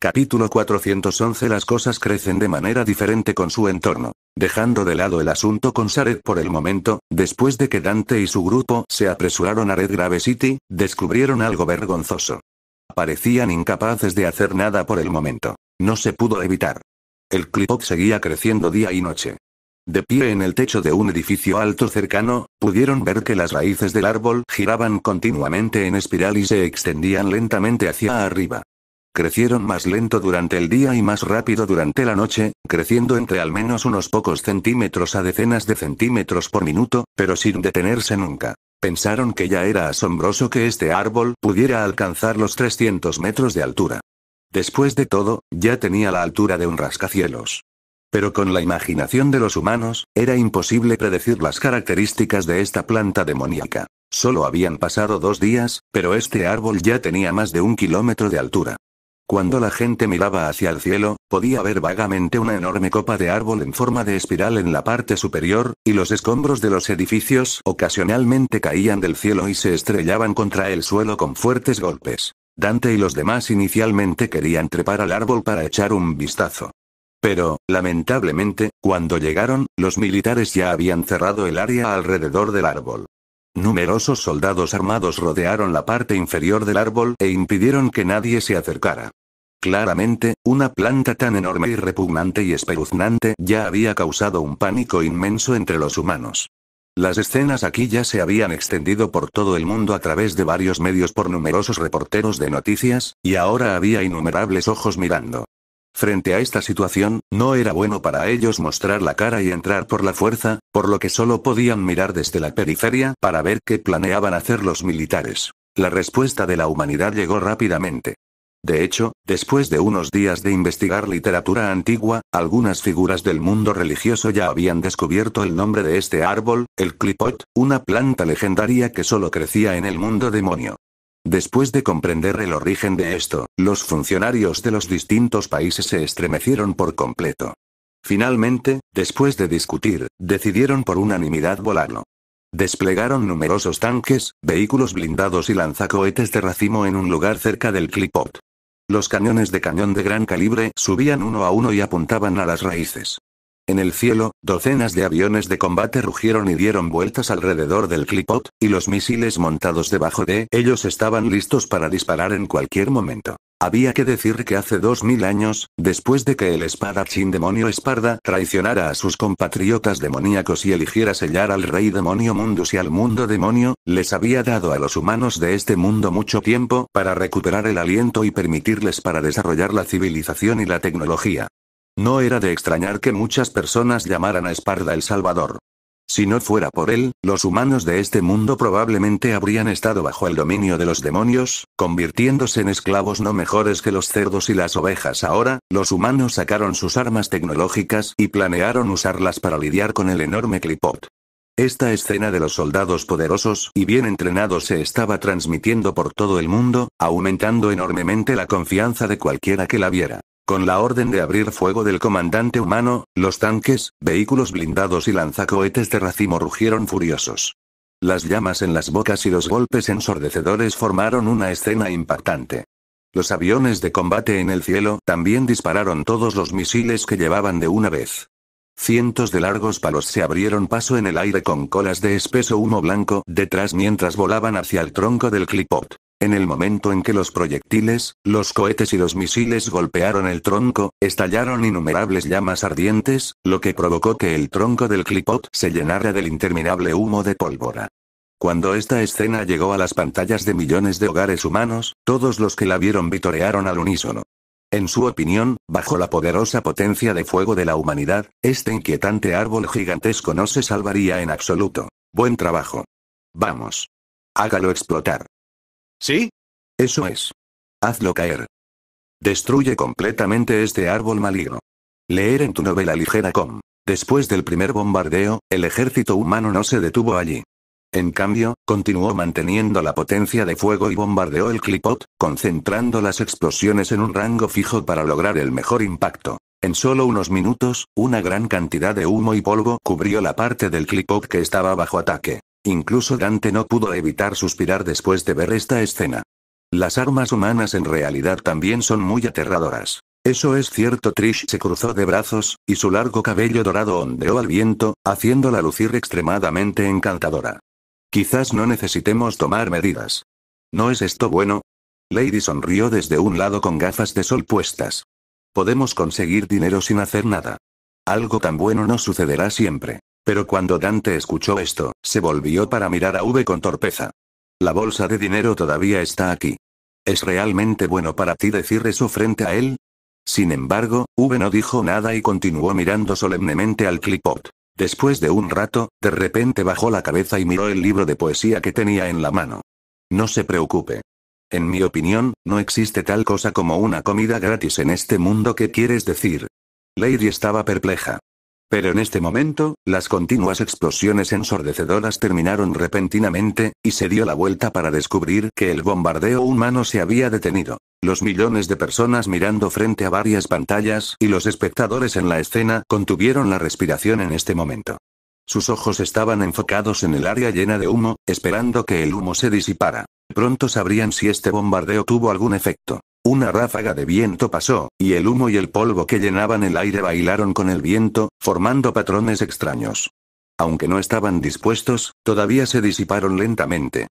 Capítulo 411 Las cosas crecen de manera diferente con su entorno. Dejando de lado el asunto con Sared por el momento, después de que Dante y su grupo se apresuraron a Red Grave City, descubrieron algo vergonzoso. Parecían incapaces de hacer nada por el momento. No se pudo evitar. El clipop seguía creciendo día y noche. De pie en el techo de un edificio alto cercano, pudieron ver que las raíces del árbol giraban continuamente en espiral y se extendían lentamente hacia arriba. Crecieron más lento durante el día y más rápido durante la noche, creciendo entre al menos unos pocos centímetros a decenas de centímetros por minuto, pero sin detenerse nunca. Pensaron que ya era asombroso que este árbol pudiera alcanzar los 300 metros de altura. Después de todo, ya tenía la altura de un rascacielos. Pero con la imaginación de los humanos, era imposible predecir las características de esta planta demoníaca. Solo habían pasado dos días, pero este árbol ya tenía más de un kilómetro de altura. Cuando la gente miraba hacia el cielo, podía ver vagamente una enorme copa de árbol en forma de espiral en la parte superior, y los escombros de los edificios ocasionalmente caían del cielo y se estrellaban contra el suelo con fuertes golpes. Dante y los demás inicialmente querían trepar al árbol para echar un vistazo. Pero, lamentablemente, cuando llegaron, los militares ya habían cerrado el área alrededor del árbol. Numerosos soldados armados rodearon la parte inferior del árbol e impidieron que nadie se acercara. Claramente, una planta tan enorme y repugnante y espeluznante ya había causado un pánico inmenso entre los humanos. Las escenas aquí ya se habían extendido por todo el mundo a través de varios medios por numerosos reporteros de noticias, y ahora había innumerables ojos mirando. Frente a esta situación, no era bueno para ellos mostrar la cara y entrar por la fuerza, por lo que solo podían mirar desde la periferia para ver qué planeaban hacer los militares. La respuesta de la humanidad llegó rápidamente. De hecho, después de unos días de investigar literatura antigua, algunas figuras del mundo religioso ya habían descubierto el nombre de este árbol, el clipot, una planta legendaria que solo crecía en el mundo demonio. Después de comprender el origen de esto, los funcionarios de los distintos países se estremecieron por completo. Finalmente, después de discutir, decidieron por unanimidad volarlo. Desplegaron numerosos tanques, vehículos blindados y lanzacohetes de racimo en un lugar cerca del clipot. Los cañones de cañón de gran calibre subían uno a uno y apuntaban a las raíces. En el cielo, docenas de aviones de combate rugieron y dieron vueltas alrededor del clipot, y los misiles montados debajo de ellos estaban listos para disparar en cualquier momento. Había que decir que hace dos mil años, después de que el espadachín demonio Esparda traicionara a sus compatriotas demoníacos y eligiera sellar al rey demonio Mundus y al mundo demonio, les había dado a los humanos de este mundo mucho tiempo para recuperar el aliento y permitirles para desarrollar la civilización y la tecnología. No era de extrañar que muchas personas llamaran a Esparda el Salvador. Si no fuera por él, los humanos de este mundo probablemente habrían estado bajo el dominio de los demonios, convirtiéndose en esclavos no mejores que los cerdos y las ovejas. Ahora, los humanos sacaron sus armas tecnológicas y planearon usarlas para lidiar con el enorme clipot. Esta escena de los soldados poderosos y bien entrenados se estaba transmitiendo por todo el mundo, aumentando enormemente la confianza de cualquiera que la viera. Con la orden de abrir fuego del comandante humano, los tanques, vehículos blindados y lanzacohetes de racimo rugieron furiosos. Las llamas en las bocas y los golpes ensordecedores formaron una escena impactante. Los aviones de combate en el cielo también dispararon todos los misiles que llevaban de una vez. Cientos de largos palos se abrieron paso en el aire con colas de espeso humo blanco detrás mientras volaban hacia el tronco del clipot. En el momento en que los proyectiles, los cohetes y los misiles golpearon el tronco, estallaron innumerables llamas ardientes, lo que provocó que el tronco del clipot se llenara del interminable humo de pólvora. Cuando esta escena llegó a las pantallas de millones de hogares humanos, todos los que la vieron vitorearon al unísono. En su opinión, bajo la poderosa potencia de fuego de la humanidad, este inquietante árbol gigantesco no se salvaría en absoluto. Buen trabajo. Vamos. Hágalo explotar. ¿Sí? Eso es. Hazlo caer. Destruye completamente este árbol maligno. Leer en tu novela ligera com. Después del primer bombardeo, el ejército humano no se detuvo allí. En cambio, continuó manteniendo la potencia de fuego y bombardeó el clipot, concentrando las explosiones en un rango fijo para lograr el mejor impacto. En solo unos minutos, una gran cantidad de humo y polvo cubrió la parte del clipot que estaba bajo ataque. Incluso Dante no pudo evitar suspirar después de ver esta escena. Las armas humanas en realidad también son muy aterradoras. Eso es cierto, Trish se cruzó de brazos, y su largo cabello dorado ondeó al viento, haciéndola lucir extremadamente encantadora. Quizás no necesitemos tomar medidas. ¿No es esto bueno? Lady sonrió desde un lado con gafas de sol puestas. Podemos conseguir dinero sin hacer nada. Algo tan bueno no sucederá siempre. Pero cuando Dante escuchó esto, se volvió para mirar a V con torpeza. La bolsa de dinero todavía está aquí. ¿Es realmente bueno para ti decir eso frente a él? Sin embargo, V no dijo nada y continuó mirando solemnemente al clipot. Después de un rato, de repente bajó la cabeza y miró el libro de poesía que tenía en la mano. No se preocupe. En mi opinión, no existe tal cosa como una comida gratis en este mundo. que quieres decir? Lady estaba perpleja. Pero en este momento, las continuas explosiones ensordecedoras terminaron repentinamente, y se dio la vuelta para descubrir que el bombardeo humano se había detenido. Los millones de personas mirando frente a varias pantallas y los espectadores en la escena contuvieron la respiración en este momento. Sus ojos estaban enfocados en el área llena de humo, esperando que el humo se disipara. Pronto sabrían si este bombardeo tuvo algún efecto. Una ráfaga de viento pasó, y el humo y el polvo que llenaban el aire bailaron con el viento, formando patrones extraños. Aunque no estaban dispuestos, todavía se disiparon lentamente.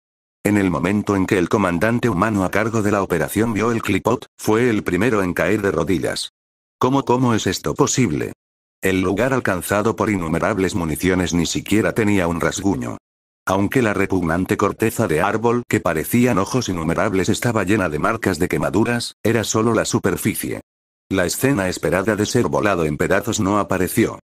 En el momento en que el comandante humano a cargo de la operación vio el clipot, fue el primero en caer de rodillas. ¿Cómo cómo es esto posible? El lugar alcanzado por innumerables municiones ni siquiera tenía un rasguño aunque la repugnante corteza de árbol que parecían ojos innumerables estaba llena de marcas de quemaduras, era solo la superficie. La escena esperada de ser volado en pedazos no apareció.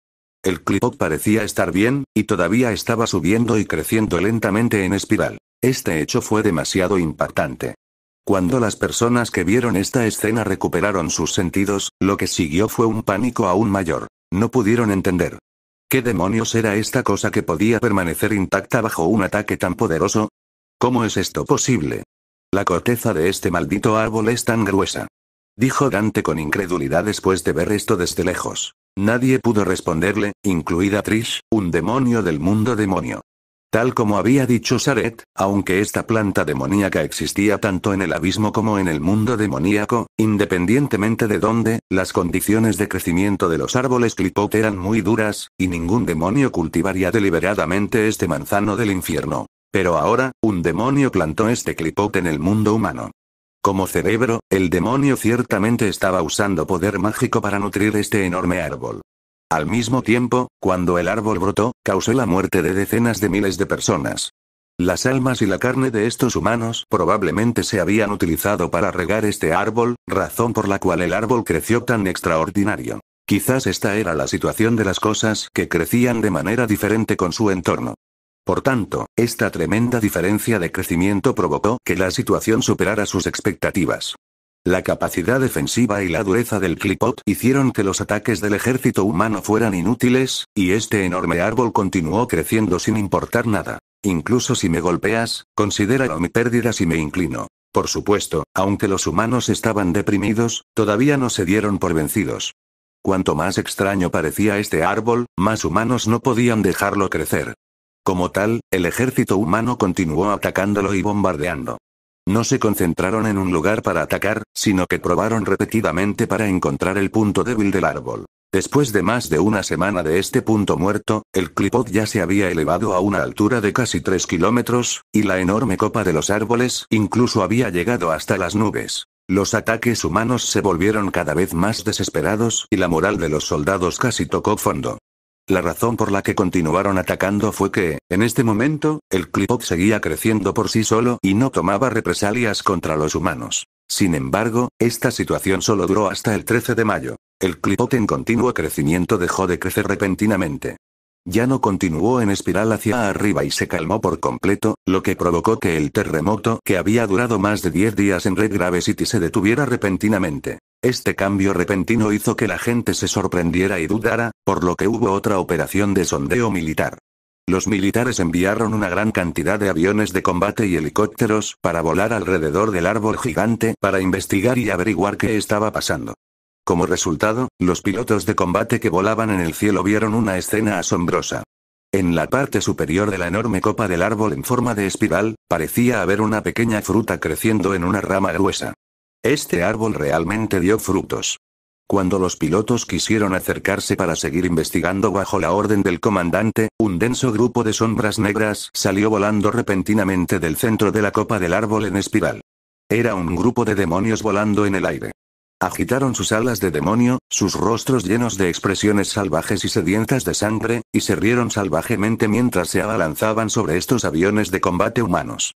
El clipop parecía estar bien, y todavía estaba subiendo y creciendo lentamente en espiral. Este hecho fue demasiado impactante. Cuando las personas que vieron esta escena recuperaron sus sentidos, lo que siguió fue un pánico aún mayor. No pudieron entender, ¿Qué demonios era esta cosa que podía permanecer intacta bajo un ataque tan poderoso? ¿Cómo es esto posible? La corteza de este maldito árbol es tan gruesa. Dijo Dante con incredulidad después de ver esto desde lejos. Nadie pudo responderle, incluida Trish, un demonio del mundo demonio. Tal como había dicho Saret, aunque esta planta demoníaca existía tanto en el abismo como en el mundo demoníaco, independientemente de dónde, las condiciones de crecimiento de los árboles clipot eran muy duras, y ningún demonio cultivaría deliberadamente este manzano del infierno. Pero ahora, un demonio plantó este clipot en el mundo humano. Como cerebro, el demonio ciertamente estaba usando poder mágico para nutrir este enorme árbol. Al mismo tiempo, cuando el árbol brotó, causó la muerte de decenas de miles de personas. Las almas y la carne de estos humanos probablemente se habían utilizado para regar este árbol, razón por la cual el árbol creció tan extraordinario. Quizás esta era la situación de las cosas que crecían de manera diferente con su entorno. Por tanto, esta tremenda diferencia de crecimiento provocó que la situación superara sus expectativas. La capacidad defensiva y la dureza del clipot hicieron que los ataques del ejército humano fueran inútiles, y este enorme árbol continuó creciendo sin importar nada. Incluso si me golpeas, considéralo mi pérdida si me inclino. Por supuesto, aunque los humanos estaban deprimidos, todavía no se dieron por vencidos. Cuanto más extraño parecía este árbol, más humanos no podían dejarlo crecer. Como tal, el ejército humano continuó atacándolo y bombardeando. No se concentraron en un lugar para atacar, sino que probaron repetidamente para encontrar el punto débil del árbol. Después de más de una semana de este punto muerto, el clipot ya se había elevado a una altura de casi 3 kilómetros, y la enorme copa de los árboles incluso había llegado hasta las nubes. Los ataques humanos se volvieron cada vez más desesperados y la moral de los soldados casi tocó fondo. La razón por la que continuaron atacando fue que, en este momento, el Clipop seguía creciendo por sí solo y no tomaba represalias contra los humanos. Sin embargo, esta situación solo duró hasta el 13 de mayo. El clipot en continuo crecimiento dejó de crecer repentinamente. Ya no continuó en espiral hacia arriba y se calmó por completo, lo que provocó que el terremoto que había durado más de 10 días en Red Grave City se detuviera repentinamente. Este cambio repentino hizo que la gente se sorprendiera y dudara, por lo que hubo otra operación de sondeo militar. Los militares enviaron una gran cantidad de aviones de combate y helicópteros para volar alrededor del árbol gigante para investigar y averiguar qué estaba pasando. Como resultado, los pilotos de combate que volaban en el cielo vieron una escena asombrosa. En la parte superior de la enorme copa del árbol en forma de espiral, parecía haber una pequeña fruta creciendo en una rama gruesa. Este árbol realmente dio frutos. Cuando los pilotos quisieron acercarse para seguir investigando bajo la orden del comandante, un denso grupo de sombras negras salió volando repentinamente del centro de la copa del árbol en espiral. Era un grupo de demonios volando en el aire. Agitaron sus alas de demonio, sus rostros llenos de expresiones salvajes y sedientas de sangre, y se rieron salvajemente mientras se abalanzaban sobre estos aviones de combate humanos.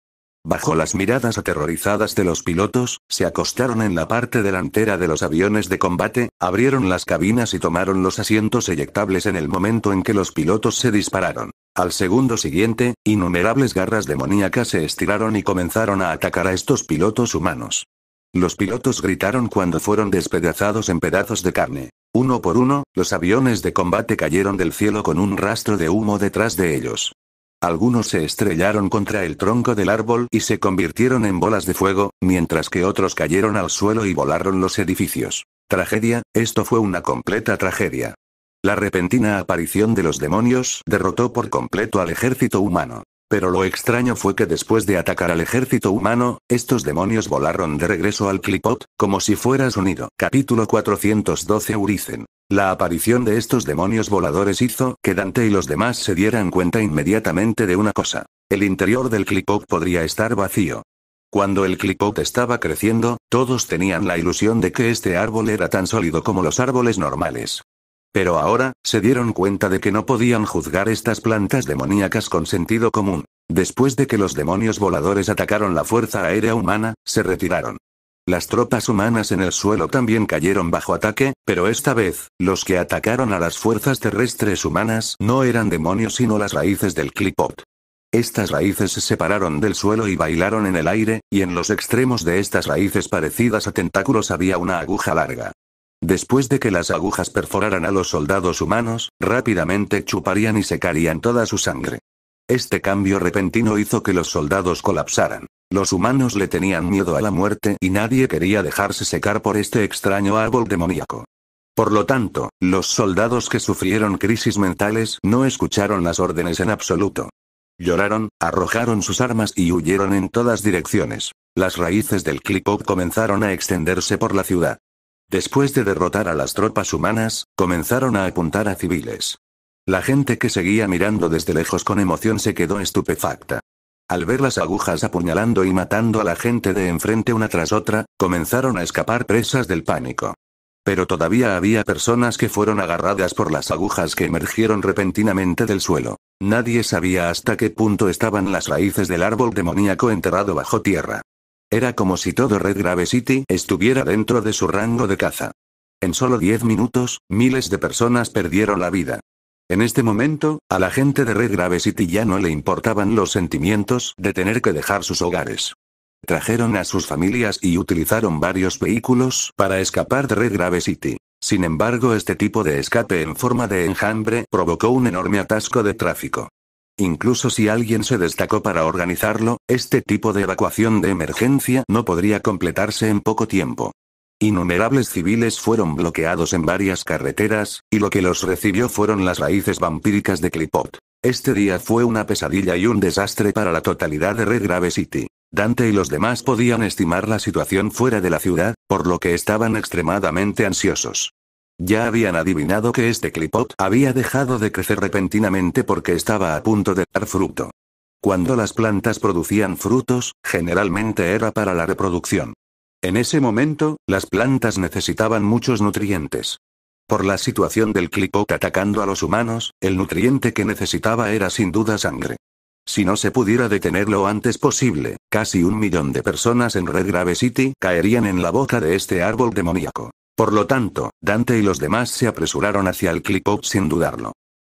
Bajo las miradas aterrorizadas de los pilotos, se acostaron en la parte delantera de los aviones de combate, abrieron las cabinas y tomaron los asientos eyectables en el momento en que los pilotos se dispararon. Al segundo siguiente, innumerables garras demoníacas se estiraron y comenzaron a atacar a estos pilotos humanos. Los pilotos gritaron cuando fueron despedazados en pedazos de carne. Uno por uno, los aviones de combate cayeron del cielo con un rastro de humo detrás de ellos. Algunos se estrellaron contra el tronco del árbol y se convirtieron en bolas de fuego, mientras que otros cayeron al suelo y volaron los edificios. Tragedia, esto fue una completa tragedia. La repentina aparición de los demonios derrotó por completo al ejército humano. Pero lo extraño fue que después de atacar al ejército humano, estos demonios volaron de regreso al Clipot, como si fueras un nido. Capítulo 412 Urizen. La aparición de estos demonios voladores hizo que Dante y los demás se dieran cuenta inmediatamente de una cosa. El interior del Clipot podría estar vacío. Cuando el Clipot estaba creciendo, todos tenían la ilusión de que este árbol era tan sólido como los árboles normales. Pero ahora, se dieron cuenta de que no podían juzgar estas plantas demoníacas con sentido común. Después de que los demonios voladores atacaron la fuerza aérea humana, se retiraron. Las tropas humanas en el suelo también cayeron bajo ataque, pero esta vez, los que atacaron a las fuerzas terrestres humanas no eran demonios sino las raíces del clipot. Estas raíces se separaron del suelo y bailaron en el aire, y en los extremos de estas raíces parecidas a tentáculos había una aguja larga. Después de que las agujas perforaran a los soldados humanos, rápidamente chuparían y secarían toda su sangre. Este cambio repentino hizo que los soldados colapsaran. Los humanos le tenían miedo a la muerte y nadie quería dejarse secar por este extraño árbol demoníaco. Por lo tanto, los soldados que sufrieron crisis mentales no escucharon las órdenes en absoluto. Lloraron, arrojaron sus armas y huyeron en todas direcciones. Las raíces del clip-up comenzaron a extenderse por la ciudad. Después de derrotar a las tropas humanas, comenzaron a apuntar a civiles. La gente que seguía mirando desde lejos con emoción se quedó estupefacta. Al ver las agujas apuñalando y matando a la gente de enfrente una tras otra, comenzaron a escapar presas del pánico. Pero todavía había personas que fueron agarradas por las agujas que emergieron repentinamente del suelo. Nadie sabía hasta qué punto estaban las raíces del árbol demoníaco enterrado bajo tierra. Era como si todo Red Grave City estuviera dentro de su rango de caza. En solo 10 minutos, miles de personas perdieron la vida. En este momento, a la gente de Red Grave City ya no le importaban los sentimientos de tener que dejar sus hogares. Trajeron a sus familias y utilizaron varios vehículos para escapar de Red Grave City. Sin embargo, este tipo de escape en forma de enjambre provocó un enorme atasco de tráfico. Incluso si alguien se destacó para organizarlo, este tipo de evacuación de emergencia no podría completarse en poco tiempo. Innumerables civiles fueron bloqueados en varias carreteras, y lo que los recibió fueron las raíces vampíricas de Clipot. Este día fue una pesadilla y un desastre para la totalidad de Red Grave City. Dante y los demás podían estimar la situación fuera de la ciudad, por lo que estaban extremadamente ansiosos. Ya habían adivinado que este clipot había dejado de crecer repentinamente porque estaba a punto de dar fruto. Cuando las plantas producían frutos, generalmente era para la reproducción. En ese momento, las plantas necesitaban muchos nutrientes. Por la situación del clipot atacando a los humanos, el nutriente que necesitaba era sin duda sangre. Si no se pudiera detenerlo antes posible, casi un millón de personas en Red Grave City caerían en la boca de este árbol demoníaco. Por lo tanto, Dante y los demás se apresuraron hacia el clip sin dudarlo.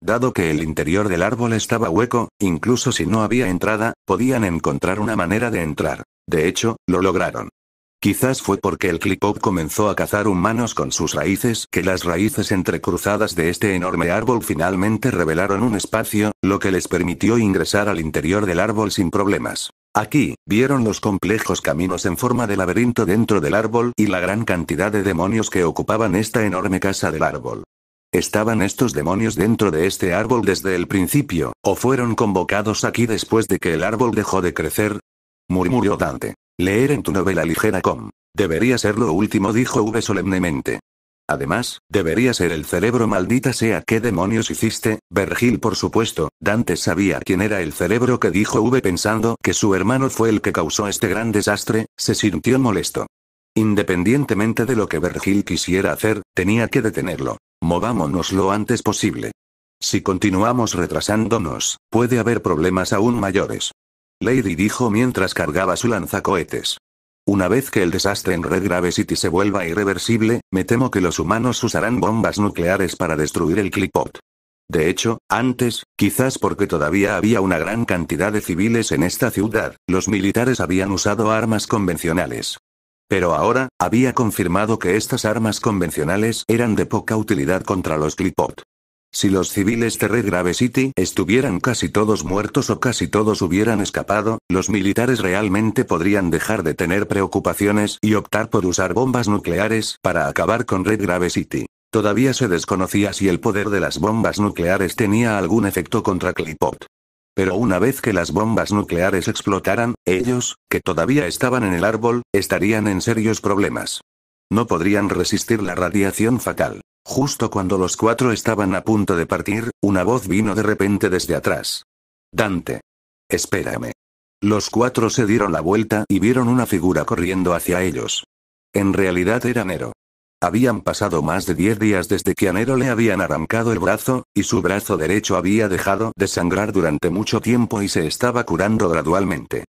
Dado que el interior del árbol estaba hueco, incluso si no había entrada, podían encontrar una manera de entrar. De hecho, lo lograron. Quizás fue porque el clip-op comenzó a cazar humanos con sus raíces que las raíces entrecruzadas de este enorme árbol finalmente revelaron un espacio, lo que les permitió ingresar al interior del árbol sin problemas. Aquí, vieron los complejos caminos en forma de laberinto dentro del árbol y la gran cantidad de demonios que ocupaban esta enorme casa del árbol. ¿Estaban estos demonios dentro de este árbol desde el principio, o fueron convocados aquí después de que el árbol dejó de crecer? murmuró Dante. Leer en tu novela ligera com. Debería ser lo último, dijo V solemnemente. Además, debería ser el cerebro maldita sea qué demonios hiciste, Vergil por supuesto, Dante sabía quién era el cerebro que dijo V pensando que su hermano fue el que causó este gran desastre, se sintió molesto. Independientemente de lo que Vergil quisiera hacer, tenía que detenerlo. Movámonos lo antes posible. Si continuamos retrasándonos, puede haber problemas aún mayores. Lady dijo mientras cargaba su lanzacohetes. Una vez que el desastre en Red City se vuelva irreversible, me temo que los humanos usarán bombas nucleares para destruir el Clipot. De hecho, antes, quizás porque todavía había una gran cantidad de civiles en esta ciudad, los militares habían usado armas convencionales. Pero ahora, había confirmado que estas armas convencionales eran de poca utilidad contra los Clipot. Si los civiles de Red Grave City estuvieran casi todos muertos o casi todos hubieran escapado, los militares realmente podrían dejar de tener preocupaciones y optar por usar bombas nucleares para acabar con Red Grave City. Todavía se desconocía si el poder de las bombas nucleares tenía algún efecto contra clippot Pero una vez que las bombas nucleares explotaran, ellos, que todavía estaban en el árbol, estarían en serios problemas. No podrían resistir la radiación fatal. Justo cuando los cuatro estaban a punto de partir, una voz vino de repente desde atrás. Dante. Espérame. Los cuatro se dieron la vuelta y vieron una figura corriendo hacia ellos. En realidad era Nero. Habían pasado más de diez días desde que a Nero le habían arrancado el brazo, y su brazo derecho había dejado de sangrar durante mucho tiempo y se estaba curando gradualmente.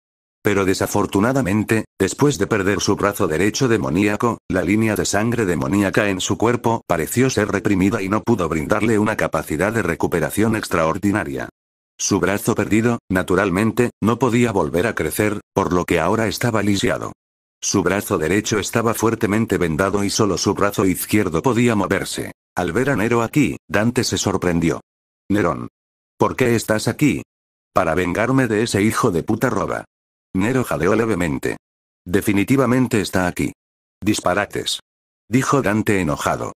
Pero desafortunadamente, después de perder su brazo derecho demoníaco, la línea de sangre demoníaca en su cuerpo pareció ser reprimida y no pudo brindarle una capacidad de recuperación extraordinaria. Su brazo perdido, naturalmente, no podía volver a crecer, por lo que ahora estaba lisiado. Su brazo derecho estaba fuertemente vendado y solo su brazo izquierdo podía moverse. Al ver a Nero aquí, Dante se sorprendió. Nerón. ¿Por qué estás aquí? Para vengarme de ese hijo de puta roba. Nero jadeó levemente. Definitivamente está aquí. Disparates. Dijo Dante enojado.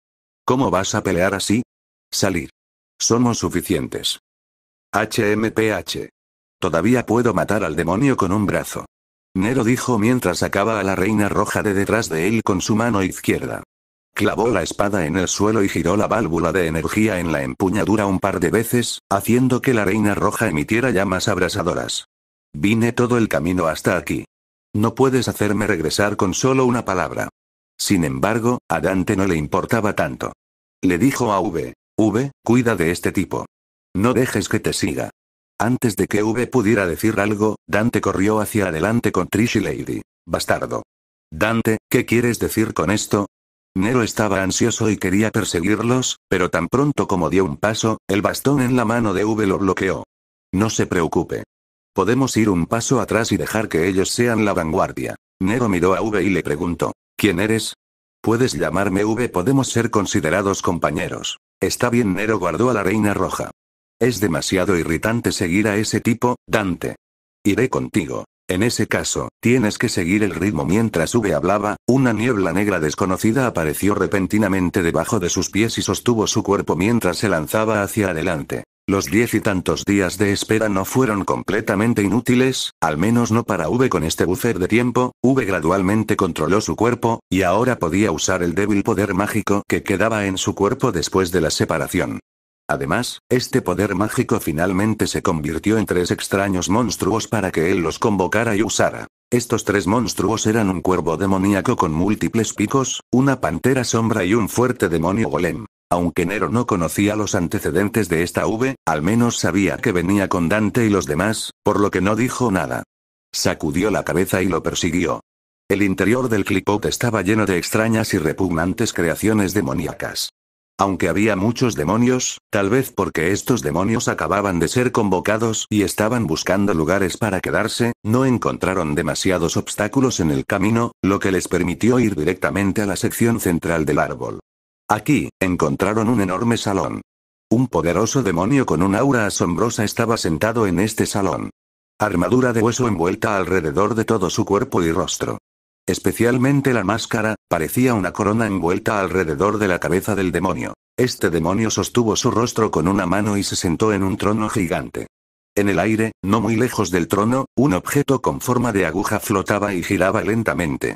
¿Cómo vas a pelear así? Salir. Somos suficientes. HMPH. Todavía puedo matar al demonio con un brazo. Nero dijo mientras sacaba a la reina roja de detrás de él con su mano izquierda. Clavó la espada en el suelo y giró la válvula de energía en la empuñadura un par de veces, haciendo que la reina roja emitiera llamas abrasadoras. Vine todo el camino hasta aquí. No puedes hacerme regresar con solo una palabra. Sin embargo, a Dante no le importaba tanto. Le dijo a V. V, cuida de este tipo. No dejes que te siga. Antes de que V pudiera decir algo, Dante corrió hacia adelante con Trish y Lady. Bastardo. Dante, ¿qué quieres decir con esto? Nero estaba ansioso y quería perseguirlos, pero tan pronto como dio un paso, el bastón en la mano de V lo bloqueó. No se preocupe. Podemos ir un paso atrás y dejar que ellos sean la vanguardia. Nero miró a V y le preguntó, ¿quién eres? Puedes llamarme V, podemos ser considerados compañeros. Está bien, Nero guardó a la reina roja. Es demasiado irritante seguir a ese tipo, Dante. Iré contigo. En ese caso, tienes que seguir el ritmo mientras V hablaba, una niebla negra desconocida apareció repentinamente debajo de sus pies y sostuvo su cuerpo mientras se lanzaba hacia adelante. Los diez y tantos días de espera no fueron completamente inútiles, al menos no para V con este buffer de tiempo, V gradualmente controló su cuerpo, y ahora podía usar el débil poder mágico que quedaba en su cuerpo después de la separación. Además, este poder mágico finalmente se convirtió en tres extraños monstruos para que él los convocara y usara. Estos tres monstruos eran un cuervo demoníaco con múltiples picos, una pantera sombra y un fuerte demonio golem. Aunque Nero no conocía los antecedentes de esta V, al menos sabía que venía con Dante y los demás, por lo que no dijo nada. Sacudió la cabeza y lo persiguió. El interior del clipot estaba lleno de extrañas y repugnantes creaciones demoníacas. Aunque había muchos demonios, tal vez porque estos demonios acababan de ser convocados y estaban buscando lugares para quedarse, no encontraron demasiados obstáculos en el camino, lo que les permitió ir directamente a la sección central del árbol. Aquí, encontraron un enorme salón. Un poderoso demonio con una aura asombrosa estaba sentado en este salón. Armadura de hueso envuelta alrededor de todo su cuerpo y rostro. Especialmente la máscara, parecía una corona envuelta alrededor de la cabeza del demonio. Este demonio sostuvo su rostro con una mano y se sentó en un trono gigante. En el aire, no muy lejos del trono, un objeto con forma de aguja flotaba y giraba lentamente.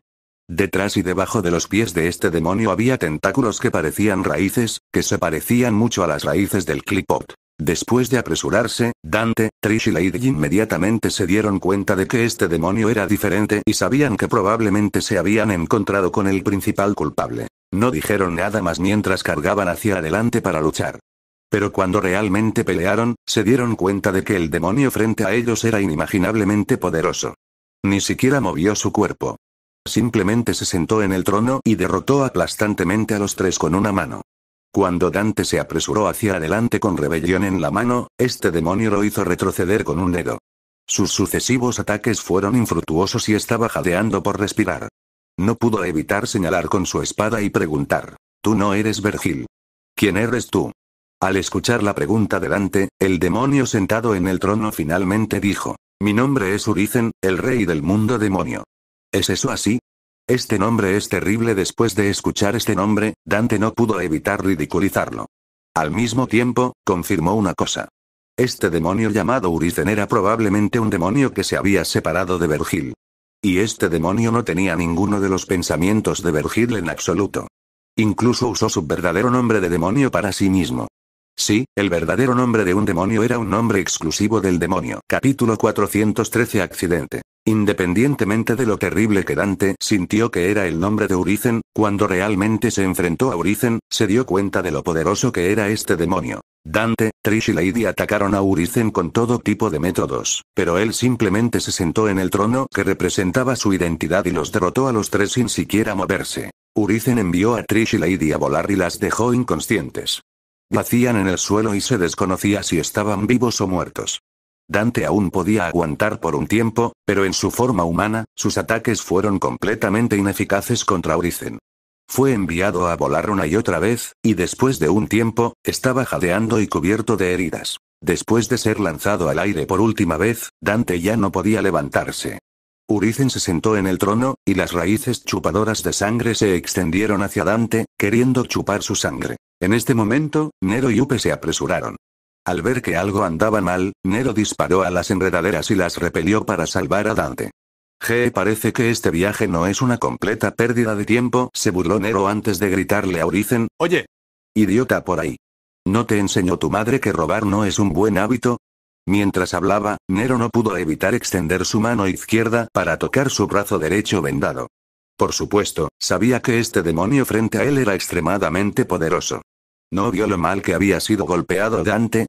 Detrás y debajo de los pies de este demonio había tentáculos que parecían raíces, que se parecían mucho a las raíces del clipot. Después de apresurarse, Dante, Trish y Lady inmediatamente se dieron cuenta de que este demonio era diferente y sabían que probablemente se habían encontrado con el principal culpable. No dijeron nada más mientras cargaban hacia adelante para luchar. Pero cuando realmente pelearon, se dieron cuenta de que el demonio frente a ellos era inimaginablemente poderoso. Ni siquiera movió su cuerpo. Simplemente se sentó en el trono y derrotó aplastantemente a los tres con una mano. Cuando Dante se apresuró hacia adelante con rebelión en la mano, este demonio lo hizo retroceder con un dedo. Sus sucesivos ataques fueron infructuosos y estaba jadeando por respirar. No pudo evitar señalar con su espada y preguntar. Tú no eres Vergil. ¿Quién eres tú? Al escuchar la pregunta de Dante, el demonio sentado en el trono finalmente dijo. Mi nombre es Urizen, el rey del mundo demonio. ¿Es eso así? Este nombre es terrible después de escuchar este nombre, Dante no pudo evitar ridiculizarlo. Al mismo tiempo, confirmó una cosa. Este demonio llamado Uricen era probablemente un demonio que se había separado de Vergil. Y este demonio no tenía ninguno de los pensamientos de Vergil en absoluto. Incluso usó su verdadero nombre de demonio para sí mismo. Sí, el verdadero nombre de un demonio era un nombre exclusivo del demonio. Capítulo 413 Accidente. Independientemente de lo terrible que Dante sintió que era el nombre de Urizen, cuando realmente se enfrentó a Urizen, se dio cuenta de lo poderoso que era este demonio. Dante, Trish y Lady atacaron a Urizen con todo tipo de métodos, pero él simplemente se sentó en el trono que representaba su identidad y los derrotó a los tres sin siquiera moverse. Urizen envió a Trish y Lady a volar y las dejó inconscientes. Vacían en el suelo y se desconocía si estaban vivos o muertos. Dante aún podía aguantar por un tiempo, pero en su forma humana, sus ataques fueron completamente ineficaces contra Uricen. Fue enviado a volar una y otra vez, y después de un tiempo, estaba jadeando y cubierto de heridas. Después de ser lanzado al aire por última vez, Dante ya no podía levantarse. Uricen se sentó en el trono, y las raíces chupadoras de sangre se extendieron hacia Dante, queriendo chupar su sangre. En este momento, Nero y Upe se apresuraron. Al ver que algo andaba mal, Nero disparó a las enredaderas y las repelió para salvar a Dante. Je, Parece que este viaje no es una completa pérdida de tiempo, se burló Nero antes de gritarle a Oricen, Oye. Idiota por ahí. ¿No te enseñó tu madre que robar no es un buen hábito? Mientras hablaba, Nero no pudo evitar extender su mano izquierda para tocar su brazo derecho vendado. Por supuesto, sabía que este demonio frente a él era extremadamente poderoso. ¿No vio lo mal que había sido golpeado Dante?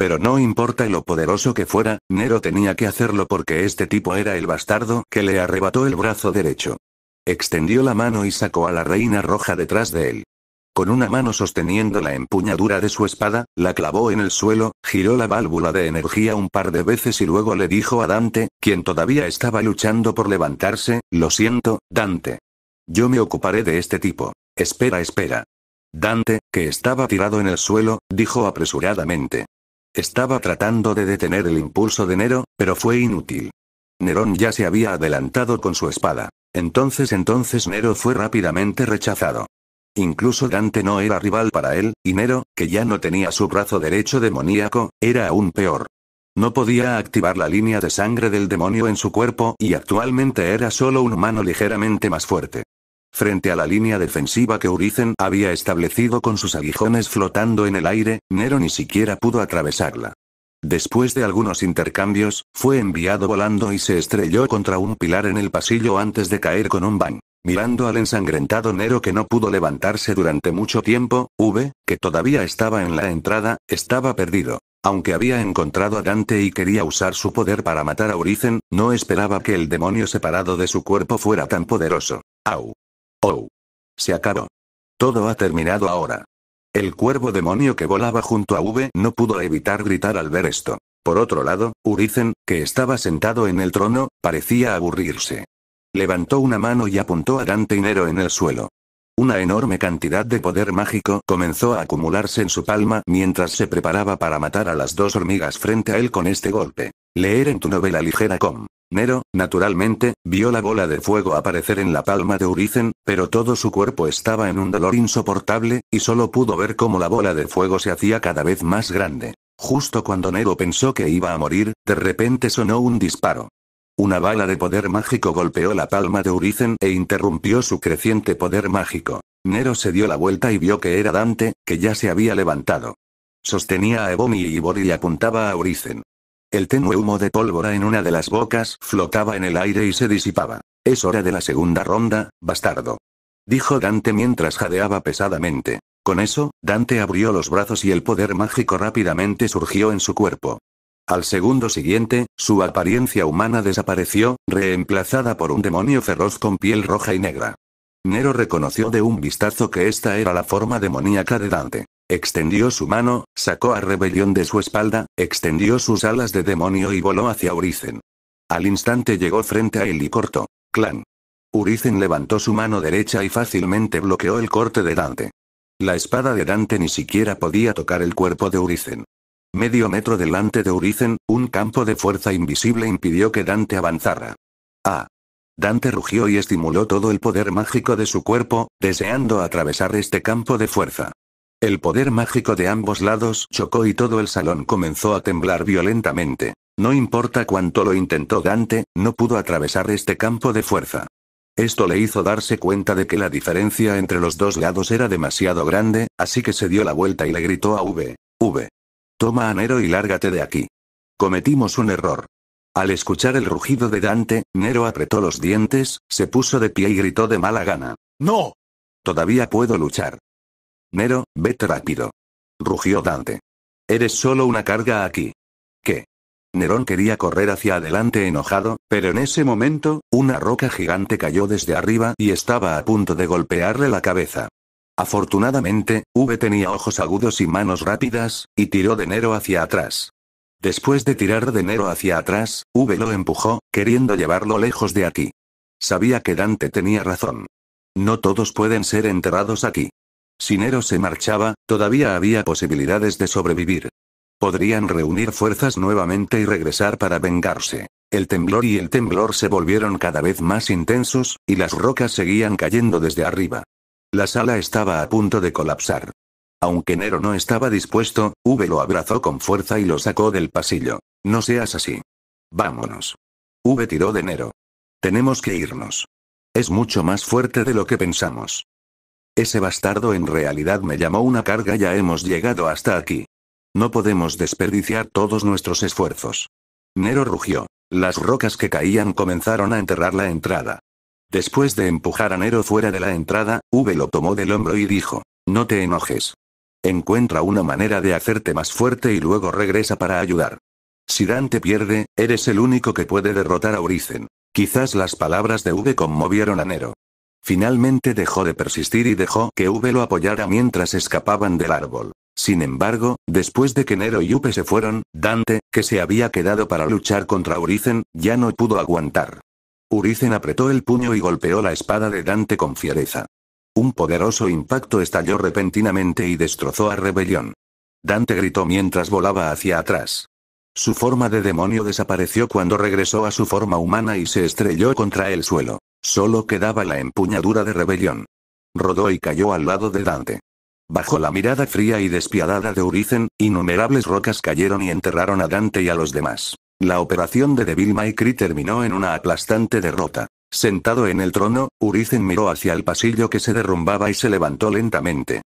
Pero no importa lo poderoso que fuera, Nero tenía que hacerlo porque este tipo era el bastardo que le arrebató el brazo derecho. Extendió la mano y sacó a la reina roja detrás de él. Con una mano sosteniendo la empuñadura de su espada, la clavó en el suelo, giró la válvula de energía un par de veces y luego le dijo a Dante, quien todavía estaba luchando por levantarse, lo siento, Dante. Yo me ocuparé de este tipo. Espera, espera. Dante, que estaba tirado en el suelo, dijo apresuradamente. Estaba tratando de detener el impulso de Nero, pero fue inútil. Nerón ya se había adelantado con su espada. Entonces entonces Nero fue rápidamente rechazado. Incluso Dante no era rival para él, y Nero, que ya no tenía su brazo derecho demoníaco, era aún peor. No podía activar la línea de sangre del demonio en su cuerpo y actualmente era solo un humano ligeramente más fuerte. Frente a la línea defensiva que Urizen había establecido con sus aguijones flotando en el aire, Nero ni siquiera pudo atravesarla. Después de algunos intercambios, fue enviado volando y se estrelló contra un pilar en el pasillo antes de caer con un bang. Mirando al ensangrentado Nero que no pudo levantarse durante mucho tiempo, V, que todavía estaba en la entrada, estaba perdido. Aunque había encontrado a Dante y quería usar su poder para matar a Urizen, no esperaba que el demonio separado de su cuerpo fuera tan poderoso. Au. Oh. Se acabó. Todo ha terminado ahora. El cuervo demonio que volaba junto a V no pudo evitar gritar al ver esto. Por otro lado, Urizen, que estaba sentado en el trono, parecía aburrirse. Levantó una mano y apuntó a Dante y en el suelo. Una enorme cantidad de poder mágico comenzó a acumularse en su palma mientras se preparaba para matar a las dos hormigas frente a él con este golpe. Leer en tu novela ligera com. Nero, naturalmente, vio la bola de fuego aparecer en la palma de Urizen, pero todo su cuerpo estaba en un dolor insoportable, y solo pudo ver cómo la bola de fuego se hacía cada vez más grande. Justo cuando Nero pensó que iba a morir, de repente sonó un disparo. Una bala de poder mágico golpeó la palma de Urizen e interrumpió su creciente poder mágico. Nero se dio la vuelta y vio que era Dante, que ya se había levantado. Sostenía a Ebony y Ibori y apuntaba a Urizen. El tenue humo de pólvora en una de las bocas flotaba en el aire y se disipaba. Es hora de la segunda ronda, bastardo. Dijo Dante mientras jadeaba pesadamente. Con eso, Dante abrió los brazos y el poder mágico rápidamente surgió en su cuerpo. Al segundo siguiente, su apariencia humana desapareció, reemplazada por un demonio feroz con piel roja y negra. Nero reconoció de un vistazo que esta era la forma demoníaca de Dante. Extendió su mano, sacó a Rebelión de su espalda, extendió sus alas de demonio y voló hacia Uricen. Al instante llegó frente a él y cortó. Clan. Uricen levantó su mano derecha y fácilmente bloqueó el corte de Dante. La espada de Dante ni siquiera podía tocar el cuerpo de Uricen. Medio metro delante de Uricen, un campo de fuerza invisible impidió que Dante avanzara. Ah. Dante rugió y estimuló todo el poder mágico de su cuerpo, deseando atravesar este campo de fuerza. El poder mágico de ambos lados chocó y todo el salón comenzó a temblar violentamente. No importa cuánto lo intentó Dante, no pudo atravesar este campo de fuerza. Esto le hizo darse cuenta de que la diferencia entre los dos lados era demasiado grande, así que se dio la vuelta y le gritó a V. V. Toma a Nero y lárgate de aquí. Cometimos un error. Al escuchar el rugido de Dante, Nero apretó los dientes, se puso de pie y gritó de mala gana. ¡No! Todavía puedo luchar. Nero, vete rápido. Rugió Dante. Eres solo una carga aquí. ¿Qué? Nerón quería correr hacia adelante enojado, pero en ese momento, una roca gigante cayó desde arriba y estaba a punto de golpearle la cabeza. Afortunadamente, V tenía ojos agudos y manos rápidas, y tiró de Nero hacia atrás. Después de tirar de Nero hacia atrás, V lo empujó, queriendo llevarlo lejos de aquí. Sabía que Dante tenía razón. No todos pueden ser enterrados aquí. Si Nero se marchaba, todavía había posibilidades de sobrevivir. Podrían reunir fuerzas nuevamente y regresar para vengarse. El temblor y el temblor se volvieron cada vez más intensos, y las rocas seguían cayendo desde arriba. La sala estaba a punto de colapsar. Aunque Nero no estaba dispuesto, V lo abrazó con fuerza y lo sacó del pasillo. No seas así. Vámonos. V tiró de Nero. Tenemos que irnos. Es mucho más fuerte de lo que pensamos. Ese bastardo en realidad me llamó una carga, ya hemos llegado hasta aquí. No podemos desperdiciar todos nuestros esfuerzos. Nero rugió. Las rocas que caían comenzaron a enterrar la entrada. Después de empujar a Nero fuera de la entrada, V lo tomó del hombro y dijo, no te enojes. Encuentra una manera de hacerte más fuerte y luego regresa para ayudar. Si Dante pierde, eres el único que puede derrotar a Urizen. Quizás las palabras de V conmovieron a Nero. Finalmente dejó de persistir y dejó que V lo apoyara mientras escapaban del árbol. Sin embargo, después de que Nero y Upe se fueron, Dante, que se había quedado para luchar contra Urizen, ya no pudo aguantar. Urizen apretó el puño y golpeó la espada de Dante con fiereza. Un poderoso impacto estalló repentinamente y destrozó a Rebelión. Dante gritó mientras volaba hacia atrás. Su forma de demonio desapareció cuando regresó a su forma humana y se estrelló contra el suelo. Solo quedaba la empuñadura de rebelión. Rodó y cayó al lado de Dante. Bajo la mirada fría y despiadada de Urizen, innumerables rocas cayeron y enterraron a Dante y a los demás. La operación de Devil May terminó en una aplastante derrota. Sentado en el trono, Urizen miró hacia el pasillo que se derrumbaba y se levantó lentamente.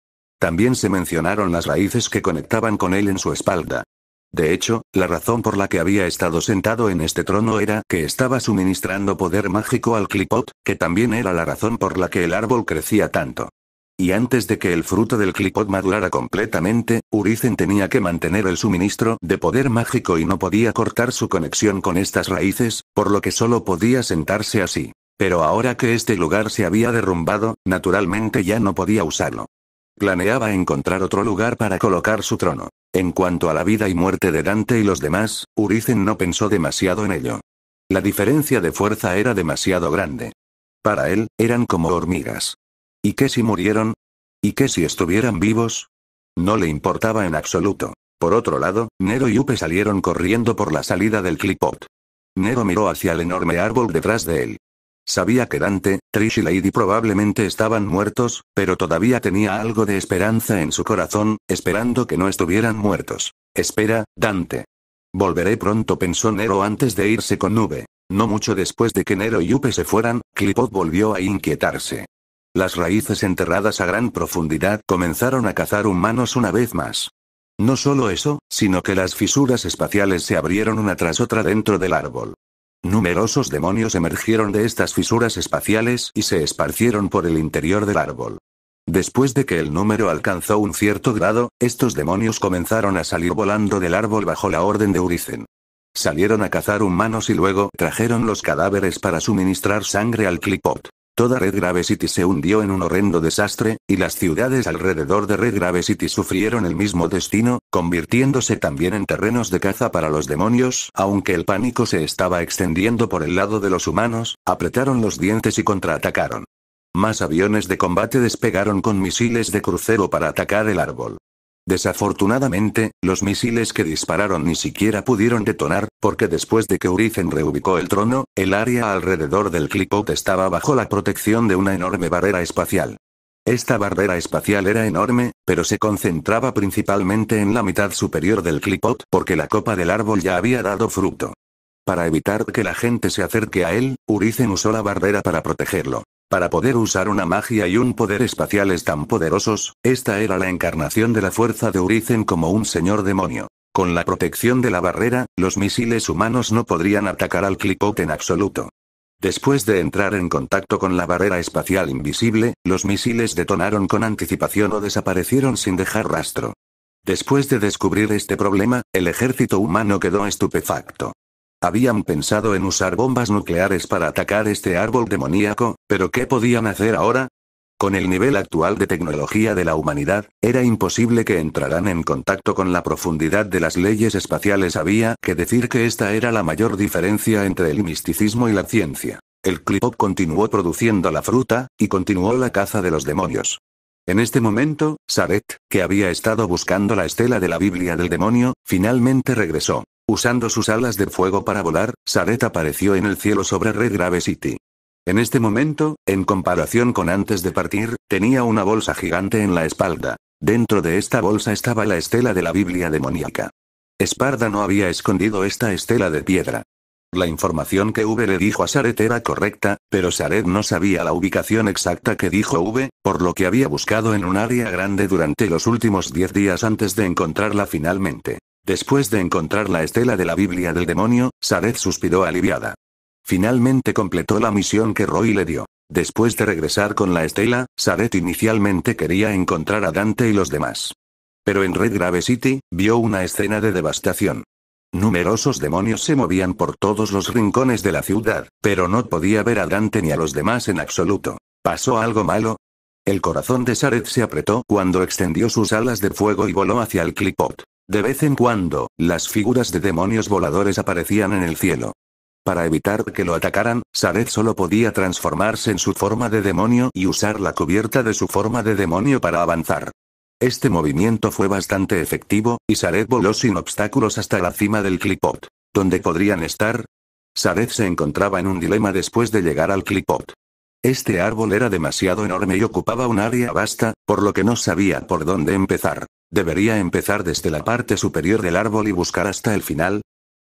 También se mencionaron las raíces que conectaban con él en su espalda. De hecho, la razón por la que había estado sentado en este trono era que estaba suministrando poder mágico al clipot, que también era la razón por la que el árbol crecía tanto. Y antes de que el fruto del clipot madurara completamente, Urizen tenía que mantener el suministro de poder mágico y no podía cortar su conexión con estas raíces, por lo que solo podía sentarse así. Pero ahora que este lugar se había derrumbado, naturalmente ya no podía usarlo. Planeaba encontrar otro lugar para colocar su trono. En cuanto a la vida y muerte de Dante y los demás, Urizen no pensó demasiado en ello. La diferencia de fuerza era demasiado grande. Para él, eran como hormigas. ¿Y qué si murieron? ¿Y qué si estuvieran vivos? No le importaba en absoluto. Por otro lado, Nero y Upe salieron corriendo por la salida del clipot. Nero miró hacia el enorme árbol detrás de él. Sabía que Dante, Trish y Lady probablemente estaban muertos, pero todavía tenía algo de esperanza en su corazón, esperando que no estuvieran muertos. Espera, Dante. Volveré pronto, pensó Nero antes de irse con Nube. No mucho después de que Nero y Upe se fueran, Clipot volvió a inquietarse. Las raíces enterradas a gran profundidad comenzaron a cazar humanos una vez más. No solo eso, sino que las fisuras espaciales se abrieron una tras otra dentro del árbol. Numerosos demonios emergieron de estas fisuras espaciales y se esparcieron por el interior del árbol. Después de que el número alcanzó un cierto grado, estos demonios comenzaron a salir volando del árbol bajo la orden de Uricen. Salieron a cazar humanos y luego trajeron los cadáveres para suministrar sangre al clipot. Toda Red City se hundió en un horrendo desastre, y las ciudades alrededor de Red City sufrieron el mismo destino, convirtiéndose también en terrenos de caza para los demonios, aunque el pánico se estaba extendiendo por el lado de los humanos, apretaron los dientes y contraatacaron. Más aviones de combate despegaron con misiles de crucero para atacar el árbol. Desafortunadamente, los misiles que dispararon ni siquiera pudieron detonar, porque después de que Urizen reubicó el trono, el área alrededor del clipot estaba bajo la protección de una enorme barrera espacial. Esta barrera espacial era enorme, pero se concentraba principalmente en la mitad superior del clipot porque la copa del árbol ya había dado fruto. Para evitar que la gente se acerque a él, Urizen usó la barrera para protegerlo. Para poder usar una magia y un poder espaciales tan poderosos, esta era la encarnación de la fuerza de Urizen como un señor demonio. Con la protección de la barrera, los misiles humanos no podrían atacar al Clipot en absoluto. Después de entrar en contacto con la barrera espacial invisible, los misiles detonaron con anticipación o desaparecieron sin dejar rastro. Después de descubrir este problema, el ejército humano quedó estupefacto. Habían pensado en usar bombas nucleares para atacar este árbol demoníaco, pero ¿qué podían hacer ahora? Con el nivel actual de tecnología de la humanidad, era imposible que entraran en contacto con la profundidad de las leyes espaciales. Había que decir que esta era la mayor diferencia entre el misticismo y la ciencia. El Clipop continuó produciendo la fruta, y continuó la caza de los demonios. En este momento, Saret, que había estado buscando la estela de la Biblia del demonio, finalmente regresó. Usando sus alas de fuego para volar, Saret apareció en el cielo sobre Red Grave City. En este momento, en comparación con antes de partir, tenía una bolsa gigante en la espalda. Dentro de esta bolsa estaba la estela de la Biblia demoníaca. Esparda no había escondido esta estela de piedra. La información que V le dijo a Saret era correcta, pero Saret no sabía la ubicación exacta que dijo V, por lo que había buscado en un área grande durante los últimos 10 días antes de encontrarla finalmente. Después de encontrar la estela de la Biblia del demonio, Sareth suspiró aliviada. Finalmente completó la misión que Roy le dio. Después de regresar con la estela, Sareth inicialmente quería encontrar a Dante y los demás. Pero en Red Grave City, vio una escena de devastación. Numerosos demonios se movían por todos los rincones de la ciudad, pero no podía ver a Dante ni a los demás en absoluto. ¿Pasó algo malo? El corazón de Sareth se apretó cuando extendió sus alas de fuego y voló hacia el clipot. De vez en cuando, las figuras de demonios voladores aparecían en el cielo. Para evitar que lo atacaran, Sareth solo podía transformarse en su forma de demonio y usar la cubierta de su forma de demonio para avanzar. Este movimiento fue bastante efectivo, y Sareth voló sin obstáculos hasta la cima del clipot. ¿Dónde podrían estar? Sareth se encontraba en un dilema después de llegar al clipot. Este árbol era demasiado enorme y ocupaba un área vasta, por lo que no sabía por dónde empezar. Debería empezar desde la parte superior del árbol y buscar hasta el final.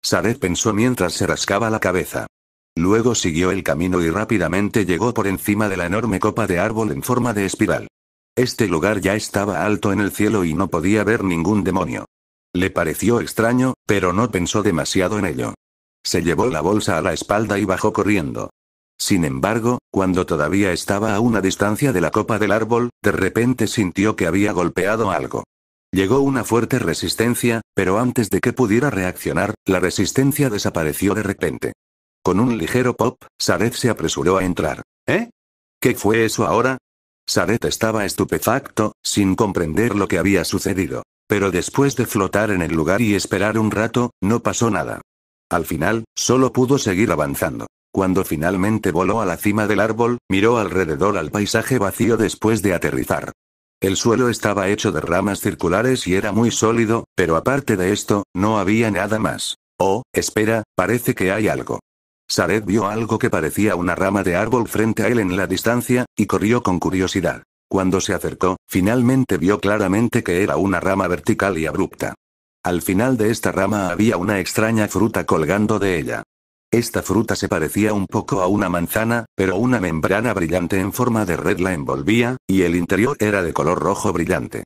Sareth pensó mientras se rascaba la cabeza. Luego siguió el camino y rápidamente llegó por encima de la enorme copa de árbol en forma de espiral. Este lugar ya estaba alto en el cielo y no podía ver ningún demonio. Le pareció extraño, pero no pensó demasiado en ello. Se llevó la bolsa a la espalda y bajó corriendo. Sin embargo, cuando todavía estaba a una distancia de la copa del árbol, de repente sintió que había golpeado algo. Llegó una fuerte resistencia, pero antes de que pudiera reaccionar, la resistencia desapareció de repente. Con un ligero pop, Saret se apresuró a entrar. ¿Eh? ¿Qué fue eso ahora? Sareth estaba estupefacto, sin comprender lo que había sucedido. Pero después de flotar en el lugar y esperar un rato, no pasó nada. Al final, solo pudo seguir avanzando. Cuando finalmente voló a la cima del árbol, miró alrededor al paisaje vacío después de aterrizar. El suelo estaba hecho de ramas circulares y era muy sólido, pero aparte de esto, no había nada más. Oh, espera, parece que hay algo. Saret vio algo que parecía una rama de árbol frente a él en la distancia, y corrió con curiosidad. Cuando se acercó, finalmente vio claramente que era una rama vertical y abrupta. Al final de esta rama había una extraña fruta colgando de ella. Esta fruta se parecía un poco a una manzana, pero una membrana brillante en forma de red la envolvía, y el interior era de color rojo brillante.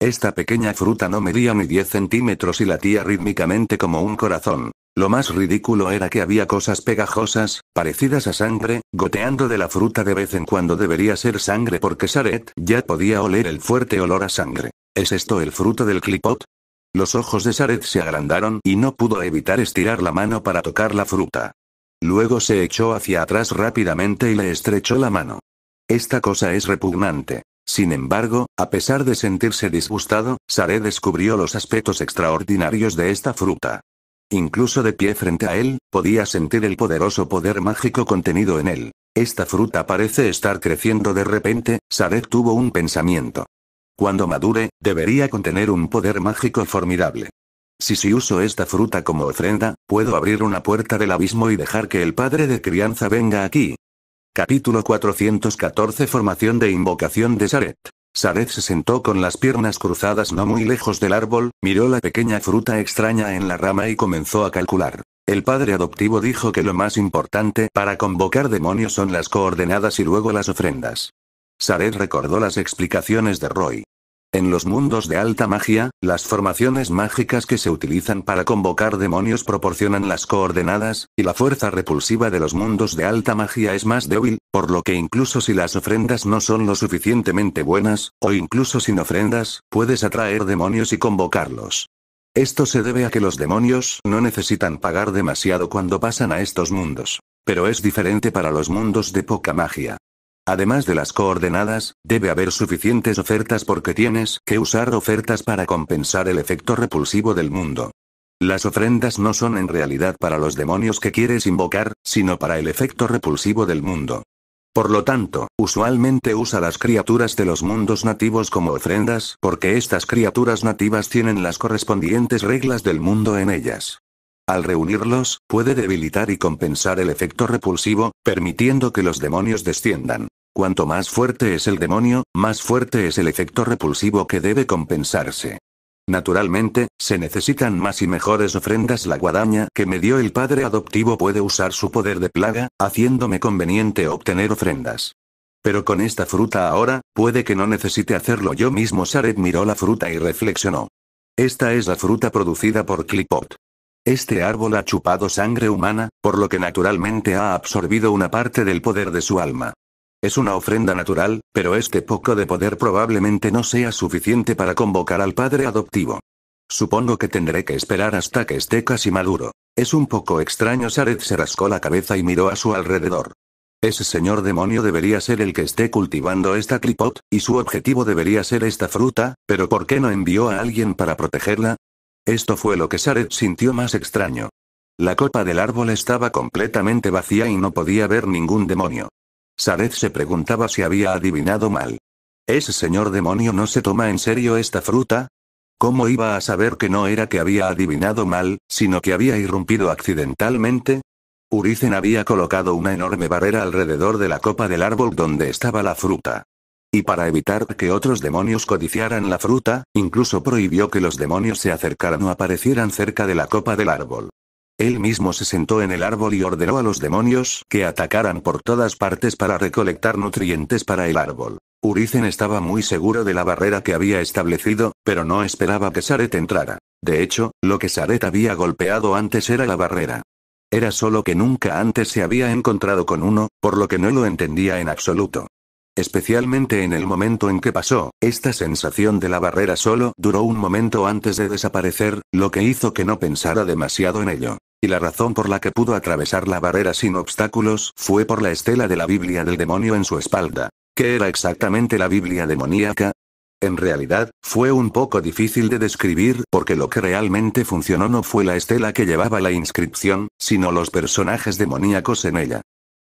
Esta pequeña fruta no medía ni 10 centímetros y latía rítmicamente como un corazón. Lo más ridículo era que había cosas pegajosas, parecidas a sangre, goteando de la fruta de vez en cuando debería ser sangre porque Saret ya podía oler el fuerte olor a sangre. ¿Es esto el fruto del clipot? Los ojos de Saret se agrandaron y no pudo evitar estirar la mano para tocar la fruta. Luego se echó hacia atrás rápidamente y le estrechó la mano. Esta cosa es repugnante. Sin embargo, a pesar de sentirse disgustado, Saret descubrió los aspectos extraordinarios de esta fruta. Incluso de pie frente a él, podía sentir el poderoso poder mágico contenido en él. Esta fruta parece estar creciendo de repente, Saret tuvo un pensamiento. Cuando madure, debería contener un poder mágico formidable. Si si uso esta fruta como ofrenda, puedo abrir una puerta del abismo y dejar que el padre de crianza venga aquí. Capítulo 414 Formación de invocación de Saret. Saret se sentó con las piernas cruzadas no muy lejos del árbol, miró la pequeña fruta extraña en la rama y comenzó a calcular. El padre adoptivo dijo que lo más importante para convocar demonios son las coordenadas y luego las ofrendas. Saret recordó las explicaciones de Roy. En los mundos de alta magia, las formaciones mágicas que se utilizan para convocar demonios proporcionan las coordenadas, y la fuerza repulsiva de los mundos de alta magia es más débil, por lo que incluso si las ofrendas no son lo suficientemente buenas, o incluso sin ofrendas, puedes atraer demonios y convocarlos. Esto se debe a que los demonios no necesitan pagar demasiado cuando pasan a estos mundos. Pero es diferente para los mundos de poca magia. Además de las coordenadas, debe haber suficientes ofertas porque tienes que usar ofertas para compensar el efecto repulsivo del mundo. Las ofrendas no son en realidad para los demonios que quieres invocar, sino para el efecto repulsivo del mundo. Por lo tanto, usualmente usa las criaturas de los mundos nativos como ofrendas, porque estas criaturas nativas tienen las correspondientes reglas del mundo en ellas. Al reunirlos, puede debilitar y compensar el efecto repulsivo, permitiendo que los demonios desciendan. Cuanto más fuerte es el demonio, más fuerte es el efecto repulsivo que debe compensarse. Naturalmente, se necesitan más y mejores ofrendas. La guadaña que me dio el padre adoptivo puede usar su poder de plaga, haciéndome conveniente obtener ofrendas. Pero con esta fruta ahora, puede que no necesite hacerlo yo mismo. Saret miró la fruta y reflexionó. Esta es la fruta producida por Clipot. Este árbol ha chupado sangre humana, por lo que naturalmente ha absorbido una parte del poder de su alma. Es una ofrenda natural, pero este poco de poder probablemente no sea suficiente para convocar al padre adoptivo. Supongo que tendré que esperar hasta que esté casi maduro. Es un poco extraño. Sareth se rascó la cabeza y miró a su alrededor. Ese señor demonio debería ser el que esté cultivando esta clipot, y su objetivo debería ser esta fruta, pero ¿por qué no envió a alguien para protegerla? Esto fue lo que Saret sintió más extraño. La copa del árbol estaba completamente vacía y no podía ver ningún demonio. Sareth se preguntaba si había adivinado mal. ¿Ese señor demonio no se toma en serio esta fruta? ¿Cómo iba a saber que no era que había adivinado mal, sino que había irrumpido accidentalmente? Urizen había colocado una enorme barrera alrededor de la copa del árbol donde estaba la fruta. Y para evitar que otros demonios codiciaran la fruta, incluso prohibió que los demonios se acercaran o aparecieran cerca de la copa del árbol. Él mismo se sentó en el árbol y ordenó a los demonios que atacaran por todas partes para recolectar nutrientes para el árbol. Uricen estaba muy seguro de la barrera que había establecido, pero no esperaba que Saret entrara. De hecho, lo que Saret había golpeado antes era la barrera. Era solo que nunca antes se había encontrado con uno, por lo que no lo entendía en absoluto. Especialmente en el momento en que pasó, esta sensación de la barrera solo duró un momento antes de desaparecer, lo que hizo que no pensara demasiado en ello. Y la razón por la que pudo atravesar la barrera sin obstáculos fue por la estela de la Biblia del demonio en su espalda. ¿Qué era exactamente la Biblia demoníaca? En realidad, fue un poco difícil de describir porque lo que realmente funcionó no fue la estela que llevaba la inscripción, sino los personajes demoníacos en ella.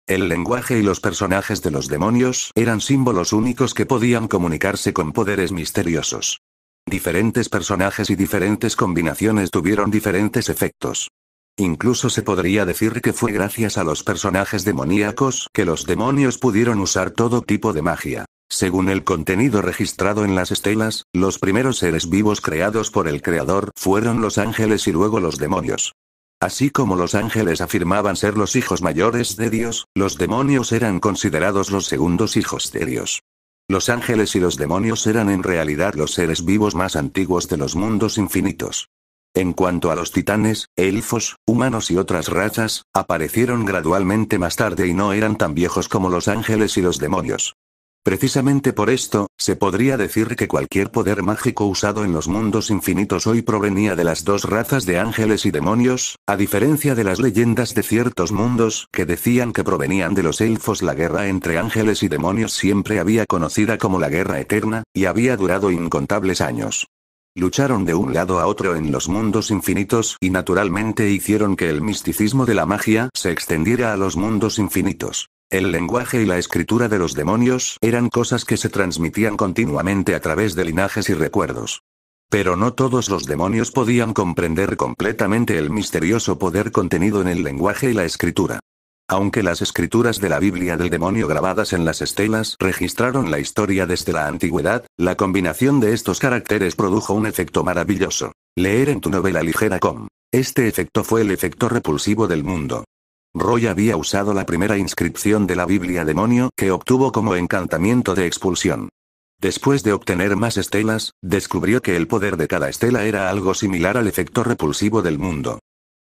El lenguaje y los personajes de los demonios eran símbolos únicos que podían comunicarse con poderes misteriosos. Diferentes personajes y diferentes combinaciones tuvieron diferentes efectos. Incluso se podría decir que fue gracias a los personajes demoníacos que los demonios pudieron usar todo tipo de magia. Según el contenido registrado en las estelas, los primeros seres vivos creados por el Creador fueron los ángeles y luego los demonios. Así como los ángeles afirmaban ser los hijos mayores de Dios, los demonios eran considerados los segundos hijos de Dios. Los ángeles y los demonios eran en realidad los seres vivos más antiguos de los mundos infinitos. En cuanto a los titanes, elfos, humanos y otras razas, aparecieron gradualmente más tarde y no eran tan viejos como los ángeles y los demonios. Precisamente por esto, se podría decir que cualquier poder mágico usado en los mundos infinitos hoy provenía de las dos razas de ángeles y demonios, a diferencia de las leyendas de ciertos mundos que decían que provenían de los elfos. La guerra entre ángeles y demonios siempre había conocida como la guerra eterna, y había durado incontables años. Lucharon de un lado a otro en los mundos infinitos y naturalmente hicieron que el misticismo de la magia se extendiera a los mundos infinitos. El lenguaje y la escritura de los demonios eran cosas que se transmitían continuamente a través de linajes y recuerdos. Pero no todos los demonios podían comprender completamente el misterioso poder contenido en el lenguaje y la escritura. Aunque las escrituras de la Biblia del demonio grabadas en las estelas registraron la historia desde la antigüedad, la combinación de estos caracteres produjo un efecto maravilloso. Leer en tu novela ligera com. Este efecto fue el efecto repulsivo del mundo. Roy había usado la primera inscripción de la Biblia demonio que obtuvo como encantamiento de expulsión. Después de obtener más estelas, descubrió que el poder de cada estela era algo similar al efecto repulsivo del mundo.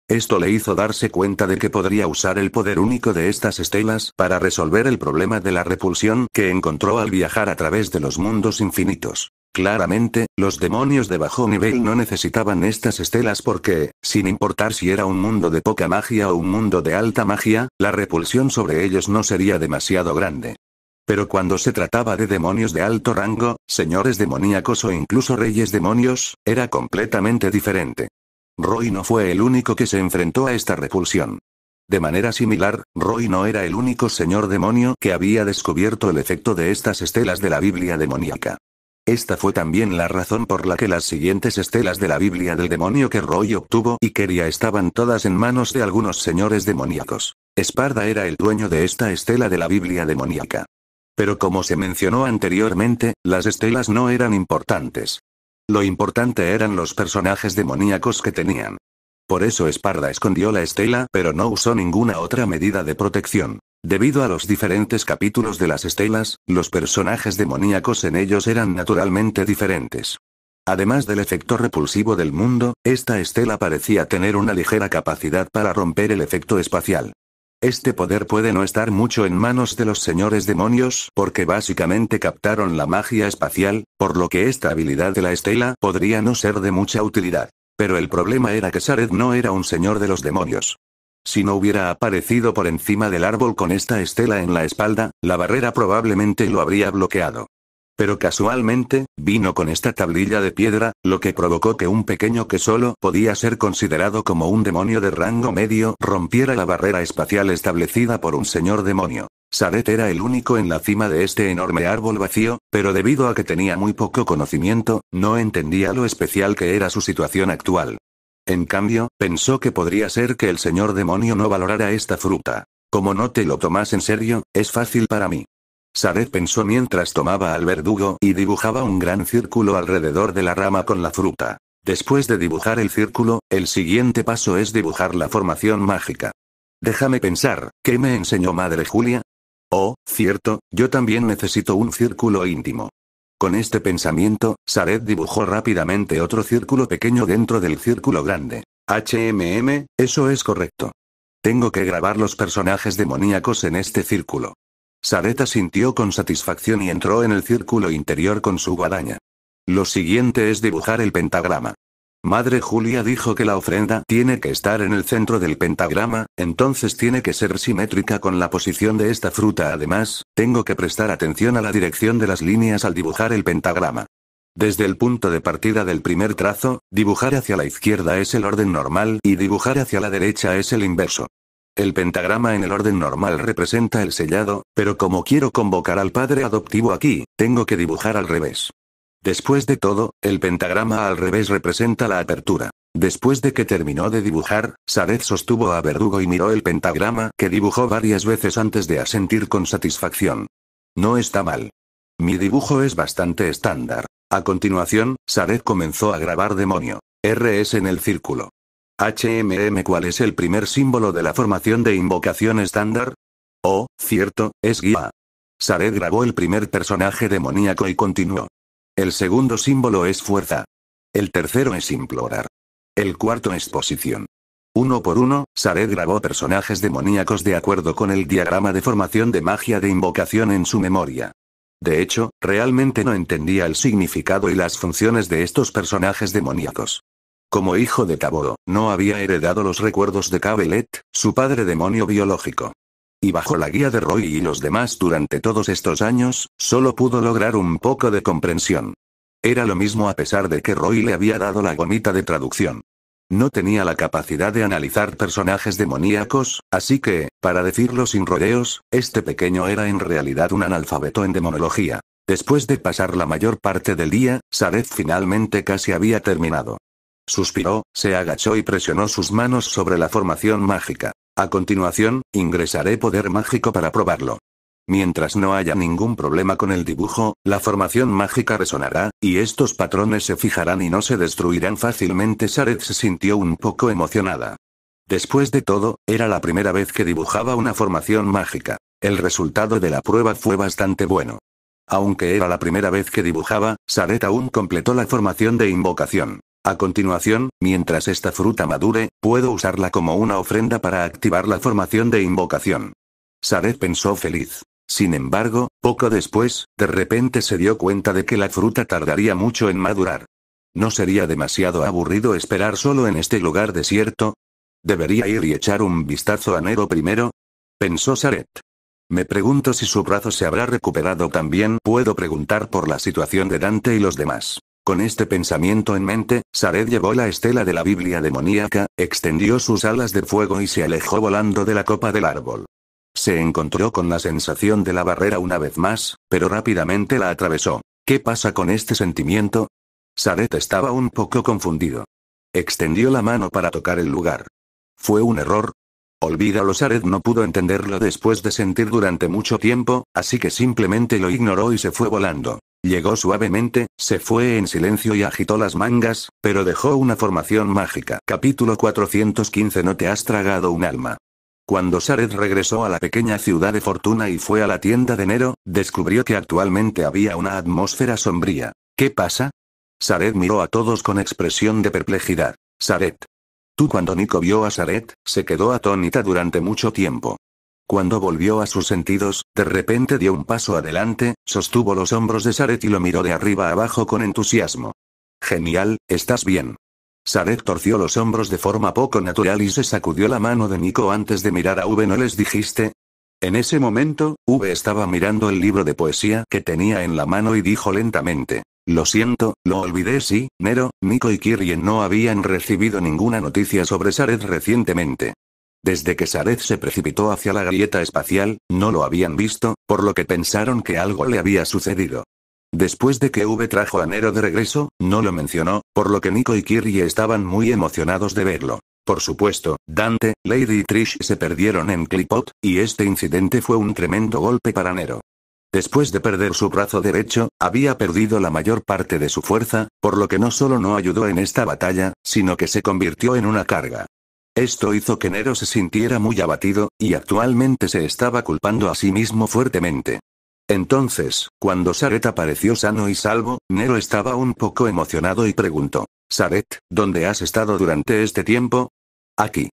Esto le hizo darse cuenta de que podría usar el poder único de estas estelas para resolver el problema de la repulsión que encontró al viajar a través de los mundos infinitos. Claramente, los demonios de bajo nivel no necesitaban estas estelas porque, sin importar si era un mundo de poca magia o un mundo de alta magia, la repulsión sobre ellos no sería demasiado grande. Pero cuando se trataba de demonios de alto rango, señores demoníacos o incluso reyes demonios, era completamente diferente. Roy no fue el único que se enfrentó a esta repulsión. De manera similar, Roy no era el único señor demonio que había descubierto el efecto de estas estelas de la Biblia demoníaca. Esta fue también la razón por la que las siguientes estelas de la Biblia del demonio que Roy obtuvo y quería estaban todas en manos de algunos señores demoníacos. Esparda era el dueño de esta estela de la Biblia demoníaca. Pero como se mencionó anteriormente, las estelas no eran importantes. Lo importante eran los personajes demoníacos que tenían. Por eso Esparda escondió la estela, pero no usó ninguna otra medida de protección. Debido a los diferentes capítulos de las estelas, los personajes demoníacos en ellos eran naturalmente diferentes. Además del efecto repulsivo del mundo, esta estela parecía tener una ligera capacidad para romper el efecto espacial. Este poder puede no estar mucho en manos de los señores demonios, porque básicamente captaron la magia espacial, por lo que esta habilidad de la estela podría no ser de mucha utilidad. Pero el problema era que Sared no era un señor de los demonios. Si no hubiera aparecido por encima del árbol con esta estela en la espalda, la barrera probablemente lo habría bloqueado. Pero casualmente, vino con esta tablilla de piedra, lo que provocó que un pequeño que solo podía ser considerado como un demonio de rango medio rompiera la barrera espacial establecida por un señor demonio. Saret era el único en la cima de este enorme árbol vacío, pero debido a que tenía muy poco conocimiento, no entendía lo especial que era su situación actual. En cambio, pensó que podría ser que el señor demonio no valorara esta fruta. Como no te lo tomas en serio, es fácil para mí. Sared pensó mientras tomaba al verdugo y dibujaba un gran círculo alrededor de la rama con la fruta. Después de dibujar el círculo, el siguiente paso es dibujar la formación mágica. Déjame pensar, ¿qué me enseñó Madre Julia? Oh, cierto, yo también necesito un círculo íntimo. Con este pensamiento, Sared dibujó rápidamente otro círculo pequeño dentro del círculo grande. HMM, eso es correcto. Tengo que grabar los personajes demoníacos en este círculo. Sareta sintió con satisfacción y entró en el círculo interior con su guadaña. Lo siguiente es dibujar el pentagrama. Madre Julia dijo que la ofrenda tiene que estar en el centro del pentagrama, entonces tiene que ser simétrica con la posición de esta fruta. Además, tengo que prestar atención a la dirección de las líneas al dibujar el pentagrama. Desde el punto de partida del primer trazo, dibujar hacia la izquierda es el orden normal y dibujar hacia la derecha es el inverso. El pentagrama en el orden normal representa el sellado, pero como quiero convocar al padre adoptivo aquí, tengo que dibujar al revés. Después de todo, el pentagrama al revés representa la apertura. Después de que terminó de dibujar, Sared sostuvo a Verdugo y miró el pentagrama que dibujó varias veces antes de asentir con satisfacción. No está mal. Mi dibujo es bastante estándar. A continuación, Sared comenzó a grabar demonio. RS en el círculo. HMM ¿Cuál es el primer símbolo de la formación de invocación estándar? Oh, cierto, es guía. Sared grabó el primer personaje demoníaco y continuó. El segundo símbolo es fuerza. El tercero es implorar. El cuarto es posición. Uno por uno, Sared grabó personajes demoníacos de acuerdo con el diagrama de formación de magia de invocación en su memoria. De hecho, realmente no entendía el significado y las funciones de estos personajes demoníacos. Como hijo de Taboro, no había heredado los recuerdos de Cabelet, su padre demonio biológico. Y bajo la guía de Roy y los demás durante todos estos años, solo pudo lograr un poco de comprensión. Era lo mismo a pesar de que Roy le había dado la gomita de traducción. No tenía la capacidad de analizar personajes demoníacos, así que, para decirlo sin rodeos, este pequeño era en realidad un analfabeto en demonología. Después de pasar la mayor parte del día, Sareth finalmente casi había terminado. Suspiró, se agachó y presionó sus manos sobre la formación mágica. A continuación, ingresaré poder mágico para probarlo. Mientras no haya ningún problema con el dibujo, la formación mágica resonará, y estos patrones se fijarán y no se destruirán fácilmente. Saret se sintió un poco emocionada. Después de todo, era la primera vez que dibujaba una formación mágica. El resultado de la prueba fue bastante bueno. Aunque era la primera vez que dibujaba, Saret aún completó la formación de invocación. A continuación, mientras esta fruta madure, puedo usarla como una ofrenda para activar la formación de invocación. Saret pensó feliz. Sin embargo, poco después, de repente se dio cuenta de que la fruta tardaría mucho en madurar. ¿No sería demasiado aburrido esperar solo en este lugar desierto? Debería ir y echar un vistazo a Nero primero, pensó Saret. Me pregunto si su brazo se habrá recuperado también. Puedo preguntar por la situación de Dante y los demás. Con este pensamiento en mente, Sared llevó la estela de la Biblia demoníaca, extendió sus alas de fuego y se alejó volando de la copa del árbol. Se encontró con la sensación de la barrera una vez más, pero rápidamente la atravesó. ¿Qué pasa con este sentimiento? Saret estaba un poco confundido. Extendió la mano para tocar el lugar. ¿Fue un error? Olvídalo, Saret no pudo entenderlo después de sentir durante mucho tiempo, así que simplemente lo ignoró y se fue volando. Llegó suavemente, se fue en silencio y agitó las mangas, pero dejó una formación mágica. Capítulo 415 No te has tragado un alma. Cuando Saret regresó a la pequeña ciudad de Fortuna y fue a la tienda de Nero, descubrió que actualmente había una atmósfera sombría. ¿Qué pasa? Saret miró a todos con expresión de perplejidad. Saret. Tú cuando Nico vio a Saret, se quedó atónita durante mucho tiempo. Cuando volvió a sus sentidos, de repente dio un paso adelante, sostuvo los hombros de Saret y lo miró de arriba abajo con entusiasmo. Genial, estás bien. Saret torció los hombros de forma poco natural y se sacudió la mano de Nico antes de mirar a V. ¿No les dijiste? En ese momento, V estaba mirando el libro de poesía que tenía en la mano y dijo lentamente. Lo siento, lo olvidé sí, Nero, Nico y Kirien no habían recibido ninguna noticia sobre Saret recientemente. Desde que Sarez se precipitó hacia la galleta espacial, no lo habían visto, por lo que pensaron que algo le había sucedido. Después de que V trajo a Nero de regreso, no lo mencionó, por lo que Nico y Kirby estaban muy emocionados de verlo. Por supuesto, Dante, Lady y Trish se perdieron en Clipot, y este incidente fue un tremendo golpe para Nero. Después de perder su brazo derecho, había perdido la mayor parte de su fuerza, por lo que no solo no ayudó en esta batalla, sino que se convirtió en una carga. Esto hizo que Nero se sintiera muy abatido, y actualmente se estaba culpando a sí mismo fuertemente. Entonces, cuando Saret apareció sano y salvo, Nero estaba un poco emocionado y preguntó, Saret, ¿dónde has estado durante este tiempo? Aquí.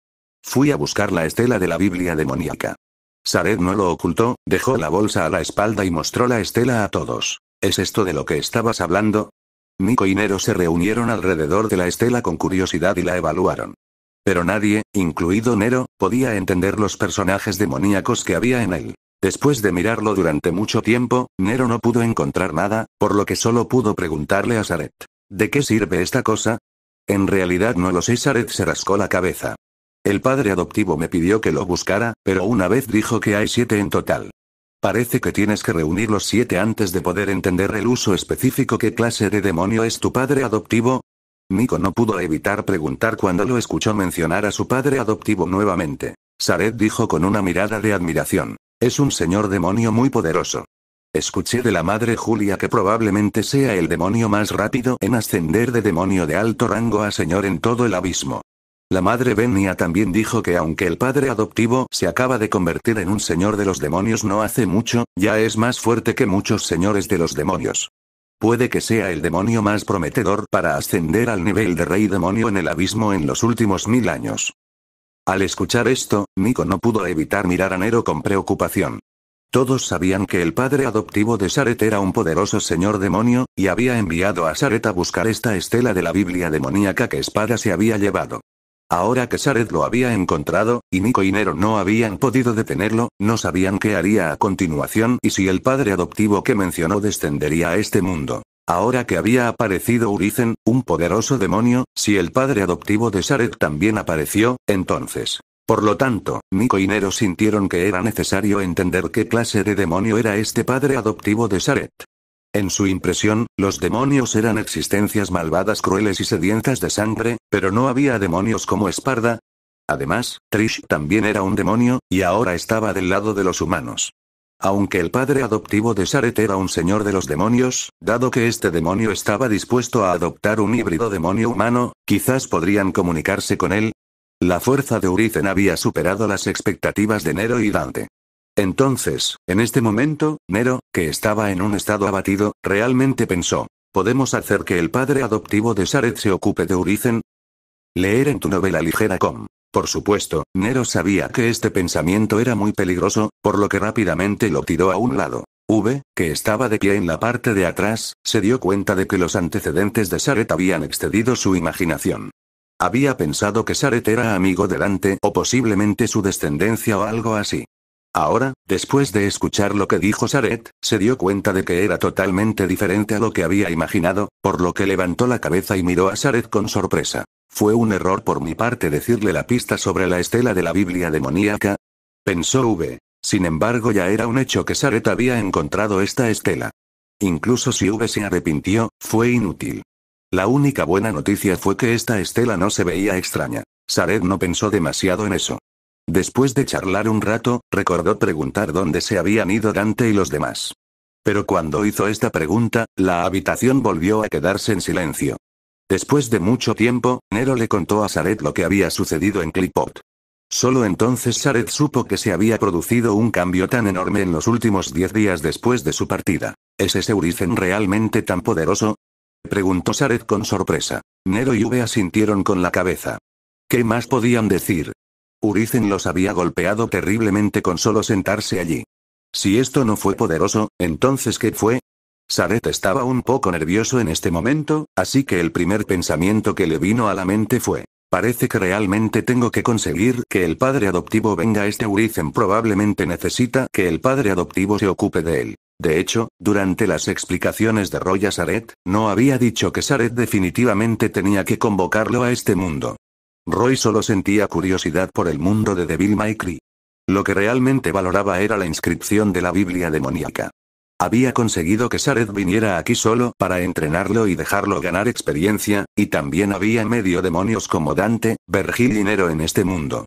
Fui a buscar la estela de la Biblia demoníaca. Saret no lo ocultó, dejó la bolsa a la espalda y mostró la estela a todos. ¿Es esto de lo que estabas hablando? Nico y Nero se reunieron alrededor de la estela con curiosidad y la evaluaron. Pero nadie, incluido Nero, podía entender los personajes demoníacos que había en él. Después de mirarlo durante mucho tiempo, Nero no pudo encontrar nada, por lo que solo pudo preguntarle a Saret. ¿De qué sirve esta cosa? En realidad no lo sé, Saret se rascó la cabeza. El padre adoptivo me pidió que lo buscara, pero una vez dijo que hay siete en total. Parece que tienes que reunir los siete antes de poder entender el uso específico ¿Qué clase de demonio es tu padre adoptivo, Nico no pudo evitar preguntar cuando lo escuchó mencionar a su padre adoptivo nuevamente. Saret dijo con una mirada de admiración. Es un señor demonio muy poderoso. Escuché de la madre Julia que probablemente sea el demonio más rápido en ascender de demonio de alto rango a señor en todo el abismo. La madre Benia también dijo que aunque el padre adoptivo se acaba de convertir en un señor de los demonios no hace mucho, ya es más fuerte que muchos señores de los demonios. Puede que sea el demonio más prometedor para ascender al nivel de rey demonio en el abismo en los últimos mil años. Al escuchar esto, Nico no pudo evitar mirar a Nero con preocupación. Todos sabían que el padre adoptivo de Saret era un poderoso señor demonio, y había enviado a Saret a buscar esta estela de la Biblia demoníaca que Espada se había llevado. Ahora que Saret lo había encontrado, y Nico y Nero no habían podido detenerlo, no sabían qué haría a continuación y si el padre adoptivo que mencionó descendería a este mundo. Ahora que había aparecido Urizen, un poderoso demonio, si el padre adoptivo de Saret también apareció, entonces. Por lo tanto, Nico y Nero sintieron que era necesario entender qué clase de demonio era este padre adoptivo de Saret. En su impresión, los demonios eran existencias malvadas, crueles y sedientas de sangre, pero no había demonios como Esparda. Además, Trish también era un demonio, y ahora estaba del lado de los humanos. Aunque el padre adoptivo de Saret era un señor de los demonios, dado que este demonio estaba dispuesto a adoptar un híbrido demonio humano, quizás podrían comunicarse con él. La fuerza de Urizen había superado las expectativas de Nero y Dante. Entonces, en este momento, Nero, que estaba en un estado abatido, realmente pensó, ¿podemos hacer que el padre adoptivo de Saret se ocupe de Urizen? Leer en tu novela ligera com. Por supuesto, Nero sabía que este pensamiento era muy peligroso, por lo que rápidamente lo tiró a un lado. V, que estaba de pie en la parte de atrás, se dio cuenta de que los antecedentes de Saret habían excedido su imaginación. Había pensado que Saret era amigo delante o posiblemente su descendencia o algo así. Ahora, después de escuchar lo que dijo Saret, se dio cuenta de que era totalmente diferente a lo que había imaginado, por lo que levantó la cabeza y miró a Saret con sorpresa. Fue un error por mi parte decirle la pista sobre la estela de la Biblia demoníaca. Pensó V. Sin embargo, ya era un hecho que Saret había encontrado esta estela. Incluso si V se arrepintió, fue inútil. La única buena noticia fue que esta estela no se veía extraña. Saret no pensó demasiado en eso. Después de charlar un rato, recordó preguntar dónde se habían ido Dante y los demás. Pero cuando hizo esta pregunta, la habitación volvió a quedarse en silencio. Después de mucho tiempo, Nero le contó a Saret lo que había sucedido en Clipot. Solo entonces Saret supo que se había producido un cambio tan enorme en los últimos diez días después de su partida. ¿Es ese origen realmente tan poderoso? Preguntó Saret con sorpresa. Nero y V asintieron con la cabeza. ¿Qué más podían decir? Urizen los había golpeado terriblemente con solo sentarse allí. Si esto no fue poderoso, entonces ¿qué fue? Saret estaba un poco nervioso en este momento, así que el primer pensamiento que le vino a la mente fue, Parece que realmente tengo que conseguir que el padre adoptivo venga. a Este Urizen probablemente necesita que el padre adoptivo se ocupe de él. De hecho, durante las explicaciones de Roya Saret, no había dicho que Saret definitivamente tenía que convocarlo a este mundo. Roy solo sentía curiosidad por el mundo de Devil May Cry. Lo que realmente valoraba era la inscripción de la Biblia demoníaca. Había conseguido que Sareth viniera aquí solo para entrenarlo y dejarlo ganar experiencia, y también había medio demonios como Dante, Vergil y Nero en este mundo.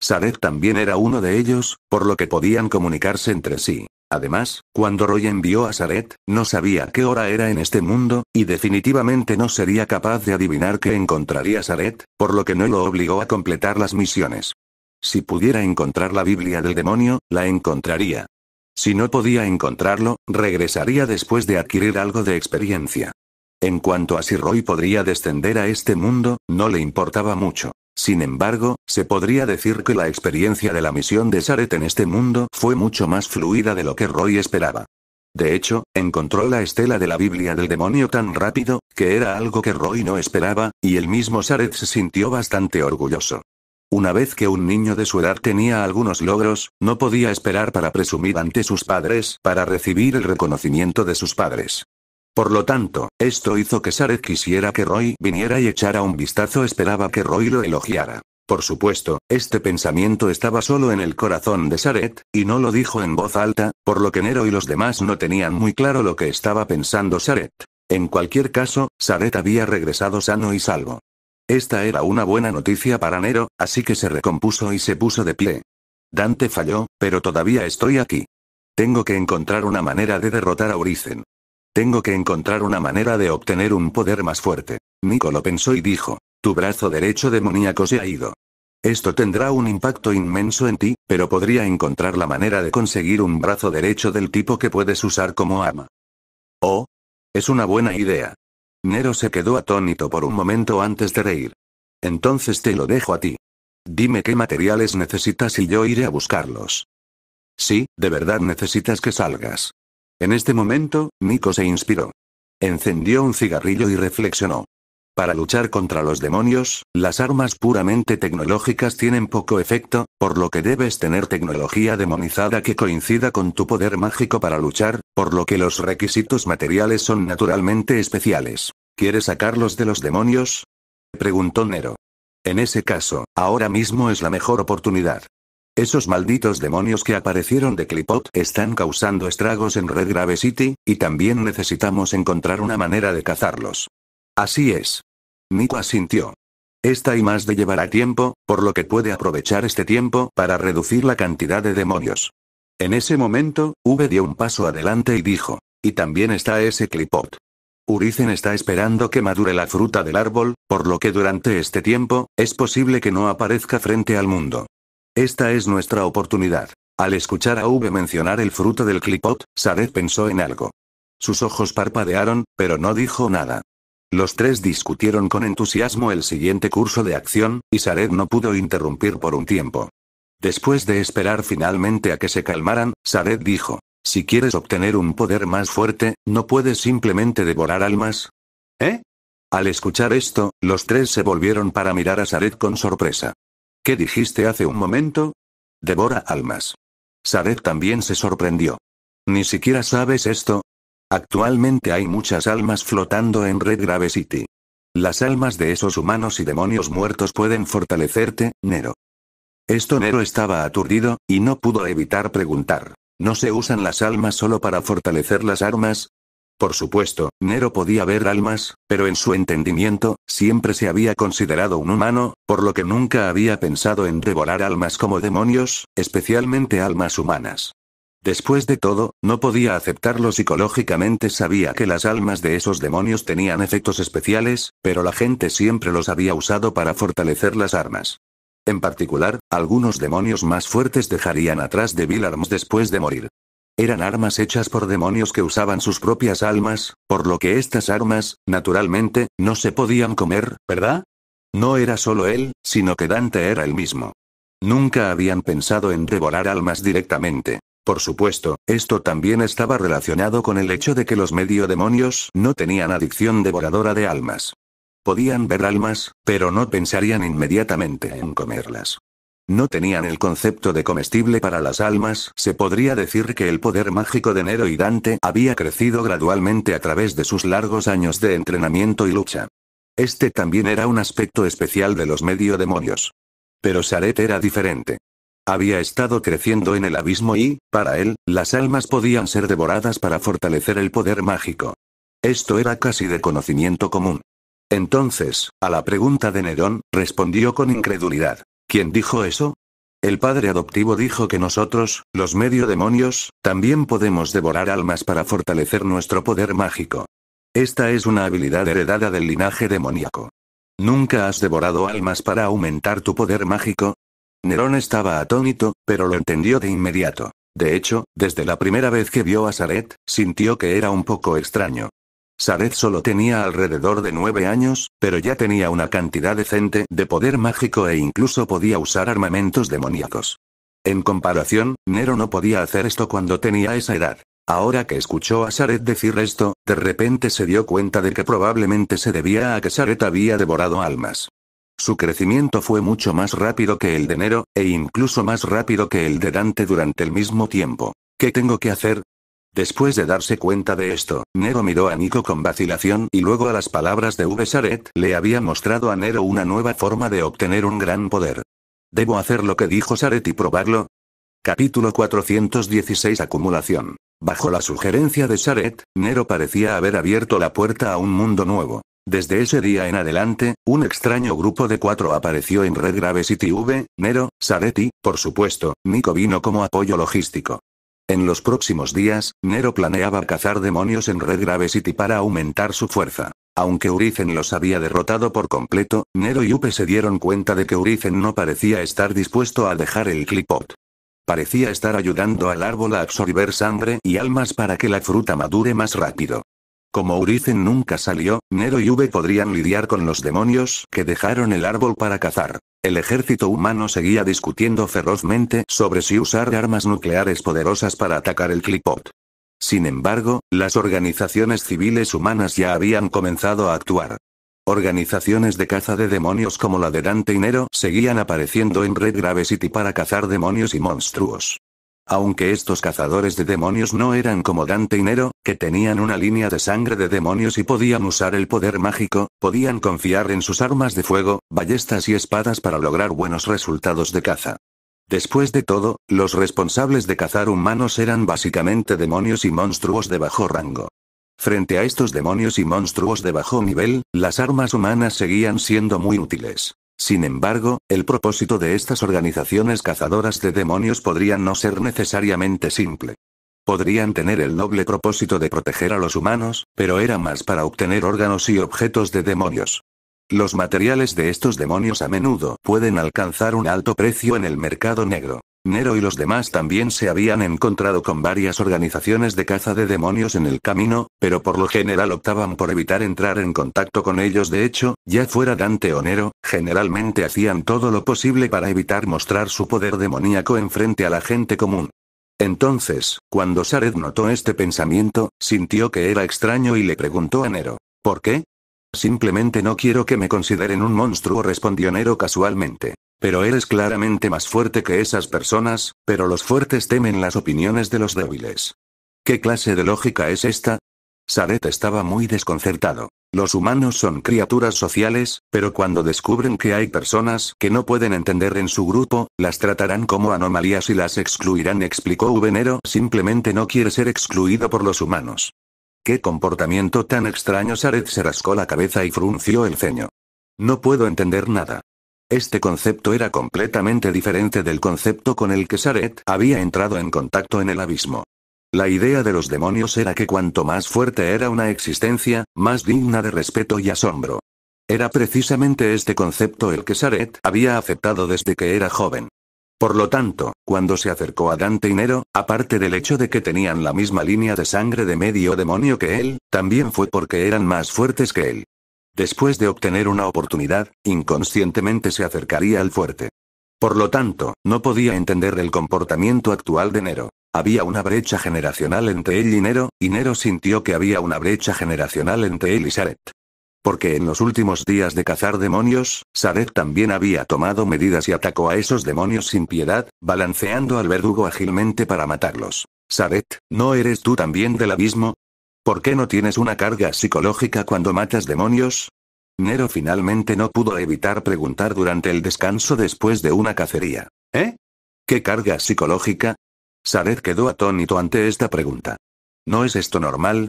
Sareth también era uno de ellos, por lo que podían comunicarse entre sí. Además, cuando Roy envió a Saret, no sabía qué hora era en este mundo, y definitivamente no sería capaz de adivinar qué encontraría Saret, por lo que no lo obligó a completar las misiones. Si pudiera encontrar la Biblia del demonio, la encontraría. Si no podía encontrarlo, regresaría después de adquirir algo de experiencia. En cuanto a si Roy podría descender a este mundo, no le importaba mucho. Sin embargo, se podría decir que la experiencia de la misión de Saret en este mundo fue mucho más fluida de lo que Roy esperaba. De hecho, encontró la estela de la Biblia del demonio tan rápido, que era algo que Roy no esperaba, y el mismo Saret se sintió bastante orgulloso. Una vez que un niño de su edad tenía algunos logros, no podía esperar para presumir ante sus padres, para recibir el reconocimiento de sus padres. Por lo tanto, esto hizo que Saret quisiera que Roy viniera y echara un vistazo esperaba que Roy lo elogiara. Por supuesto, este pensamiento estaba solo en el corazón de Saret, y no lo dijo en voz alta, por lo que Nero y los demás no tenían muy claro lo que estaba pensando Saret. En cualquier caso, Saret había regresado sano y salvo. Esta era una buena noticia para Nero, así que se recompuso y se puso de pie. Dante falló, pero todavía estoy aquí. Tengo que encontrar una manera de derrotar a Oricen. Tengo que encontrar una manera de obtener un poder más fuerte. Nico lo pensó y dijo, tu brazo derecho demoníaco se ha ido. Esto tendrá un impacto inmenso en ti, pero podría encontrar la manera de conseguir un brazo derecho del tipo que puedes usar como ama. Oh. Es una buena idea. Nero se quedó atónito por un momento antes de reír. Entonces te lo dejo a ti. Dime qué materiales necesitas y yo iré a buscarlos. Sí, de verdad necesitas que salgas. En este momento, Nico se inspiró. Encendió un cigarrillo y reflexionó. Para luchar contra los demonios, las armas puramente tecnológicas tienen poco efecto, por lo que debes tener tecnología demonizada que coincida con tu poder mágico para luchar, por lo que los requisitos materiales son naturalmente especiales. ¿Quieres sacarlos de los demonios? Preguntó Nero. En ese caso, ahora mismo es la mejor oportunidad. Esos malditos demonios que aparecieron de Clipot están causando estragos en Red City, y también necesitamos encontrar una manera de cazarlos. Así es. Nico asintió. Esta y más de llevará tiempo, por lo que puede aprovechar este tiempo para reducir la cantidad de demonios. En ese momento, V dio un paso adelante y dijo. Y también está ese Clipot. Urizen está esperando que madure la fruta del árbol, por lo que durante este tiempo, es posible que no aparezca frente al mundo. Esta es nuestra oportunidad. Al escuchar a V mencionar el fruto del clipot, Saret pensó en algo. Sus ojos parpadearon, pero no dijo nada. Los tres discutieron con entusiasmo el siguiente curso de acción, y Saret no pudo interrumpir por un tiempo. Después de esperar finalmente a que se calmaran, Saret dijo, si quieres obtener un poder más fuerte, no puedes simplemente devorar almas. ¿Eh? Al escuchar esto, los tres se volvieron para mirar a Saret con sorpresa. ¿Qué dijiste hace un momento? Devora almas. Sarek también se sorprendió. ¿Ni siquiera sabes esto? Actualmente hay muchas almas flotando en Red City. Las almas de esos humanos y demonios muertos pueden fortalecerte, Nero. Esto Nero estaba aturdido, y no pudo evitar preguntar. ¿No se usan las almas solo para fortalecer las armas? Por supuesto, Nero podía ver almas, pero en su entendimiento, siempre se había considerado un humano, por lo que nunca había pensado en devorar almas como demonios, especialmente almas humanas. Después de todo, no podía aceptarlo psicológicamente, sabía que las almas de esos demonios tenían efectos especiales, pero la gente siempre los había usado para fortalecer las armas. En particular, algunos demonios más fuertes dejarían atrás de Arms después de morir. Eran armas hechas por demonios que usaban sus propias almas, por lo que estas armas, naturalmente, no se podían comer, ¿verdad? No era solo él, sino que Dante era el mismo. Nunca habían pensado en devorar almas directamente. Por supuesto, esto también estaba relacionado con el hecho de que los medio demonios no tenían adicción devoradora de almas. Podían ver almas, pero no pensarían inmediatamente en comerlas. No tenían el concepto de comestible para las almas, se podría decir que el poder mágico de Nero y Dante había crecido gradualmente a través de sus largos años de entrenamiento y lucha. Este también era un aspecto especial de los medio demonios. Pero Saret era diferente. Había estado creciendo en el abismo y, para él, las almas podían ser devoradas para fortalecer el poder mágico. Esto era casi de conocimiento común. Entonces, a la pregunta de Nerón, respondió con incredulidad. ¿Quién dijo eso? El padre adoptivo dijo que nosotros, los medio demonios, también podemos devorar almas para fortalecer nuestro poder mágico. Esta es una habilidad heredada del linaje demoníaco. ¿Nunca has devorado almas para aumentar tu poder mágico? Nerón estaba atónito, pero lo entendió de inmediato. De hecho, desde la primera vez que vio a Saret, sintió que era un poco extraño. Sareth solo tenía alrededor de nueve años, pero ya tenía una cantidad decente de poder mágico e incluso podía usar armamentos demoníacos. En comparación, Nero no podía hacer esto cuando tenía esa edad. Ahora que escuchó a Sareth decir esto, de repente se dio cuenta de que probablemente se debía a que Sareth había devorado almas. Su crecimiento fue mucho más rápido que el de Nero, e incluso más rápido que el de Dante durante el mismo tiempo. ¿Qué tengo que hacer? Después de darse cuenta de esto, Nero miró a Nico con vacilación y luego a las palabras de V. Saret le había mostrado a Nero una nueva forma de obtener un gran poder. ¿Debo hacer lo que dijo Saret y probarlo? Capítulo 416 Acumulación. Bajo la sugerencia de Saret, Nero parecía haber abierto la puerta a un mundo nuevo. Desde ese día en adelante, un extraño grupo de cuatro apareció en Red City V, Nero, y, por supuesto, Nico vino como apoyo logístico. En los próximos días, Nero planeaba cazar demonios en Red City para aumentar su fuerza. Aunque Urizen los había derrotado por completo, Nero y Upe se dieron cuenta de que Urizen no parecía estar dispuesto a dejar el clipot. Parecía estar ayudando al árbol a absorber sangre y almas para que la fruta madure más rápido. Como Urizen nunca salió, Nero y V podrían lidiar con los demonios que dejaron el árbol para cazar. El ejército humano seguía discutiendo ferozmente sobre si usar armas nucleares poderosas para atacar el Clipot. Sin embargo, las organizaciones civiles humanas ya habían comenzado a actuar. Organizaciones de caza de demonios como la de Dante y Nero seguían apareciendo en Red Grave City para cazar demonios y monstruos. Aunque estos cazadores de demonios no eran como Dante y Nero, que tenían una línea de sangre de demonios y podían usar el poder mágico, podían confiar en sus armas de fuego, ballestas y espadas para lograr buenos resultados de caza. Después de todo, los responsables de cazar humanos eran básicamente demonios y monstruos de bajo rango. Frente a estos demonios y monstruos de bajo nivel, las armas humanas seguían siendo muy útiles. Sin embargo, el propósito de estas organizaciones cazadoras de demonios podría no ser necesariamente simple. Podrían tener el noble propósito de proteger a los humanos, pero era más para obtener órganos y objetos de demonios. Los materiales de estos demonios a menudo pueden alcanzar un alto precio en el mercado negro. Nero y los demás también se habían encontrado con varias organizaciones de caza de demonios en el camino, pero por lo general optaban por evitar entrar en contacto con ellos. De hecho, ya fuera Dante o Nero, generalmente hacían todo lo posible para evitar mostrar su poder demoníaco en frente a la gente común. Entonces, cuando Sared notó este pensamiento, sintió que era extraño y le preguntó a Nero, ¿por qué? Simplemente no quiero que me consideren un monstruo, respondió Nero casualmente. Pero eres claramente más fuerte que esas personas, pero los fuertes temen las opiniones de los débiles. ¿Qué clase de lógica es esta? Saret estaba muy desconcertado. Los humanos son criaturas sociales, pero cuando descubren que hay personas que no pueden entender en su grupo, las tratarán como anomalías y las excluirán, explicó Venero. Simplemente no quiere ser excluido por los humanos. Qué comportamiento tan extraño. Saret se rascó la cabeza y frunció el ceño. No puedo entender nada. Este concepto era completamente diferente del concepto con el que Saret había entrado en contacto en el abismo. La idea de los demonios era que cuanto más fuerte era una existencia, más digna de respeto y asombro. Era precisamente este concepto el que Saret había aceptado desde que era joven. Por lo tanto, cuando se acercó a Dante y Nero, aparte del hecho de que tenían la misma línea de sangre de medio demonio que él, también fue porque eran más fuertes que él. Después de obtener una oportunidad, inconscientemente se acercaría al fuerte. Por lo tanto, no podía entender el comportamiento actual de Nero. Había una brecha generacional entre él y Nero, y Nero sintió que había una brecha generacional entre él y Saret. Porque en los últimos días de cazar demonios, Saret también había tomado medidas y atacó a esos demonios sin piedad, balanceando al verdugo ágilmente para matarlos. Saret, ¿no eres tú también del abismo? ¿Por qué no tienes una carga psicológica cuando matas demonios? Nero finalmente no pudo evitar preguntar durante el descanso después de una cacería. ¿Eh? ¿Qué carga psicológica? Saret quedó atónito ante esta pregunta. ¿No es esto normal?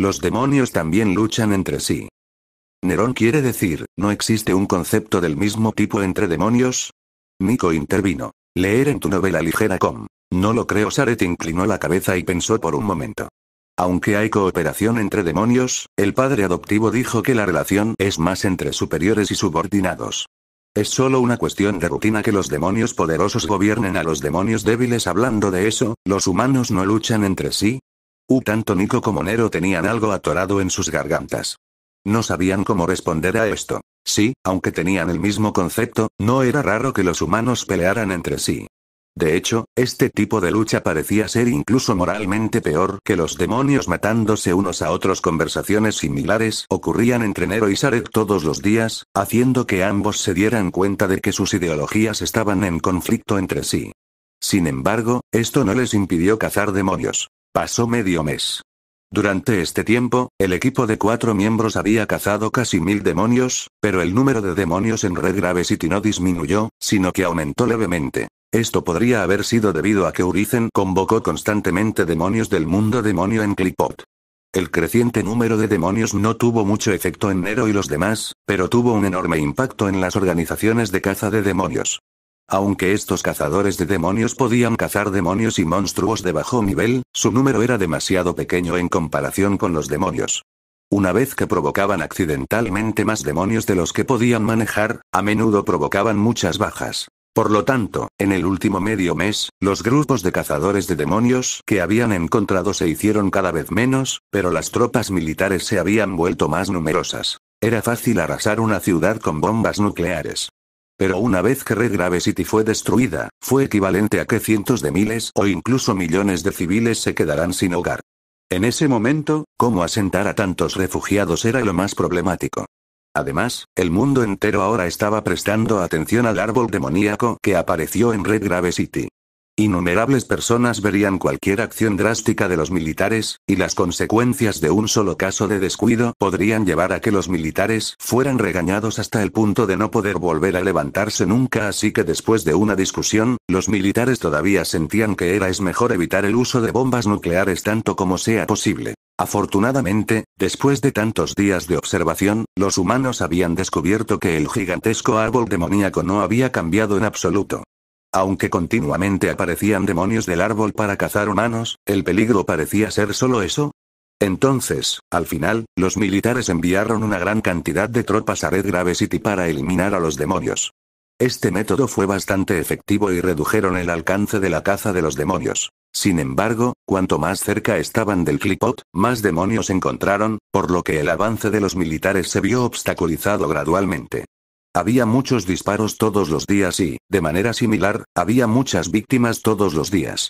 Los demonios también luchan entre sí. Nerón quiere decir, ¿no existe un concepto del mismo tipo entre demonios? Nico intervino. Leer en tu novela ligera com. No lo creo. Saret inclinó la cabeza y pensó por un momento. Aunque hay cooperación entre demonios, el padre adoptivo dijo que la relación es más entre superiores y subordinados. Es solo una cuestión de rutina que los demonios poderosos gobiernen a los demonios débiles. Hablando de eso, los humanos no luchan entre sí. U tanto Nico como Nero tenían algo atorado en sus gargantas. No sabían cómo responder a esto. Sí, aunque tenían el mismo concepto, no era raro que los humanos pelearan entre sí. De hecho, este tipo de lucha parecía ser incluso moralmente peor que los demonios matándose unos a otros. Conversaciones similares ocurrían entre Nero y Sarek todos los días, haciendo que ambos se dieran cuenta de que sus ideologías estaban en conflicto entre sí. Sin embargo, esto no les impidió cazar demonios. Pasó medio mes. Durante este tiempo, el equipo de cuatro miembros había cazado casi mil demonios, pero el número de demonios en Red City no disminuyó, sino que aumentó levemente. Esto podría haber sido debido a que Urizen convocó constantemente demonios del mundo demonio en Clipot. El creciente número de demonios no tuvo mucho efecto en Nero y los demás, pero tuvo un enorme impacto en las organizaciones de caza de demonios. Aunque estos cazadores de demonios podían cazar demonios y monstruos de bajo nivel, su número era demasiado pequeño en comparación con los demonios. Una vez que provocaban accidentalmente más demonios de los que podían manejar, a menudo provocaban muchas bajas. Por lo tanto, en el último medio mes, los grupos de cazadores de demonios que habían encontrado se hicieron cada vez menos, pero las tropas militares se habían vuelto más numerosas. Era fácil arrasar una ciudad con bombas nucleares. Pero una vez que Red City fue destruida, fue equivalente a que cientos de miles o incluso millones de civiles se quedarán sin hogar. En ese momento, cómo asentar a tantos refugiados era lo más problemático. Además, el mundo entero ahora estaba prestando atención al árbol demoníaco que apareció en Red Grave City. Innumerables personas verían cualquier acción drástica de los militares, y las consecuencias de un solo caso de descuido podrían llevar a que los militares fueran regañados hasta el punto de no poder volver a levantarse nunca, así que después de una discusión, los militares todavía sentían que era es mejor evitar el uso de bombas nucleares tanto como sea posible. Afortunadamente, después de tantos días de observación, los humanos habían descubierto que el gigantesco árbol demoníaco no había cambiado en absoluto. Aunque continuamente aparecían demonios del árbol para cazar humanos, el peligro parecía ser solo eso. Entonces, al final, los militares enviaron una gran cantidad de tropas a Red City para eliminar a los demonios. Este método fue bastante efectivo y redujeron el alcance de la caza de los demonios. Sin embargo, cuanto más cerca estaban del clipot, más demonios encontraron, por lo que el avance de los militares se vio obstaculizado gradualmente. Había muchos disparos todos los días y, de manera similar, había muchas víctimas todos los días.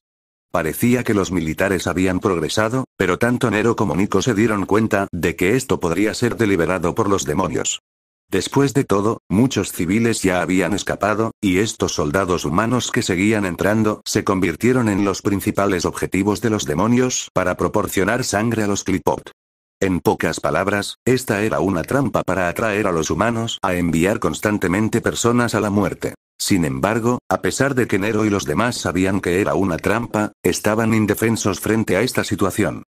Parecía que los militares habían progresado, pero tanto Nero como Nico se dieron cuenta de que esto podría ser deliberado por los demonios. Después de todo, muchos civiles ya habían escapado, y estos soldados humanos que seguían entrando se convirtieron en los principales objetivos de los demonios para proporcionar sangre a los Clipot. En pocas palabras, esta era una trampa para atraer a los humanos a enviar constantemente personas a la muerte. Sin embargo, a pesar de que Nero y los demás sabían que era una trampa, estaban indefensos frente a esta situación.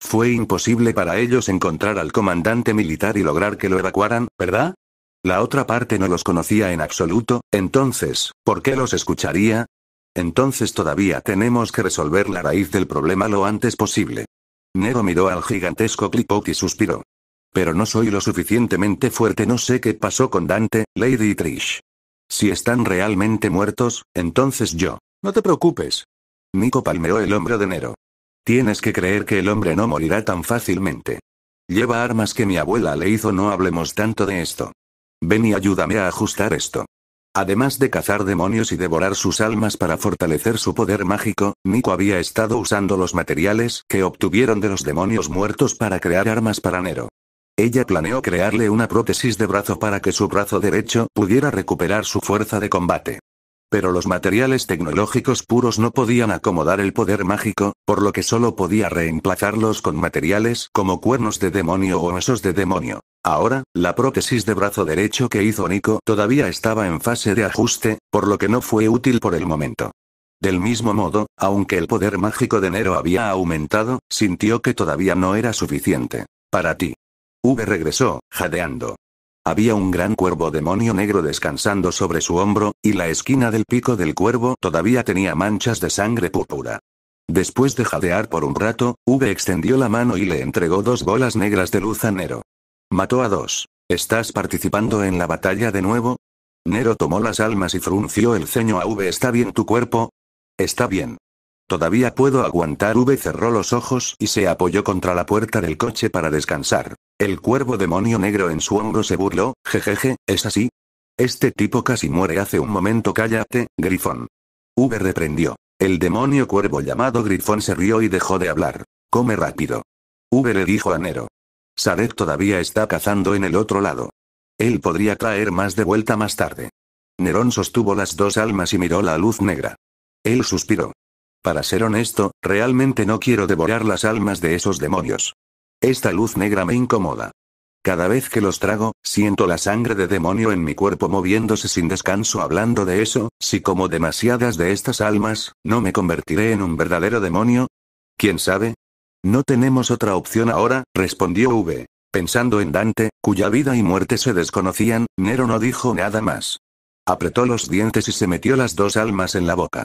Fue imposible para ellos encontrar al comandante militar y lograr que lo evacuaran, ¿verdad? La otra parte no los conocía en absoluto, entonces, ¿por qué los escucharía? Entonces todavía tenemos que resolver la raíz del problema lo antes posible. Nero miró al gigantesco Clipok y suspiró. Pero no soy lo suficientemente fuerte, no sé qué pasó con Dante, Lady y Trish. Si están realmente muertos, entonces yo. No te preocupes. Nico palmeó el hombro de Nero. Tienes que creer que el hombre no morirá tan fácilmente. Lleva armas que mi abuela le hizo, no hablemos tanto de esto. Ven y ayúdame a ajustar esto. Además de cazar demonios y devorar sus almas para fortalecer su poder mágico, Nico había estado usando los materiales que obtuvieron de los demonios muertos para crear armas para Nero. Ella planeó crearle una prótesis de brazo para que su brazo derecho pudiera recuperar su fuerza de combate pero los materiales tecnológicos puros no podían acomodar el poder mágico, por lo que solo podía reemplazarlos con materiales como cuernos de demonio o huesos de demonio. Ahora, la prótesis de brazo derecho que hizo Nico todavía estaba en fase de ajuste, por lo que no fue útil por el momento. Del mismo modo, aunque el poder mágico de Nero había aumentado, sintió que todavía no era suficiente. Para ti. V regresó, jadeando. Había un gran cuervo demonio negro descansando sobre su hombro, y la esquina del pico del cuervo todavía tenía manchas de sangre púrpura. Después de jadear por un rato, V extendió la mano y le entregó dos bolas negras de luz a Nero. Mató a dos. ¿Estás participando en la batalla de nuevo? Nero tomó las almas y frunció el ceño a V. ¿Está bien tu cuerpo? Está bien. Todavía puedo aguantar. V cerró los ojos y se apoyó contra la puerta del coche para descansar. El cuervo demonio negro en su hombro se burló, jejeje, ¿es así? Este tipo casi muere hace un momento cállate, Grifón. V reprendió. El demonio cuervo llamado Grifón se rió y dejó de hablar. Come rápido. V le dijo a Nero. Sarek todavía está cazando en el otro lado. Él podría traer más de vuelta más tarde. Nerón sostuvo las dos almas y miró la luz negra. Él suspiró. Para ser honesto, realmente no quiero devorar las almas de esos demonios. Esta luz negra me incomoda. Cada vez que los trago, siento la sangre de demonio en mi cuerpo moviéndose sin descanso hablando de eso, si como demasiadas de estas almas, no me convertiré en un verdadero demonio. ¿Quién sabe? No tenemos otra opción ahora, respondió V. Pensando en Dante, cuya vida y muerte se desconocían, Nero no dijo nada más. Apretó los dientes y se metió las dos almas en la boca.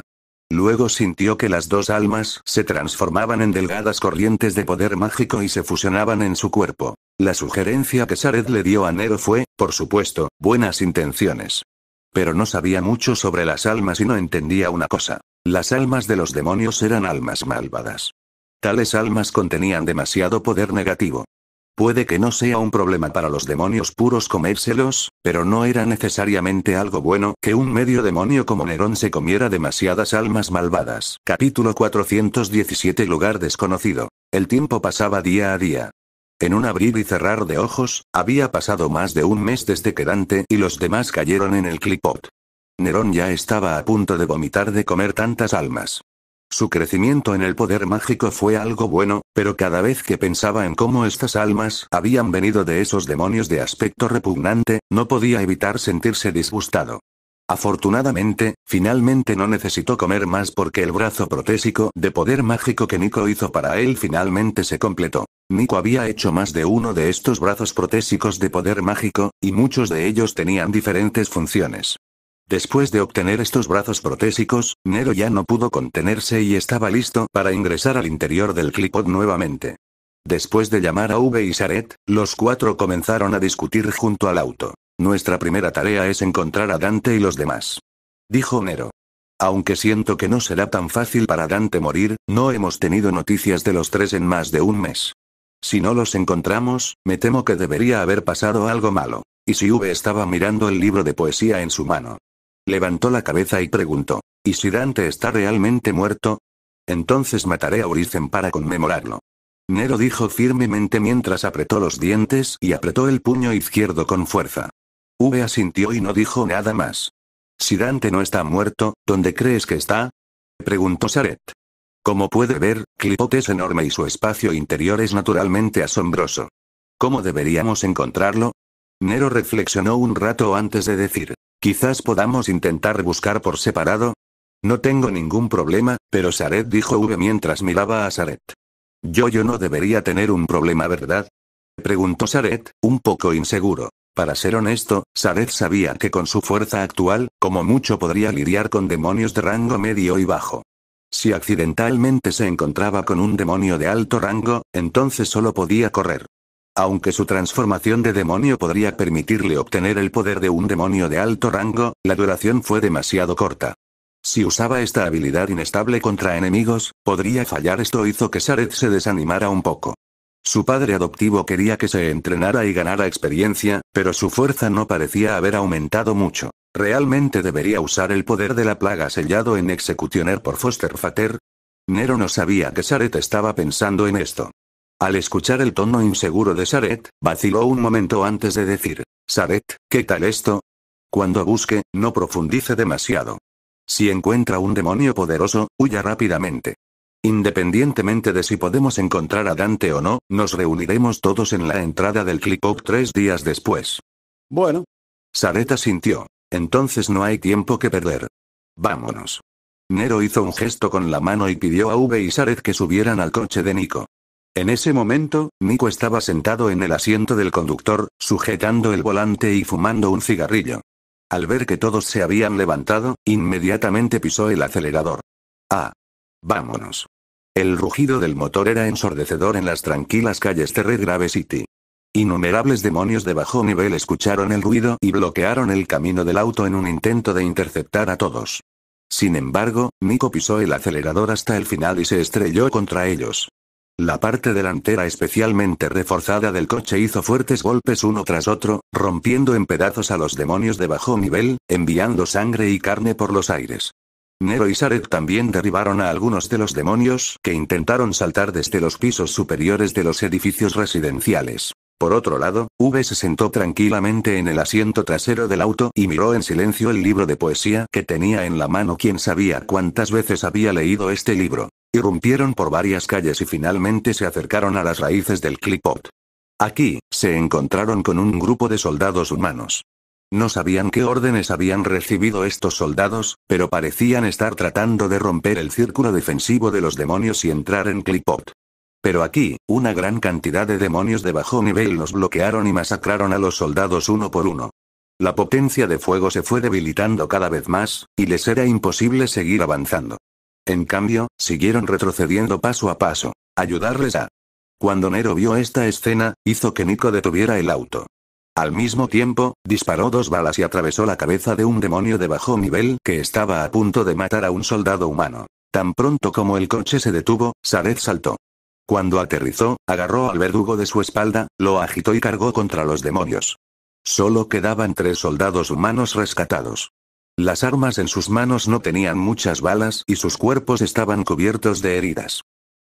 Luego sintió que las dos almas se transformaban en delgadas corrientes de poder mágico y se fusionaban en su cuerpo. La sugerencia que Sared le dio a Nero fue, por supuesto, buenas intenciones. Pero no sabía mucho sobre las almas y no entendía una cosa. Las almas de los demonios eran almas malvadas. Tales almas contenían demasiado poder negativo. Puede que no sea un problema para los demonios puros comérselos, pero no era necesariamente algo bueno que un medio demonio como Nerón se comiera demasiadas almas malvadas. Capítulo 417 Lugar desconocido. El tiempo pasaba día a día. En un abrir y cerrar de ojos, había pasado más de un mes desde que Dante y los demás cayeron en el clipot. Nerón ya estaba a punto de vomitar de comer tantas almas. Su crecimiento en el poder mágico fue algo bueno, pero cada vez que pensaba en cómo estas almas habían venido de esos demonios de aspecto repugnante, no podía evitar sentirse disgustado. Afortunadamente, finalmente no necesitó comer más porque el brazo protésico de poder mágico que Nico hizo para él finalmente se completó. Nico había hecho más de uno de estos brazos protésicos de poder mágico, y muchos de ellos tenían diferentes funciones. Después de obtener estos brazos protésicos, Nero ya no pudo contenerse y estaba listo para ingresar al interior del clipod nuevamente. Después de llamar a V y Saret, los cuatro comenzaron a discutir junto al auto. Nuestra primera tarea es encontrar a Dante y los demás. Dijo Nero. Aunque siento que no será tan fácil para Dante morir, no hemos tenido noticias de los tres en más de un mes. Si no los encontramos, me temo que debería haber pasado algo malo. Y si V estaba mirando el libro de poesía en su mano. Levantó la cabeza y preguntó, ¿y si Dante está realmente muerto? Entonces mataré a Uricen para conmemorarlo. Nero dijo firmemente mientras apretó los dientes y apretó el puño izquierdo con fuerza. V asintió y no dijo nada más. Si Dante no está muerto, ¿dónde crees que está? preguntó Saret. Como puede ver, Clipot es enorme y su espacio interior es naturalmente asombroso. ¿Cómo deberíamos encontrarlo? Nero reflexionó un rato antes de decir. Quizás podamos intentar buscar por separado. No tengo ningún problema, pero Saret dijo V mientras miraba a Saret. Yo yo no debería tener un problema, ¿verdad? Preguntó Saret, un poco inseguro. Para ser honesto, Saret sabía que con su fuerza actual, como mucho podría lidiar con demonios de rango medio y bajo. Si accidentalmente se encontraba con un demonio de alto rango, entonces solo podía correr. Aunque su transformación de demonio podría permitirle obtener el poder de un demonio de alto rango, la duración fue demasiado corta. Si usaba esta habilidad inestable contra enemigos, podría fallar. Esto hizo que Sareth se desanimara un poco. Su padre adoptivo quería que se entrenara y ganara experiencia, pero su fuerza no parecía haber aumentado mucho. ¿Realmente debería usar el poder de la plaga sellado en Executioner por Foster Fater? Nero no sabía que Sareth estaba pensando en esto. Al escuchar el tono inseguro de Saret, vaciló un momento antes de decir, Saret, ¿qué tal esto? Cuando busque, no profundice demasiado. Si encuentra un demonio poderoso, huya rápidamente. Independientemente de si podemos encontrar a Dante o no, nos reuniremos todos en la entrada del clip tres días después. Bueno. Saret asintió. Entonces no hay tiempo que perder. Vámonos. Nero hizo un gesto con la mano y pidió a V y Saret que subieran al coche de Nico. En ese momento, Nico estaba sentado en el asiento del conductor, sujetando el volante y fumando un cigarrillo. Al ver que todos se habían levantado, inmediatamente pisó el acelerador. Ah. Vámonos. El rugido del motor era ensordecedor en las tranquilas calles de Red Grave City. Innumerables demonios de bajo nivel escucharon el ruido y bloquearon el camino del auto en un intento de interceptar a todos. Sin embargo, Nico pisó el acelerador hasta el final y se estrelló contra ellos. La parte delantera especialmente reforzada del coche hizo fuertes golpes uno tras otro, rompiendo en pedazos a los demonios de bajo nivel, enviando sangre y carne por los aires. Nero y Sarek también derribaron a algunos de los demonios que intentaron saltar desde los pisos superiores de los edificios residenciales. Por otro lado, V se sentó tranquilamente en el asiento trasero del auto y miró en silencio el libro de poesía que tenía en la mano quien sabía cuántas veces había leído este libro. Irrumpieron por varias calles y finalmente se acercaron a las raíces del clipot. Aquí, se encontraron con un grupo de soldados humanos. No sabían qué órdenes habían recibido estos soldados, pero parecían estar tratando de romper el círculo defensivo de los demonios y entrar en clipot. Pero aquí, una gran cantidad de demonios de bajo nivel los bloquearon y masacraron a los soldados uno por uno. La potencia de fuego se fue debilitando cada vez más, y les era imposible seguir avanzando. En cambio, siguieron retrocediendo paso a paso. Ayudarles a. Cuando Nero vio esta escena, hizo que Nico detuviera el auto. Al mismo tiempo, disparó dos balas y atravesó la cabeza de un demonio de bajo nivel que estaba a punto de matar a un soldado humano. Tan pronto como el coche se detuvo, Sareth saltó. Cuando aterrizó, agarró al verdugo de su espalda, lo agitó y cargó contra los demonios. Solo quedaban tres soldados humanos rescatados. Las armas en sus manos no tenían muchas balas y sus cuerpos estaban cubiertos de heridas.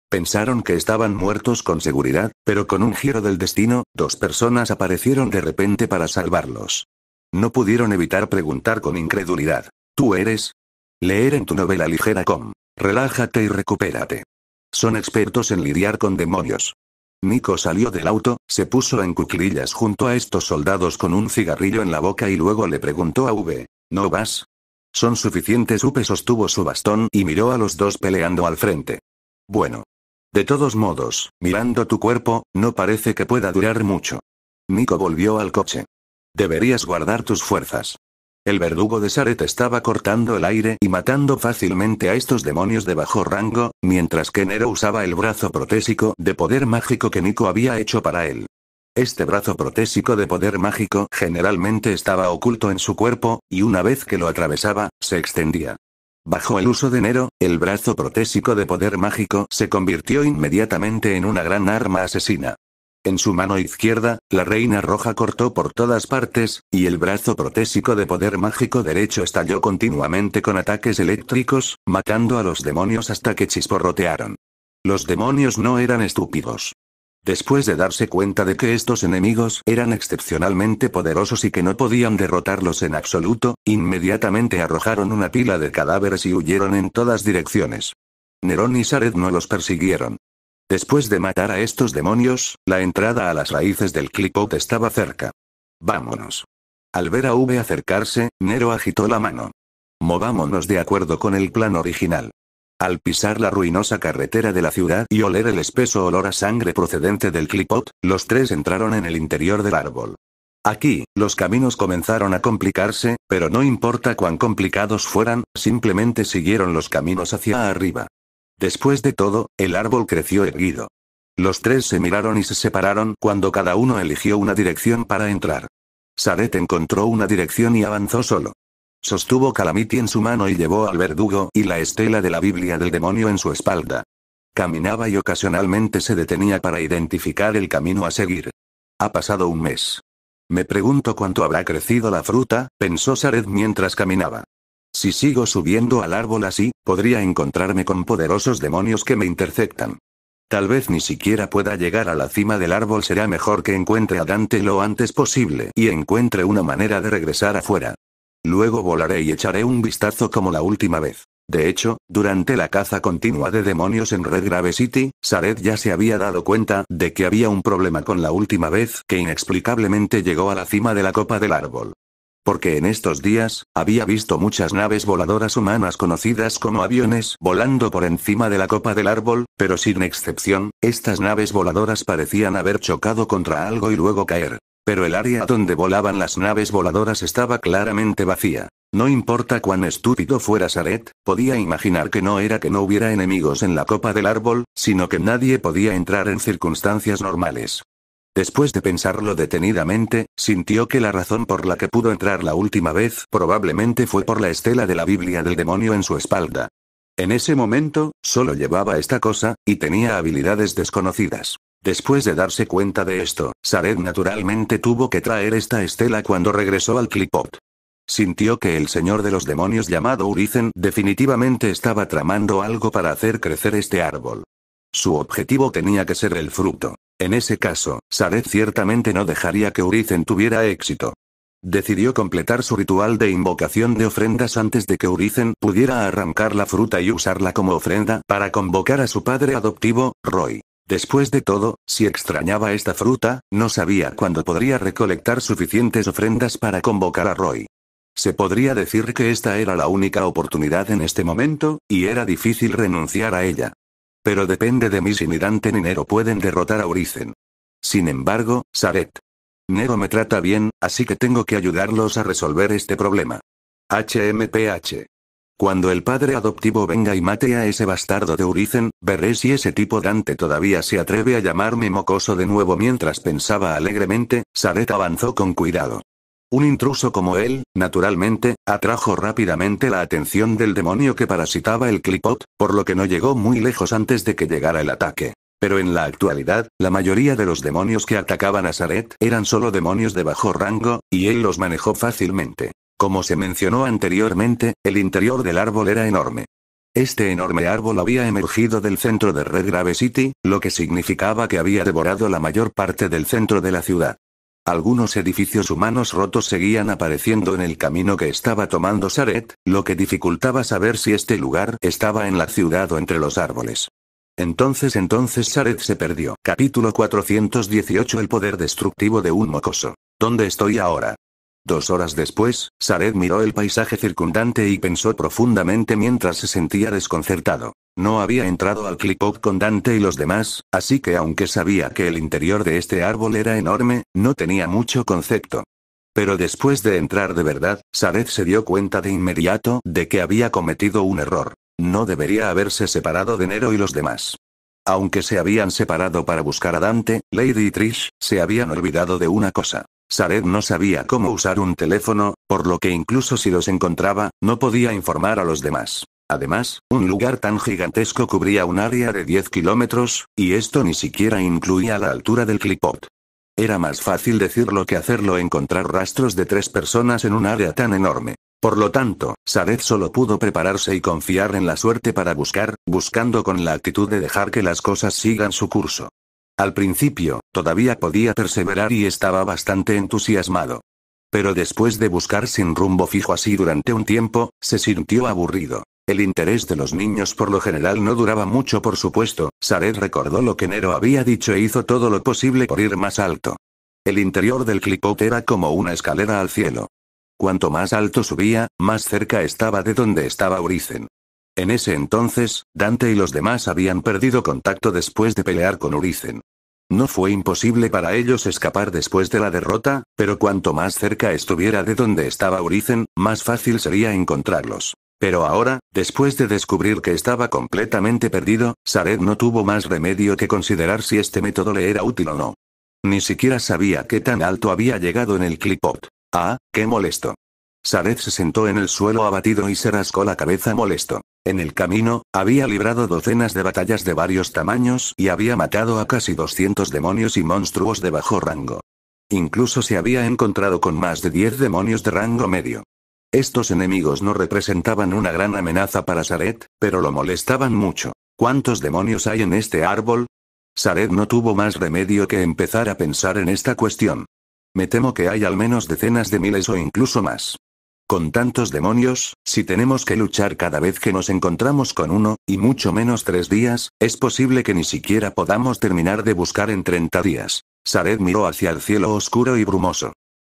Pensaron que estaban muertos con seguridad, pero con un giro del destino, dos personas aparecieron de repente para salvarlos. No pudieron evitar preguntar con incredulidad. ¿Tú eres? Leer en tu novela ligera com. Relájate y recupérate. Son expertos en lidiar con demonios. Nico salió del auto, se puso en cuclillas junto a estos soldados con un cigarrillo en la boca y luego le preguntó a V. ¿No vas? Son suficientes. Upe sostuvo su bastón y miró a los dos peleando al frente. Bueno. De todos modos, mirando tu cuerpo, no parece que pueda durar mucho. Nico volvió al coche. Deberías guardar tus fuerzas. El verdugo de Saret estaba cortando el aire y matando fácilmente a estos demonios de bajo rango, mientras que Nero usaba el brazo protésico de poder mágico que Nico había hecho para él. Este brazo protésico de poder mágico generalmente estaba oculto en su cuerpo, y una vez que lo atravesaba, se extendía. Bajo el uso de Nero, el brazo protésico de poder mágico se convirtió inmediatamente en una gran arma asesina. En su mano izquierda, la reina roja cortó por todas partes, y el brazo protésico de poder mágico derecho estalló continuamente con ataques eléctricos, matando a los demonios hasta que chisporrotearon. Los demonios no eran estúpidos. Después de darse cuenta de que estos enemigos eran excepcionalmente poderosos y que no podían derrotarlos en absoluto, inmediatamente arrojaron una pila de cadáveres y huyeron en todas direcciones. Nerón y Sared no los persiguieron. Después de matar a estos demonios, la entrada a las raíces del Clipot estaba cerca. Vámonos. Al ver a V acercarse, Nero agitó la mano. Movámonos de acuerdo con el plan original. Al pisar la ruinosa carretera de la ciudad y oler el espeso olor a sangre procedente del clipot, los tres entraron en el interior del árbol. Aquí, los caminos comenzaron a complicarse, pero no importa cuán complicados fueran, simplemente siguieron los caminos hacia arriba. Después de todo, el árbol creció erguido. Los tres se miraron y se separaron cuando cada uno eligió una dirección para entrar. Saret encontró una dirección y avanzó solo. Sostuvo Calamity en su mano y llevó al verdugo y la estela de la Biblia del demonio en su espalda. Caminaba y ocasionalmente se detenía para identificar el camino a seguir. Ha pasado un mes. Me pregunto cuánto habrá crecido la fruta, pensó Sared mientras caminaba. Si sigo subiendo al árbol así, podría encontrarme con poderosos demonios que me interceptan. Tal vez ni siquiera pueda llegar a la cima del árbol será mejor que encuentre a Dante lo antes posible y encuentre una manera de regresar afuera. Luego volaré y echaré un vistazo como la última vez. De hecho, durante la caza continua de demonios en Red Grave City, Sared ya se había dado cuenta de que había un problema con la última vez que inexplicablemente llegó a la cima de la copa del árbol. Porque en estos días, había visto muchas naves voladoras humanas conocidas como aviones volando por encima de la copa del árbol, pero sin excepción, estas naves voladoras parecían haber chocado contra algo y luego caer. Pero el área donde volaban las naves voladoras estaba claramente vacía. No importa cuán estúpido fuera Saret, podía imaginar que no era que no hubiera enemigos en la copa del árbol, sino que nadie podía entrar en circunstancias normales. Después de pensarlo detenidamente, sintió que la razón por la que pudo entrar la última vez probablemente fue por la estela de la Biblia del demonio en su espalda. En ese momento, solo llevaba esta cosa, y tenía habilidades desconocidas. Después de darse cuenta de esto, Sared naturalmente tuvo que traer esta estela cuando regresó al clipot. Sintió que el señor de los demonios llamado Urizen definitivamente estaba tramando algo para hacer crecer este árbol. Su objetivo tenía que ser el fruto. En ese caso, Sared ciertamente no dejaría que Urizen tuviera éxito. Decidió completar su ritual de invocación de ofrendas antes de que Urizen pudiera arrancar la fruta y usarla como ofrenda para convocar a su padre adoptivo, Roy. Después de todo, si extrañaba esta fruta, no sabía cuándo podría recolectar suficientes ofrendas para convocar a Roy. Se podría decir que esta era la única oportunidad en este momento, y era difícil renunciar a ella. Pero depende de mí si ni Nero pueden derrotar a Uricen. Sin embargo, Saret. Nero me trata bien, así que tengo que ayudarlos a resolver este problema. HMPH. Cuando el padre adoptivo venga y mate a ese bastardo de Urizen, veré si ese tipo Dante todavía se atreve a llamarme mocoso de nuevo mientras pensaba alegremente, Saret avanzó con cuidado. Un intruso como él, naturalmente, atrajo rápidamente la atención del demonio que parasitaba el clipot, por lo que no llegó muy lejos antes de que llegara el ataque. Pero en la actualidad, la mayoría de los demonios que atacaban a Saret eran solo demonios de bajo rango, y él los manejó fácilmente. Como se mencionó anteriormente, el interior del árbol era enorme. Este enorme árbol había emergido del centro de Red Grave City, lo que significaba que había devorado la mayor parte del centro de la ciudad. Algunos edificios humanos rotos seguían apareciendo en el camino que estaba tomando Saret, lo que dificultaba saber si este lugar estaba en la ciudad o entre los árboles. Entonces entonces Saret se perdió. Capítulo 418 El poder destructivo de un mocoso. ¿Dónde estoy ahora? Dos horas después, Sared miró el paisaje circundante y pensó profundamente mientras se sentía desconcertado. No había entrado al clip con Dante y los demás, así que aunque sabía que el interior de este árbol era enorme, no tenía mucho concepto. Pero después de entrar de verdad, Sared se dio cuenta de inmediato de que había cometido un error. No debería haberse separado de Nero y los demás. Aunque se habían separado para buscar a Dante, Lady y Trish, se habían olvidado de una cosa. Sared no sabía cómo usar un teléfono, por lo que incluso si los encontraba, no podía informar a los demás. Además, un lugar tan gigantesco cubría un área de 10 kilómetros, y esto ni siquiera incluía la altura del clipot. Era más fácil decirlo que hacerlo encontrar rastros de tres personas en un área tan enorme. Por lo tanto, Sared solo pudo prepararse y confiar en la suerte para buscar, buscando con la actitud de dejar que las cosas sigan su curso. Al principio, todavía podía perseverar y estaba bastante entusiasmado. Pero después de buscar sin rumbo fijo así durante un tiempo, se sintió aburrido. El interés de los niños por lo general no duraba mucho, por supuesto. Saret recordó lo que Nero había dicho e hizo todo lo posible por ir más alto. El interior del clipot era como una escalera al cielo. Cuanto más alto subía, más cerca estaba de donde estaba Oricen. En ese entonces, Dante y los demás habían perdido contacto después de pelear con Uricen. No fue imposible para ellos escapar después de la derrota, pero cuanto más cerca estuviera de donde estaba Uricen, más fácil sería encontrarlos. Pero ahora, después de descubrir que estaba completamente perdido, Sared no tuvo más remedio que considerar si este método le era útil o no. Ni siquiera sabía qué tan alto había llegado en el clipot. Ah, qué molesto. Sareth se sentó en el suelo abatido y se rascó la cabeza molesto. En el camino, había librado docenas de batallas de varios tamaños y había matado a casi 200 demonios y monstruos de bajo rango. Incluso se había encontrado con más de 10 demonios de rango medio. Estos enemigos no representaban una gran amenaza para Saret, pero lo molestaban mucho. ¿Cuántos demonios hay en este árbol? Saret no tuvo más remedio que empezar a pensar en esta cuestión. Me temo que hay al menos decenas de miles o incluso más. Con tantos demonios, si tenemos que luchar cada vez que nos encontramos con uno, y mucho menos tres días, es posible que ni siquiera podamos terminar de buscar en 30 días. Sared miró hacia el cielo oscuro y brumoso.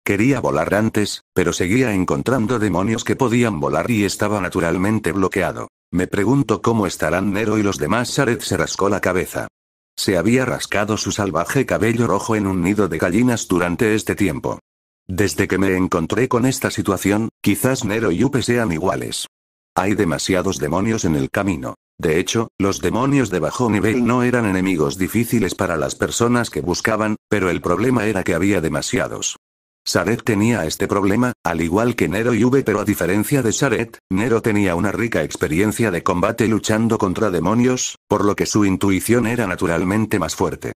Quería volar antes, pero seguía encontrando demonios que podían volar y estaba naturalmente bloqueado. Me pregunto cómo estarán Nero y los demás. Sared se rascó la cabeza. Se había rascado su salvaje cabello rojo en un nido de gallinas durante este tiempo. Desde que me encontré con esta situación, quizás Nero y Upe sean iguales. Hay demasiados demonios en el camino. De hecho, los demonios de bajo nivel no eran enemigos difíciles para las personas que buscaban, pero el problema era que había demasiados. Saret tenía este problema, al igual que Nero y V, pero a diferencia de Saret, Nero tenía una rica experiencia de combate luchando contra demonios, por lo que su intuición era naturalmente más fuerte.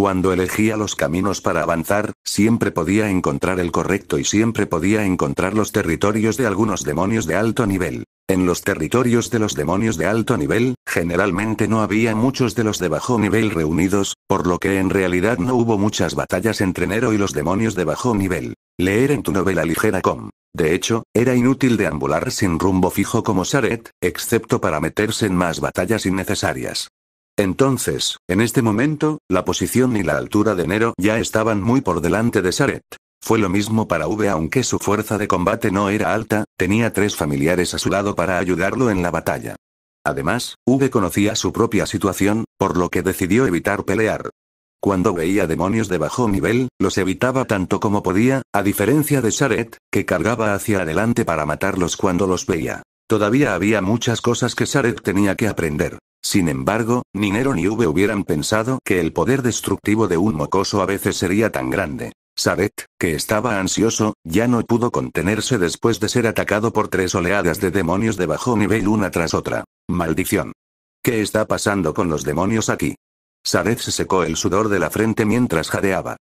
Cuando elegía los caminos para avanzar, siempre podía encontrar el correcto y siempre podía encontrar los territorios de algunos demonios de alto nivel. En los territorios de los demonios de alto nivel, generalmente no había muchos de los de bajo nivel reunidos, por lo que en realidad no hubo muchas batallas entre Nero y los demonios de bajo nivel. Leer en tu novela ligera com. De hecho, era inútil deambular sin rumbo fijo como Saret, excepto para meterse en más batallas innecesarias. Entonces, en este momento, la posición y la altura de Nero ya estaban muy por delante de Saret. Fue lo mismo para V aunque su fuerza de combate no era alta, tenía tres familiares a su lado para ayudarlo en la batalla. Además, V conocía su propia situación, por lo que decidió evitar pelear. Cuando veía demonios de bajo nivel, los evitaba tanto como podía, a diferencia de Saret, que cargaba hacia adelante para matarlos cuando los veía. Todavía había muchas cosas que Saret tenía que aprender. Sin embargo, ni Nero ni V hubieran pensado que el poder destructivo de un mocoso a veces sería tan grande. Saret, que estaba ansioso, ya no pudo contenerse después de ser atacado por tres oleadas de demonios de bajo nivel una tras otra. Maldición. ¿Qué está pasando con los demonios aquí? Saret se secó el sudor de la frente mientras jadeaba.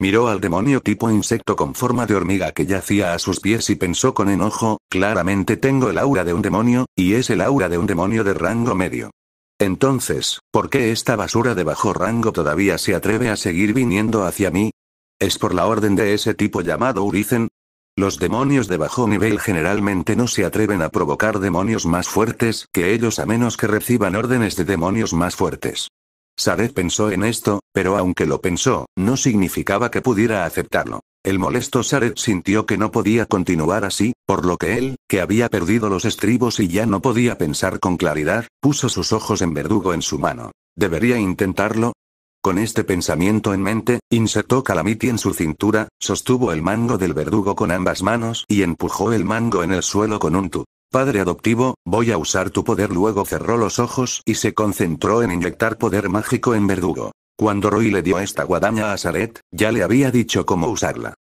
Miró al demonio tipo insecto con forma de hormiga que yacía a sus pies y pensó con enojo, claramente tengo el aura de un demonio, y es el aura de un demonio de rango medio. Entonces, ¿por qué esta basura de bajo rango todavía se atreve a seguir viniendo hacia mí? ¿Es por la orden de ese tipo llamado Urizen? Los demonios de bajo nivel generalmente no se atreven a provocar demonios más fuertes que ellos a menos que reciban órdenes de demonios más fuertes. Sareth pensó en esto, pero aunque lo pensó, no significaba que pudiera aceptarlo. El molesto Saret sintió que no podía continuar así, por lo que él, que había perdido los estribos y ya no podía pensar con claridad, puso sus ojos en verdugo en su mano. ¿Debería intentarlo? Con este pensamiento en mente, insertó Calamity en su cintura, sostuvo el mango del verdugo con ambas manos y empujó el mango en el suelo con un tu. Padre adoptivo, voy a usar tu poder. Luego cerró los ojos y se concentró en inyectar poder mágico en verdugo. Cuando Roy le dio esta guadaña a Saret, ya le había dicho cómo usarla.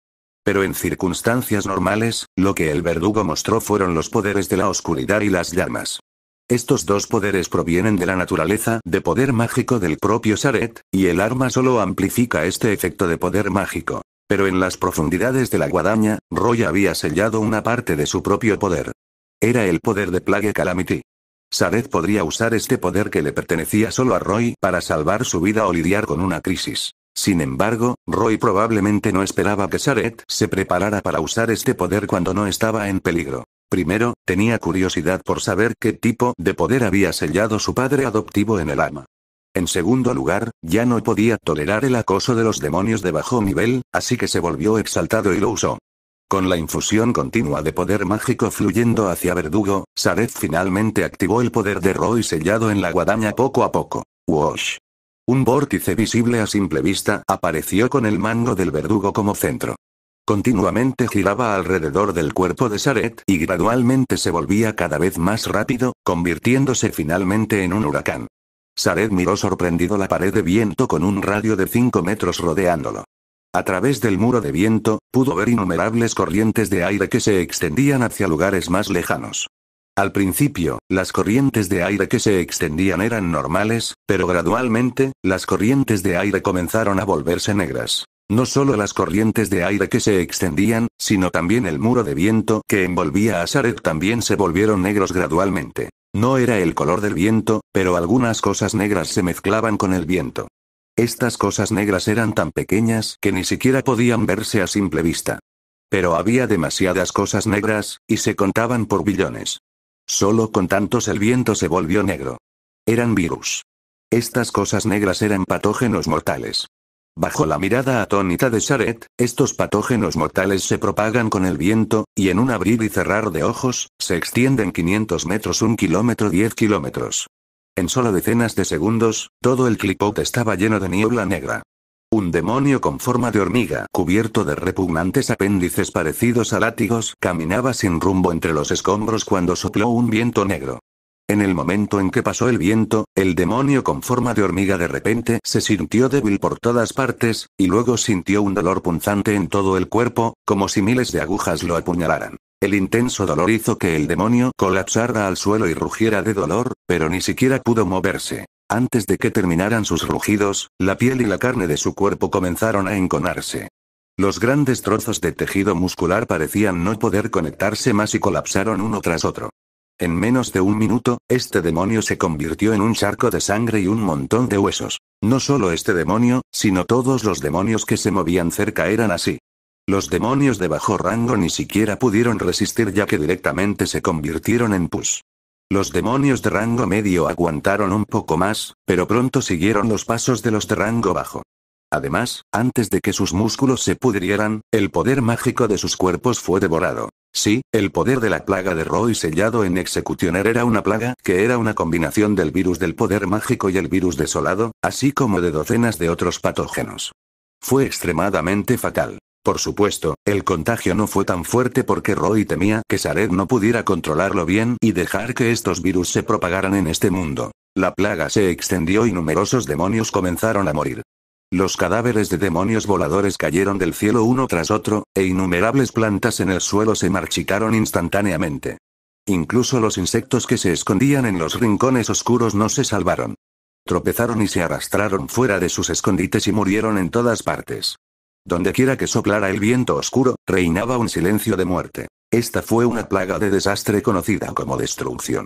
Pero en circunstancias normales, lo que el verdugo mostró fueron los poderes de la oscuridad y las llamas. Estos dos poderes provienen de la naturaleza de poder mágico del propio Saret, y el arma solo amplifica este efecto de poder mágico. Pero en las profundidades de la guadaña, Roy había sellado una parte de su propio poder. Era el poder de Plague Calamity. Sareth podría usar este poder que le pertenecía solo a Roy para salvar su vida o lidiar con una crisis. Sin embargo, Roy probablemente no esperaba que Sareth se preparara para usar este poder cuando no estaba en peligro. Primero, tenía curiosidad por saber qué tipo de poder había sellado su padre adoptivo en el ama. En segundo lugar, ya no podía tolerar el acoso de los demonios de bajo nivel, así que se volvió exaltado y lo usó. Con la infusión continua de poder mágico fluyendo hacia Verdugo, Saret finalmente activó el poder de Roy sellado en la guadaña poco a poco. Wash. Un vórtice visible a simple vista apareció con el mango del verdugo como centro. Continuamente giraba alrededor del cuerpo de Saret y gradualmente se volvía cada vez más rápido, convirtiéndose finalmente en un huracán. Saret miró sorprendido la pared de viento con un radio de 5 metros rodeándolo. A través del muro de viento, pudo ver innumerables corrientes de aire que se extendían hacia lugares más lejanos. Al principio, las corrientes de aire que se extendían eran normales, pero gradualmente, las corrientes de aire comenzaron a volverse negras. No solo las corrientes de aire que se extendían, sino también el muro de viento que envolvía a Sarek también se volvieron negros gradualmente. No era el color del viento, pero algunas cosas negras se mezclaban con el viento. Estas cosas negras eran tan pequeñas que ni siquiera podían verse a simple vista. Pero había demasiadas cosas negras, y se contaban por billones. Solo con tantos el viento se volvió negro. Eran virus. Estas cosas negras eran patógenos mortales. Bajo la mirada atónita de Sharet, estos patógenos mortales se propagan con el viento, y en un abrir y cerrar de ojos, se extienden 500 metros, un kilómetro, 10 kilómetros. En solo decenas de segundos, todo el clipot estaba lleno de niebla negra. Un demonio con forma de hormiga, cubierto de repugnantes apéndices parecidos a látigos, caminaba sin rumbo entre los escombros cuando sopló un viento negro. En el momento en que pasó el viento, el demonio con forma de hormiga de repente se sintió débil por todas partes, y luego sintió un dolor punzante en todo el cuerpo, como si miles de agujas lo apuñalaran. El intenso dolor hizo que el demonio colapsara al suelo y rugiera de dolor, pero ni siquiera pudo moverse. Antes de que terminaran sus rugidos, la piel y la carne de su cuerpo comenzaron a enconarse. Los grandes trozos de tejido muscular parecían no poder conectarse más y colapsaron uno tras otro. En menos de un minuto, este demonio se convirtió en un charco de sangre y un montón de huesos. No solo este demonio, sino todos los demonios que se movían cerca eran así. Los demonios de bajo rango ni siquiera pudieron resistir ya que directamente se convirtieron en pus. Los demonios de rango medio aguantaron un poco más, pero pronto siguieron los pasos de los de rango bajo. Además, antes de que sus músculos se pudrieran, el poder mágico de sus cuerpos fue devorado. Sí, el poder de la plaga de Roy sellado en Executioner era una plaga que era una combinación del virus del poder mágico y el virus desolado, así como de docenas de otros patógenos. Fue extremadamente fatal. Por supuesto, el contagio no fue tan fuerte porque Roy temía que Sared no pudiera controlarlo bien y dejar que estos virus se propagaran en este mundo. La plaga se extendió y numerosos demonios comenzaron a morir. Los cadáveres de demonios voladores cayeron del cielo uno tras otro, e innumerables plantas en el suelo se marchitaron instantáneamente. Incluso los insectos que se escondían en los rincones oscuros no se salvaron. Tropezaron y se arrastraron fuera de sus escondites y murieron en todas partes. Dondequiera que soplara el viento oscuro, reinaba un silencio de muerte. Esta fue una plaga de desastre conocida como destrucción.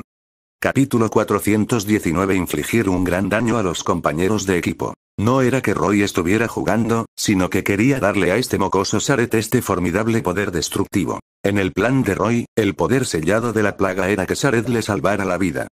Capítulo 419 Infligir un gran daño a los compañeros de equipo. No era que Roy estuviera jugando, sino que quería darle a este mocoso Saret este formidable poder destructivo. En el plan de Roy, el poder sellado de la plaga era que Saret le salvara la vida.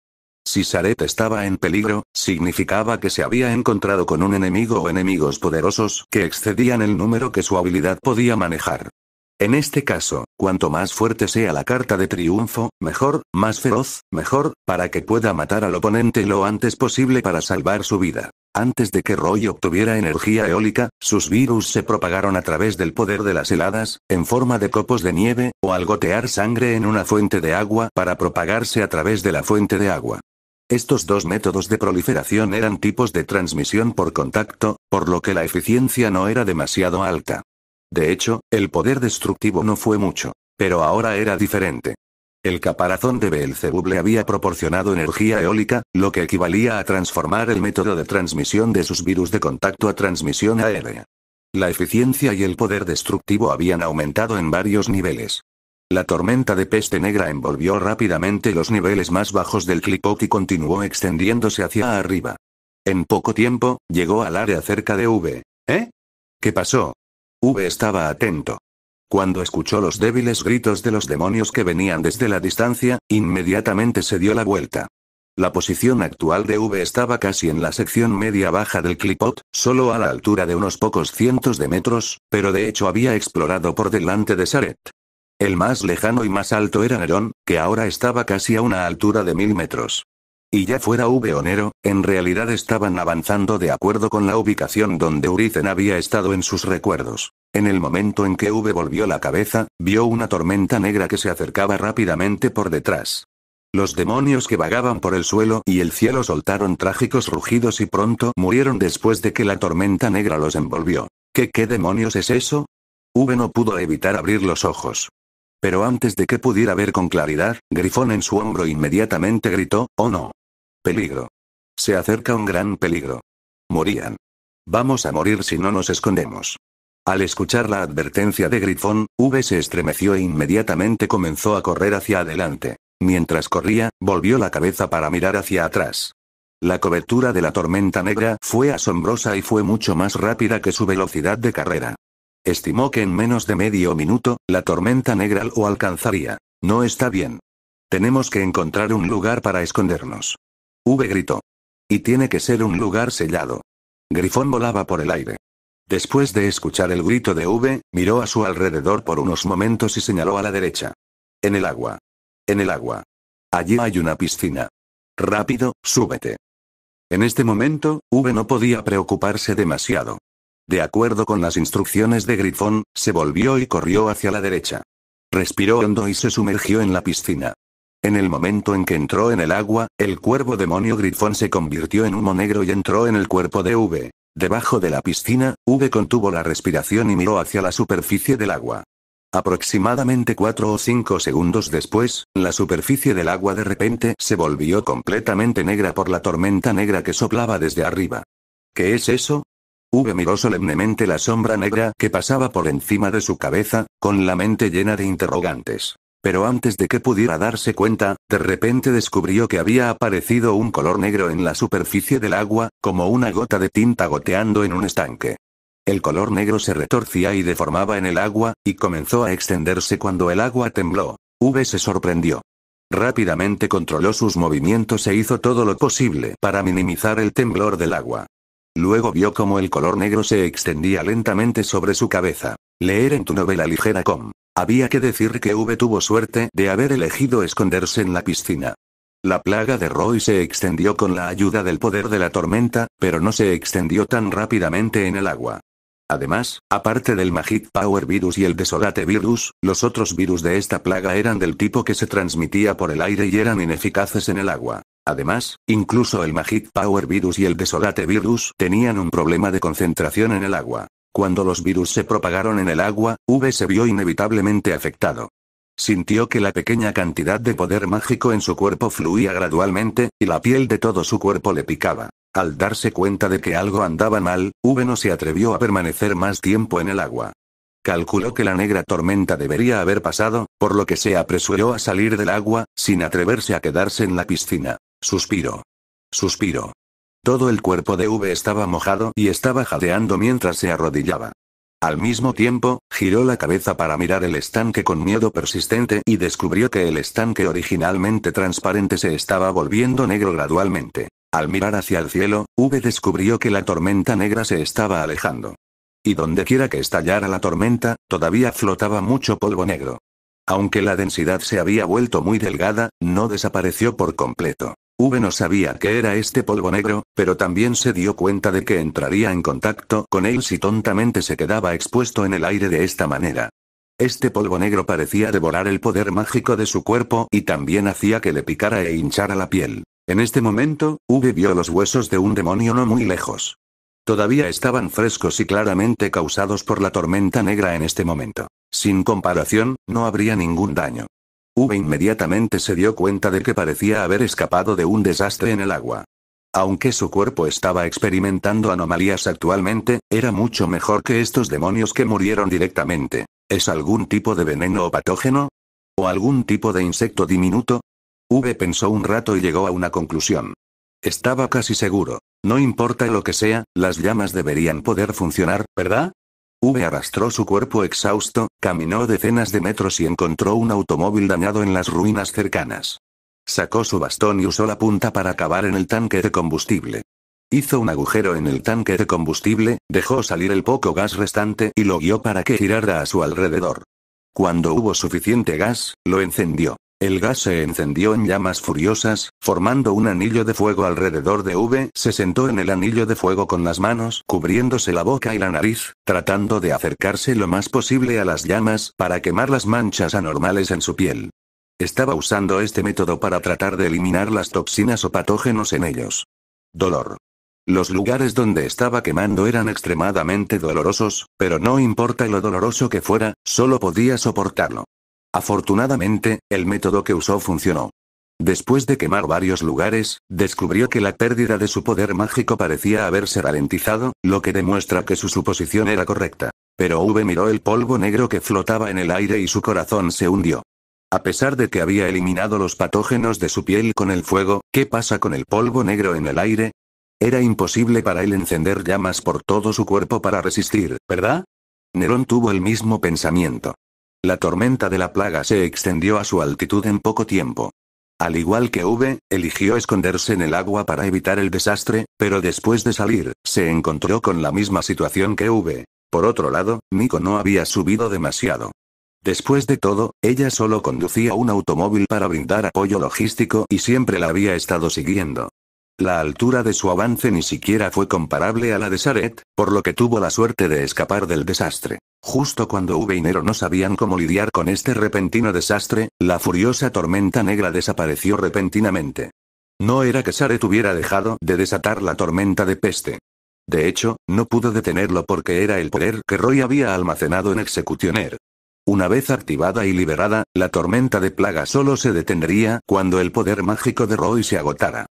Si Saret estaba en peligro, significaba que se había encontrado con un enemigo o enemigos poderosos que excedían el número que su habilidad podía manejar. En este caso, cuanto más fuerte sea la carta de triunfo, mejor, más feroz, mejor, para que pueda matar al oponente lo antes posible para salvar su vida. Antes de que Roy obtuviera energía eólica, sus virus se propagaron a través del poder de las heladas, en forma de copos de nieve, o al gotear sangre en una fuente de agua para propagarse a través de la fuente de agua. Estos dos métodos de proliferación eran tipos de transmisión por contacto, por lo que la eficiencia no era demasiado alta. De hecho, el poder destructivo no fue mucho. Pero ahora era diferente. El caparazón de Beelzebub le había proporcionado energía eólica, lo que equivalía a transformar el método de transmisión de sus virus de contacto a transmisión aérea. La eficiencia y el poder destructivo habían aumentado en varios niveles. La tormenta de peste negra envolvió rápidamente los niveles más bajos del clipot y continuó extendiéndose hacia arriba. En poco tiempo, llegó al área cerca de V. ¿Eh? ¿Qué pasó? V estaba atento. Cuando escuchó los débiles gritos de los demonios que venían desde la distancia, inmediatamente se dio la vuelta. La posición actual de V estaba casi en la sección media-baja del clipot, solo a la altura de unos pocos cientos de metros, pero de hecho había explorado por delante de Saret. El más lejano y más alto era Nerón, que ahora estaba casi a una altura de mil metros. Y ya fuera o Nero, en realidad estaban avanzando de acuerdo con la ubicación donde Urizen había estado en sus recuerdos. En el momento en que V volvió la cabeza, vio una tormenta negra que se acercaba rápidamente por detrás. Los demonios que vagaban por el suelo y el cielo soltaron trágicos rugidos y pronto murieron después de que la tormenta negra los envolvió. ¿Qué qué demonios es eso? V no pudo evitar abrir los ojos. Pero antes de que pudiera ver con claridad, Grifón en su hombro inmediatamente gritó, ¡Oh no! Peligro. Se acerca un gran peligro. Morían. Vamos a morir si no nos escondemos. Al escuchar la advertencia de Grifón, V se estremeció e inmediatamente comenzó a correr hacia adelante. Mientras corría, volvió la cabeza para mirar hacia atrás. La cobertura de la tormenta negra fue asombrosa y fue mucho más rápida que su velocidad de carrera. Estimó que en menos de medio minuto, la tormenta negra lo alcanzaría. No está bien. Tenemos que encontrar un lugar para escondernos. V gritó. Y tiene que ser un lugar sellado. Grifón volaba por el aire. Después de escuchar el grito de V, miró a su alrededor por unos momentos y señaló a la derecha. En el agua. En el agua. Allí hay una piscina. Rápido, súbete. En este momento, V no podía preocuparse demasiado. De acuerdo con las instrucciones de Grifón, se volvió y corrió hacia la derecha. Respiró hondo y se sumergió en la piscina. En el momento en que entró en el agua, el cuervo demonio grifón se convirtió en humo negro y entró en el cuerpo de V. Debajo de la piscina, V contuvo la respiración y miró hacia la superficie del agua. Aproximadamente cuatro o cinco segundos después, la superficie del agua de repente se volvió completamente negra por la tormenta negra que soplaba desde arriba. ¿Qué es eso? V miró solemnemente la sombra negra que pasaba por encima de su cabeza, con la mente llena de interrogantes pero antes de que pudiera darse cuenta, de repente descubrió que había aparecido un color negro en la superficie del agua, como una gota de tinta goteando en un estanque. El color negro se retorcía y deformaba en el agua, y comenzó a extenderse cuando el agua tembló. V se sorprendió. Rápidamente controló sus movimientos e hizo todo lo posible para minimizar el temblor del agua. Luego vio cómo el color negro se extendía lentamente sobre su cabeza. Leer en tu novela ligera com. Había que decir que V tuvo suerte de haber elegido esconderse en la piscina. La plaga de Roy se extendió con la ayuda del poder de la tormenta, pero no se extendió tan rápidamente en el agua. Además, aparte del Magic Power Virus y el Desolate Virus, los otros virus de esta plaga eran del tipo que se transmitía por el aire y eran ineficaces en el agua. Además, incluso el Magic Power Virus y el Desolate Virus tenían un problema de concentración en el agua. Cuando los virus se propagaron en el agua, V se vio inevitablemente afectado. Sintió que la pequeña cantidad de poder mágico en su cuerpo fluía gradualmente, y la piel de todo su cuerpo le picaba. Al darse cuenta de que algo andaba mal, V no se atrevió a permanecer más tiempo en el agua. Calculó que la negra tormenta debería haber pasado, por lo que se apresuró a salir del agua, sin atreverse a quedarse en la piscina. Suspiro. Suspiro. Todo el cuerpo de V estaba mojado y estaba jadeando mientras se arrodillaba. Al mismo tiempo, giró la cabeza para mirar el estanque con miedo persistente y descubrió que el estanque originalmente transparente se estaba volviendo negro gradualmente. Al mirar hacia el cielo, V descubrió que la tormenta negra se estaba alejando. Y donde quiera que estallara la tormenta, todavía flotaba mucho polvo negro. Aunque la densidad se había vuelto muy delgada, no desapareció por completo. V no sabía qué era este polvo negro, pero también se dio cuenta de que entraría en contacto con él si tontamente se quedaba expuesto en el aire de esta manera. Este polvo negro parecía devorar el poder mágico de su cuerpo y también hacía que le picara e hinchara la piel. En este momento, V vio los huesos de un demonio no muy lejos. Todavía estaban frescos y claramente causados por la tormenta negra en este momento. Sin comparación, no habría ningún daño. V inmediatamente se dio cuenta de que parecía haber escapado de un desastre en el agua. Aunque su cuerpo estaba experimentando anomalías actualmente, era mucho mejor que estos demonios que murieron directamente. ¿Es algún tipo de veneno o patógeno? ¿O algún tipo de insecto diminuto? V pensó un rato y llegó a una conclusión. Estaba casi seguro. No importa lo que sea, las llamas deberían poder funcionar, ¿verdad? V arrastró su cuerpo exhausto, caminó decenas de metros y encontró un automóvil dañado en las ruinas cercanas. Sacó su bastón y usó la punta para cavar en el tanque de combustible. Hizo un agujero en el tanque de combustible, dejó salir el poco gas restante y lo guió para que girara a su alrededor. Cuando hubo suficiente gas, lo encendió. El gas se encendió en llamas furiosas, formando un anillo de fuego alrededor de V. Se sentó en el anillo de fuego con las manos cubriéndose la boca y la nariz, tratando de acercarse lo más posible a las llamas para quemar las manchas anormales en su piel. Estaba usando este método para tratar de eliminar las toxinas o patógenos en ellos. Dolor. Los lugares donde estaba quemando eran extremadamente dolorosos, pero no importa lo doloroso que fuera, solo podía soportarlo. Afortunadamente, el método que usó funcionó. Después de quemar varios lugares, descubrió que la pérdida de su poder mágico parecía haberse ralentizado, lo que demuestra que su suposición era correcta. Pero V miró el polvo negro que flotaba en el aire y su corazón se hundió. A pesar de que había eliminado los patógenos de su piel con el fuego, ¿qué pasa con el polvo negro en el aire? Era imposible para él encender llamas por todo su cuerpo para resistir, ¿verdad? Nerón tuvo el mismo pensamiento. La tormenta de la plaga se extendió a su altitud en poco tiempo. Al igual que V, eligió esconderse en el agua para evitar el desastre, pero después de salir, se encontró con la misma situación que V. Por otro lado, Miko no había subido demasiado. Después de todo, ella solo conducía un automóvil para brindar apoyo logístico y siempre la había estado siguiendo. La altura de su avance ni siquiera fue comparable a la de Saret, por lo que tuvo la suerte de escapar del desastre. Justo cuando Uve y Nero no sabían cómo lidiar con este repentino desastre, la furiosa tormenta negra desapareció repentinamente. No era que Sare tuviera dejado de desatar la tormenta de peste. De hecho, no pudo detenerlo porque era el poder que Roy había almacenado en Executioner. Una vez activada y liberada, la tormenta de plaga solo se detendría cuando el poder mágico de Roy se agotara.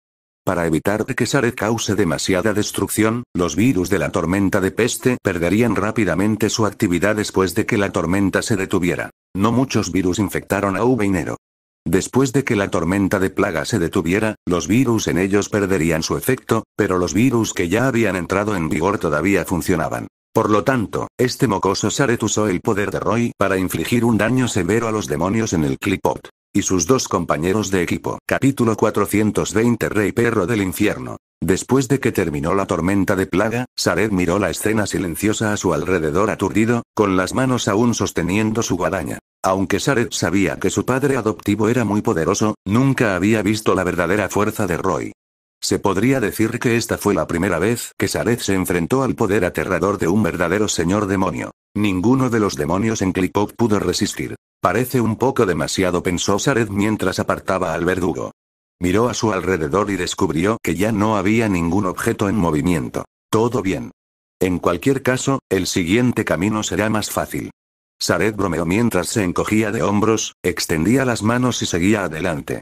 Para evitar que Saret cause demasiada destrucción, los virus de la tormenta de peste perderían rápidamente su actividad después de que la tormenta se detuviera. No muchos virus infectaron a Uveinero. Después de que la tormenta de plaga se detuviera, los virus en ellos perderían su efecto, pero los virus que ya habían entrado en vigor todavía funcionaban. Por lo tanto, este mocoso Saret usó el poder de Roy para infligir un daño severo a los demonios en el Clipot y sus dos compañeros de equipo. Capítulo 420 Rey Perro del Infierno. Después de que terminó la tormenta de plaga, Sared miró la escena silenciosa a su alrededor aturdido, con las manos aún sosteniendo su guadaña. Aunque Sared sabía que su padre adoptivo era muy poderoso, nunca había visto la verdadera fuerza de Roy. Se podría decir que esta fue la primera vez que Sared se enfrentó al poder aterrador de un verdadero señor demonio. Ninguno de los demonios en Klipop pudo resistir. Parece un poco demasiado, pensó Sared mientras apartaba al verdugo. Miró a su alrededor y descubrió que ya no había ningún objeto en movimiento. Todo bien. En cualquier caso, el siguiente camino será más fácil. Sared bromeó mientras se encogía de hombros, extendía las manos y seguía adelante.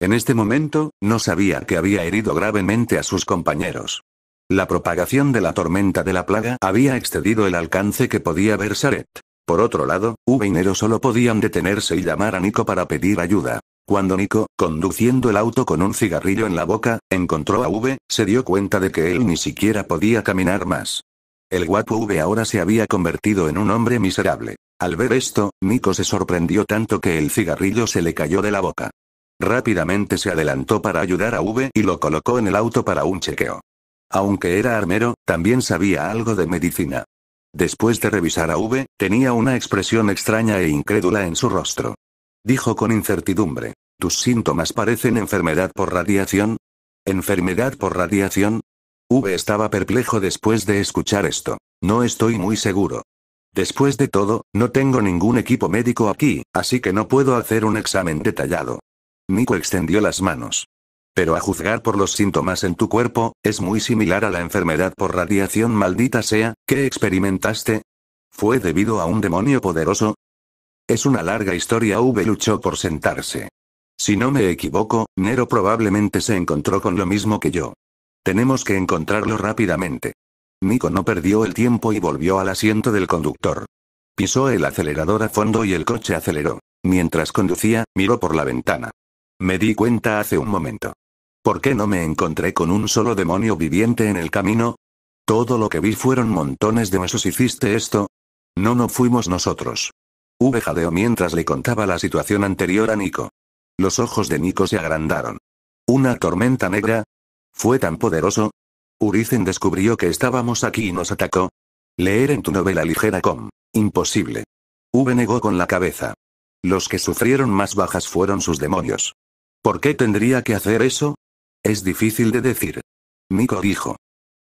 En este momento, no sabía que había herido gravemente a sus compañeros. La propagación de la tormenta de la plaga había excedido el alcance que podía ver Saret. Por otro lado, V y Nero solo podían detenerse y llamar a Nico para pedir ayuda. Cuando Nico, conduciendo el auto con un cigarrillo en la boca, encontró a V, se dio cuenta de que él ni siquiera podía caminar más. El guapo V ahora se había convertido en un hombre miserable. Al ver esto, Nico se sorprendió tanto que el cigarrillo se le cayó de la boca. Rápidamente se adelantó para ayudar a V y lo colocó en el auto para un chequeo. Aunque era armero, también sabía algo de medicina. Después de revisar a V, tenía una expresión extraña e incrédula en su rostro. Dijo con incertidumbre, ¿tus síntomas parecen enfermedad por radiación? ¿Enfermedad por radiación? V estaba perplejo después de escuchar esto. No estoy muy seguro. Después de todo, no tengo ningún equipo médico aquí, así que no puedo hacer un examen detallado. Nico extendió las manos. Pero a juzgar por los síntomas en tu cuerpo, es muy similar a la enfermedad por radiación maldita sea, ¿qué experimentaste. ¿Fue debido a un demonio poderoso? Es una larga historia. V luchó por sentarse. Si no me equivoco, Nero probablemente se encontró con lo mismo que yo. Tenemos que encontrarlo rápidamente. Nico no perdió el tiempo y volvió al asiento del conductor. Pisó el acelerador a fondo y el coche aceleró. Mientras conducía, miró por la ventana. Me di cuenta hace un momento. ¿Por qué no me encontré con un solo demonio viviente en el camino? Todo lo que vi fueron montones de huesos. ¿Hiciste esto? No, no fuimos nosotros. V jadeó mientras le contaba la situación anterior a Nico. Los ojos de Nico se agrandaron. ¿Una tormenta negra? ¿Fue tan poderoso? Urizen descubrió que estábamos aquí y nos atacó. Leer en tu novela ligera com. Imposible. V negó con la cabeza. Los que sufrieron más bajas fueron sus demonios. ¿Por qué tendría que hacer eso? Es difícil de decir. Miko dijo.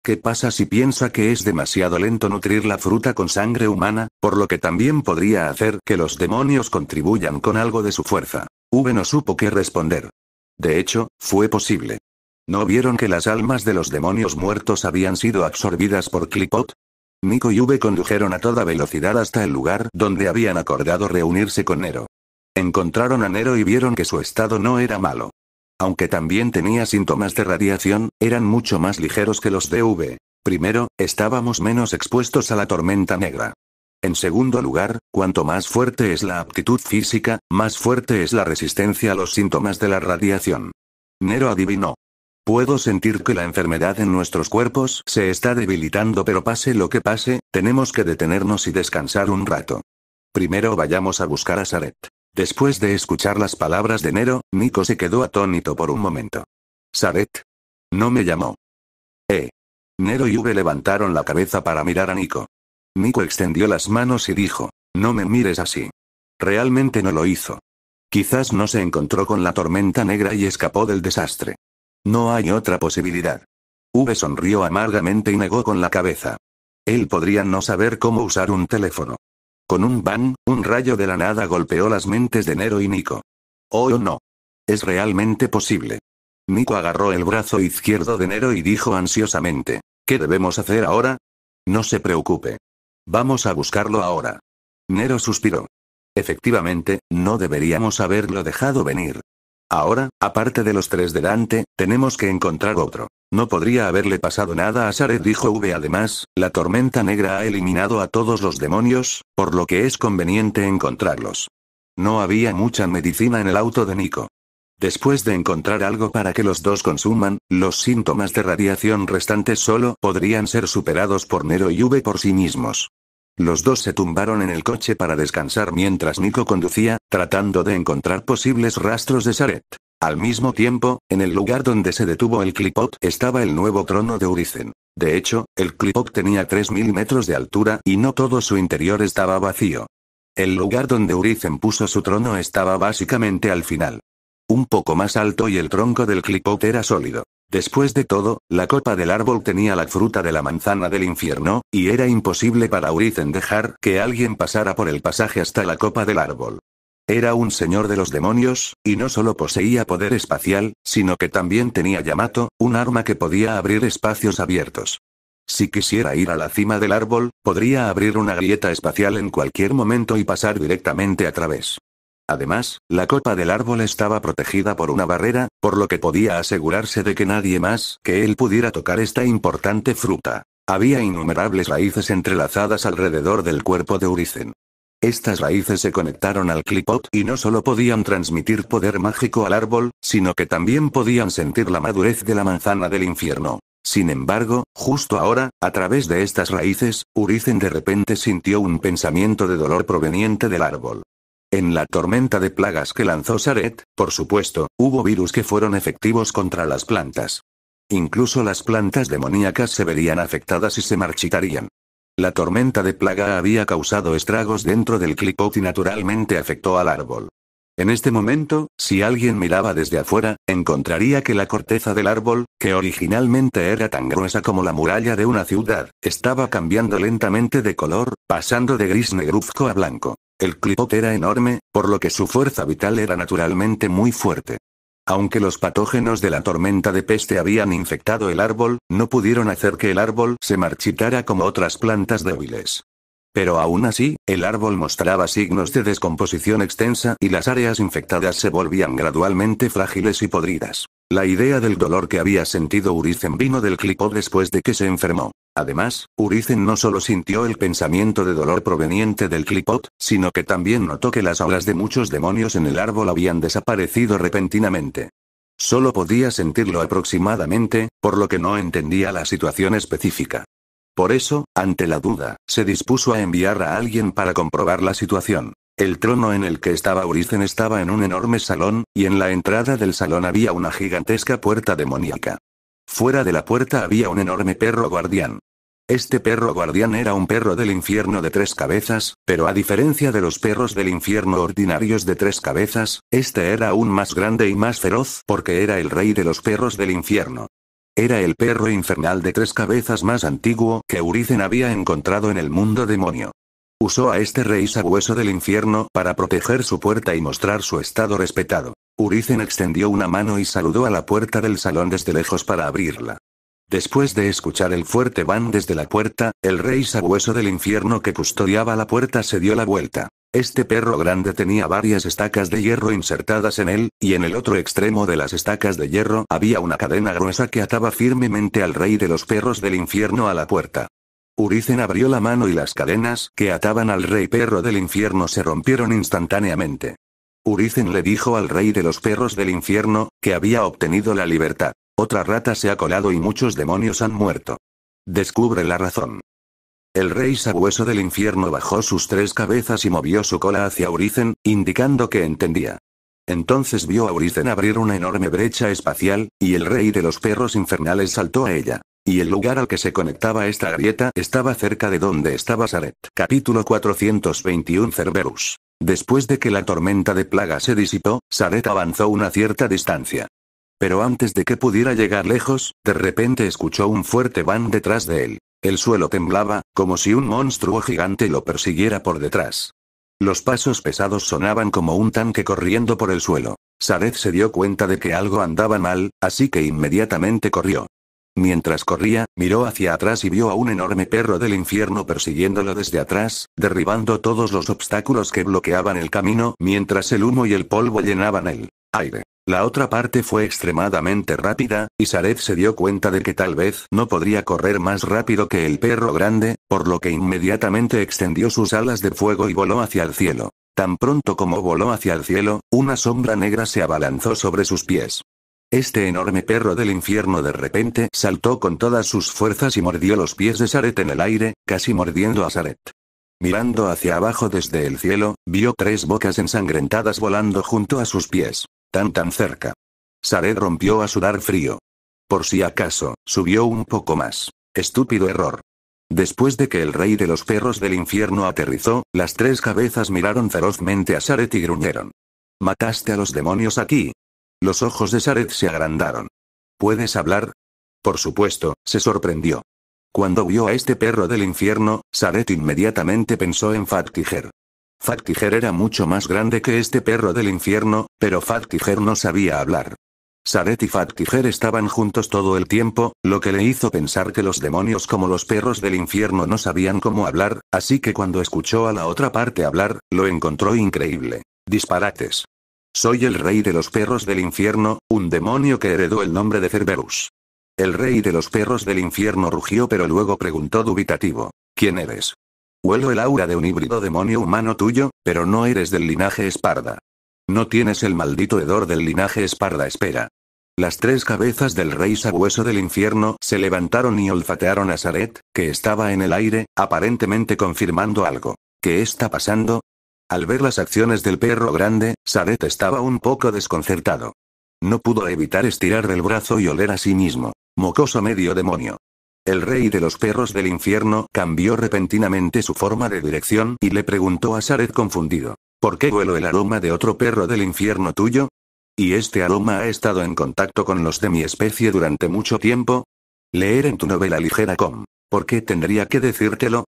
¿Qué pasa si piensa que es demasiado lento nutrir la fruta con sangre humana, por lo que también podría hacer que los demonios contribuyan con algo de su fuerza? V no supo qué responder. De hecho, fue posible. ¿No vieron que las almas de los demonios muertos habían sido absorbidas por Clipot? Miko y V condujeron a toda velocidad hasta el lugar donde habían acordado reunirse con Nero. Encontraron a Nero y vieron que su estado no era malo. Aunque también tenía síntomas de radiación, eran mucho más ligeros que los de V. Primero, estábamos menos expuestos a la tormenta negra. En segundo lugar, cuanto más fuerte es la aptitud física, más fuerte es la resistencia a los síntomas de la radiación. Nero adivinó. Puedo sentir que la enfermedad en nuestros cuerpos se está debilitando, pero pase lo que pase, tenemos que detenernos y descansar un rato. Primero vayamos a buscar a Saret. Después de escuchar las palabras de Nero, Nico se quedó atónito por un momento. Saret. No me llamó. Eh. Nero y V levantaron la cabeza para mirar a Nico. Nico extendió las manos y dijo, no me mires así. Realmente no lo hizo. Quizás no se encontró con la tormenta negra y escapó del desastre. No hay otra posibilidad. V sonrió amargamente y negó con la cabeza. Él podría no saber cómo usar un teléfono. Con un ban, un rayo de la nada golpeó las mentes de Nero y Nico. Oh no. Es realmente posible. Nico agarró el brazo izquierdo de Nero y dijo ansiosamente. ¿Qué debemos hacer ahora? No se preocupe. Vamos a buscarlo ahora. Nero suspiró. Efectivamente, no deberíamos haberlo dejado venir. Ahora, aparte de los tres delante, tenemos que encontrar otro. No podría haberle pasado nada a Saret, dijo V. Además, la tormenta negra ha eliminado a todos los demonios, por lo que es conveniente encontrarlos. No había mucha medicina en el auto de Nico. Después de encontrar algo para que los dos consuman, los síntomas de radiación restantes solo podrían ser superados por Nero y V por sí mismos. Los dos se tumbaron en el coche para descansar mientras Nico conducía, tratando de encontrar posibles rastros de Saret. Al mismo tiempo, en el lugar donde se detuvo el clipot estaba el nuevo trono de Urizen. De hecho, el clipot tenía 3.000 metros de altura y no todo su interior estaba vacío. El lugar donde Uricen puso su trono estaba básicamente al final. Un poco más alto y el tronco del clipot era sólido. Después de todo, la copa del árbol tenía la fruta de la manzana del infierno, y era imposible para Urizen dejar que alguien pasara por el pasaje hasta la copa del árbol. Era un señor de los demonios, y no solo poseía poder espacial, sino que también tenía Yamato, un arma que podía abrir espacios abiertos. Si quisiera ir a la cima del árbol, podría abrir una grieta espacial en cualquier momento y pasar directamente a través. Además, la copa del árbol estaba protegida por una barrera, por lo que podía asegurarse de que nadie más que él pudiera tocar esta importante fruta. Había innumerables raíces entrelazadas alrededor del cuerpo de Uricen. Estas raíces se conectaron al clipot y no solo podían transmitir poder mágico al árbol, sino que también podían sentir la madurez de la manzana del infierno. Sin embargo, justo ahora, a través de estas raíces, Urizen de repente sintió un pensamiento de dolor proveniente del árbol. En la tormenta de plagas que lanzó Saret, por supuesto, hubo virus que fueron efectivos contra las plantas. Incluso las plantas demoníacas se verían afectadas y se marchitarían. La tormenta de plaga había causado estragos dentro del clipot y naturalmente afectó al árbol. En este momento, si alguien miraba desde afuera, encontraría que la corteza del árbol, que originalmente era tan gruesa como la muralla de una ciudad, estaba cambiando lentamente de color, pasando de gris negruzco a blanco. El clipot era enorme, por lo que su fuerza vital era naturalmente muy fuerte. Aunque los patógenos de la tormenta de peste habían infectado el árbol, no pudieron hacer que el árbol se marchitara como otras plantas débiles. Pero aún así, el árbol mostraba signos de descomposición extensa y las áreas infectadas se volvían gradualmente frágiles y podridas. La idea del dolor que había sentido Urizen vino del Clipot después de que se enfermó. Además, Urizen no solo sintió el pensamiento de dolor proveniente del clipot, sino que también notó que las aulas de muchos demonios en el árbol habían desaparecido repentinamente. Solo podía sentirlo aproximadamente, por lo que no entendía la situación específica. Por eso, ante la duda, se dispuso a enviar a alguien para comprobar la situación. El trono en el que estaba Urizen estaba en un enorme salón, y en la entrada del salón había una gigantesca puerta demoníaca. Fuera de la puerta había un enorme perro guardián. Este perro guardián era un perro del infierno de tres cabezas, pero a diferencia de los perros del infierno ordinarios de tres cabezas, este era aún más grande y más feroz porque era el rey de los perros del infierno. Era el perro infernal de tres cabezas más antiguo que Urizen había encontrado en el mundo demonio. Usó a este rey sabueso del infierno para proteger su puerta y mostrar su estado respetado. Urizen extendió una mano y saludó a la puerta del salón desde lejos para abrirla. Después de escuchar el fuerte van desde la puerta, el rey sabueso del infierno que custodiaba la puerta se dio la vuelta. Este perro grande tenía varias estacas de hierro insertadas en él, y en el otro extremo de las estacas de hierro había una cadena gruesa que ataba firmemente al rey de los perros del infierno a la puerta. Urizen abrió la mano y las cadenas que ataban al rey perro del infierno se rompieron instantáneamente. Urizen le dijo al rey de los perros del infierno, que había obtenido la libertad. Otra rata se ha colado y muchos demonios han muerto. Descubre la razón. El rey sabueso del infierno bajó sus tres cabezas y movió su cola hacia Urizen, indicando que entendía. Entonces vio a Urizen abrir una enorme brecha espacial, y el rey de los perros infernales saltó a ella. Y el lugar al que se conectaba esta grieta estaba cerca de donde estaba Saret. Capítulo 421 Cerberus. Después de que la tormenta de plaga se disipó, Saret avanzó una cierta distancia. Pero antes de que pudiera llegar lejos, de repente escuchó un fuerte van detrás de él. El suelo temblaba, como si un monstruo gigante lo persiguiera por detrás. Los pasos pesados sonaban como un tanque corriendo por el suelo. Saret se dio cuenta de que algo andaba mal, así que inmediatamente corrió. Mientras corría, miró hacia atrás y vio a un enorme perro del infierno persiguiéndolo desde atrás, derribando todos los obstáculos que bloqueaban el camino, mientras el humo y el polvo llenaban el aire. La otra parte fue extremadamente rápida, y Sareth se dio cuenta de que tal vez no podría correr más rápido que el perro grande, por lo que inmediatamente extendió sus alas de fuego y voló hacia el cielo. Tan pronto como voló hacia el cielo, una sombra negra se abalanzó sobre sus pies. Este enorme perro del infierno de repente saltó con todas sus fuerzas y mordió los pies de Saret en el aire, casi mordiendo a Saret. Mirando hacia abajo desde el cielo, vio tres bocas ensangrentadas volando junto a sus pies. Tan tan cerca. Saret rompió a sudar frío. Por si acaso, subió un poco más. Estúpido error. Después de que el rey de los perros del infierno aterrizó, las tres cabezas miraron ferozmente a Saret y gruñeron. Mataste a los demonios aquí, los ojos de Saret se agrandaron. ¿Puedes hablar? Por supuesto, se sorprendió. Cuando vio a este perro del infierno, Saret inmediatamente pensó en Fat Fatkiger era mucho más grande que este perro del infierno, pero Fatkiger no sabía hablar. Saret y Fatkiger estaban juntos todo el tiempo, lo que le hizo pensar que los demonios como los perros del infierno no sabían cómo hablar, así que cuando escuchó a la otra parte hablar, lo encontró increíble. Disparates. Soy el rey de los perros del infierno, un demonio que heredó el nombre de Cerberus. El rey de los perros del infierno rugió pero luego preguntó dubitativo. ¿Quién eres? Huelo el aura de un híbrido demonio humano tuyo, pero no eres del linaje esparda. No tienes el maldito hedor del linaje esparda espera. Las tres cabezas del rey sabueso del infierno se levantaron y olfatearon a Saret, que estaba en el aire, aparentemente confirmando algo. ¿Qué está pasando? Al ver las acciones del perro grande, Saret estaba un poco desconcertado. No pudo evitar estirar el brazo y oler a sí mismo. Mocoso medio demonio. El rey de los perros del infierno cambió repentinamente su forma de dirección y le preguntó a Saret confundido. ¿Por qué huelo el aroma de otro perro del infierno tuyo? ¿Y este aroma ha estado en contacto con los de mi especie durante mucho tiempo? Leer en tu novela ligera com. ¿Por qué tendría que decírtelo?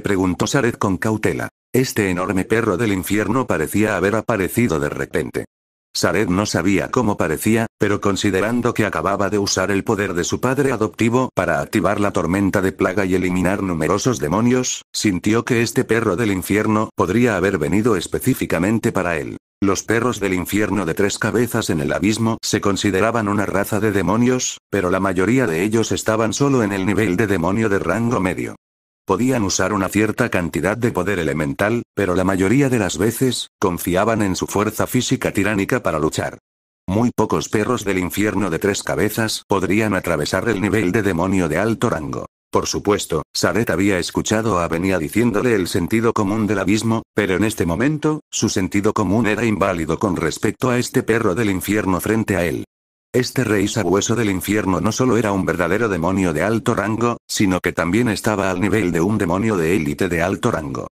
Preguntó Saret con cautela. Este enorme perro del infierno parecía haber aparecido de repente. Sared no sabía cómo parecía, pero considerando que acababa de usar el poder de su padre adoptivo para activar la tormenta de plaga y eliminar numerosos demonios, sintió que este perro del infierno podría haber venido específicamente para él. Los perros del infierno de tres cabezas en el abismo se consideraban una raza de demonios, pero la mayoría de ellos estaban solo en el nivel de demonio de rango medio. Podían usar una cierta cantidad de poder elemental, pero la mayoría de las veces, confiaban en su fuerza física tiránica para luchar. Muy pocos perros del infierno de tres cabezas podrían atravesar el nivel de demonio de alto rango. Por supuesto, Saret había escuchado a Venia diciéndole el sentido común del abismo, pero en este momento, su sentido común era inválido con respecto a este perro del infierno frente a él. Este rey sabueso del infierno no solo era un verdadero demonio de alto rango, sino que también estaba al nivel de un demonio de élite de alto rango.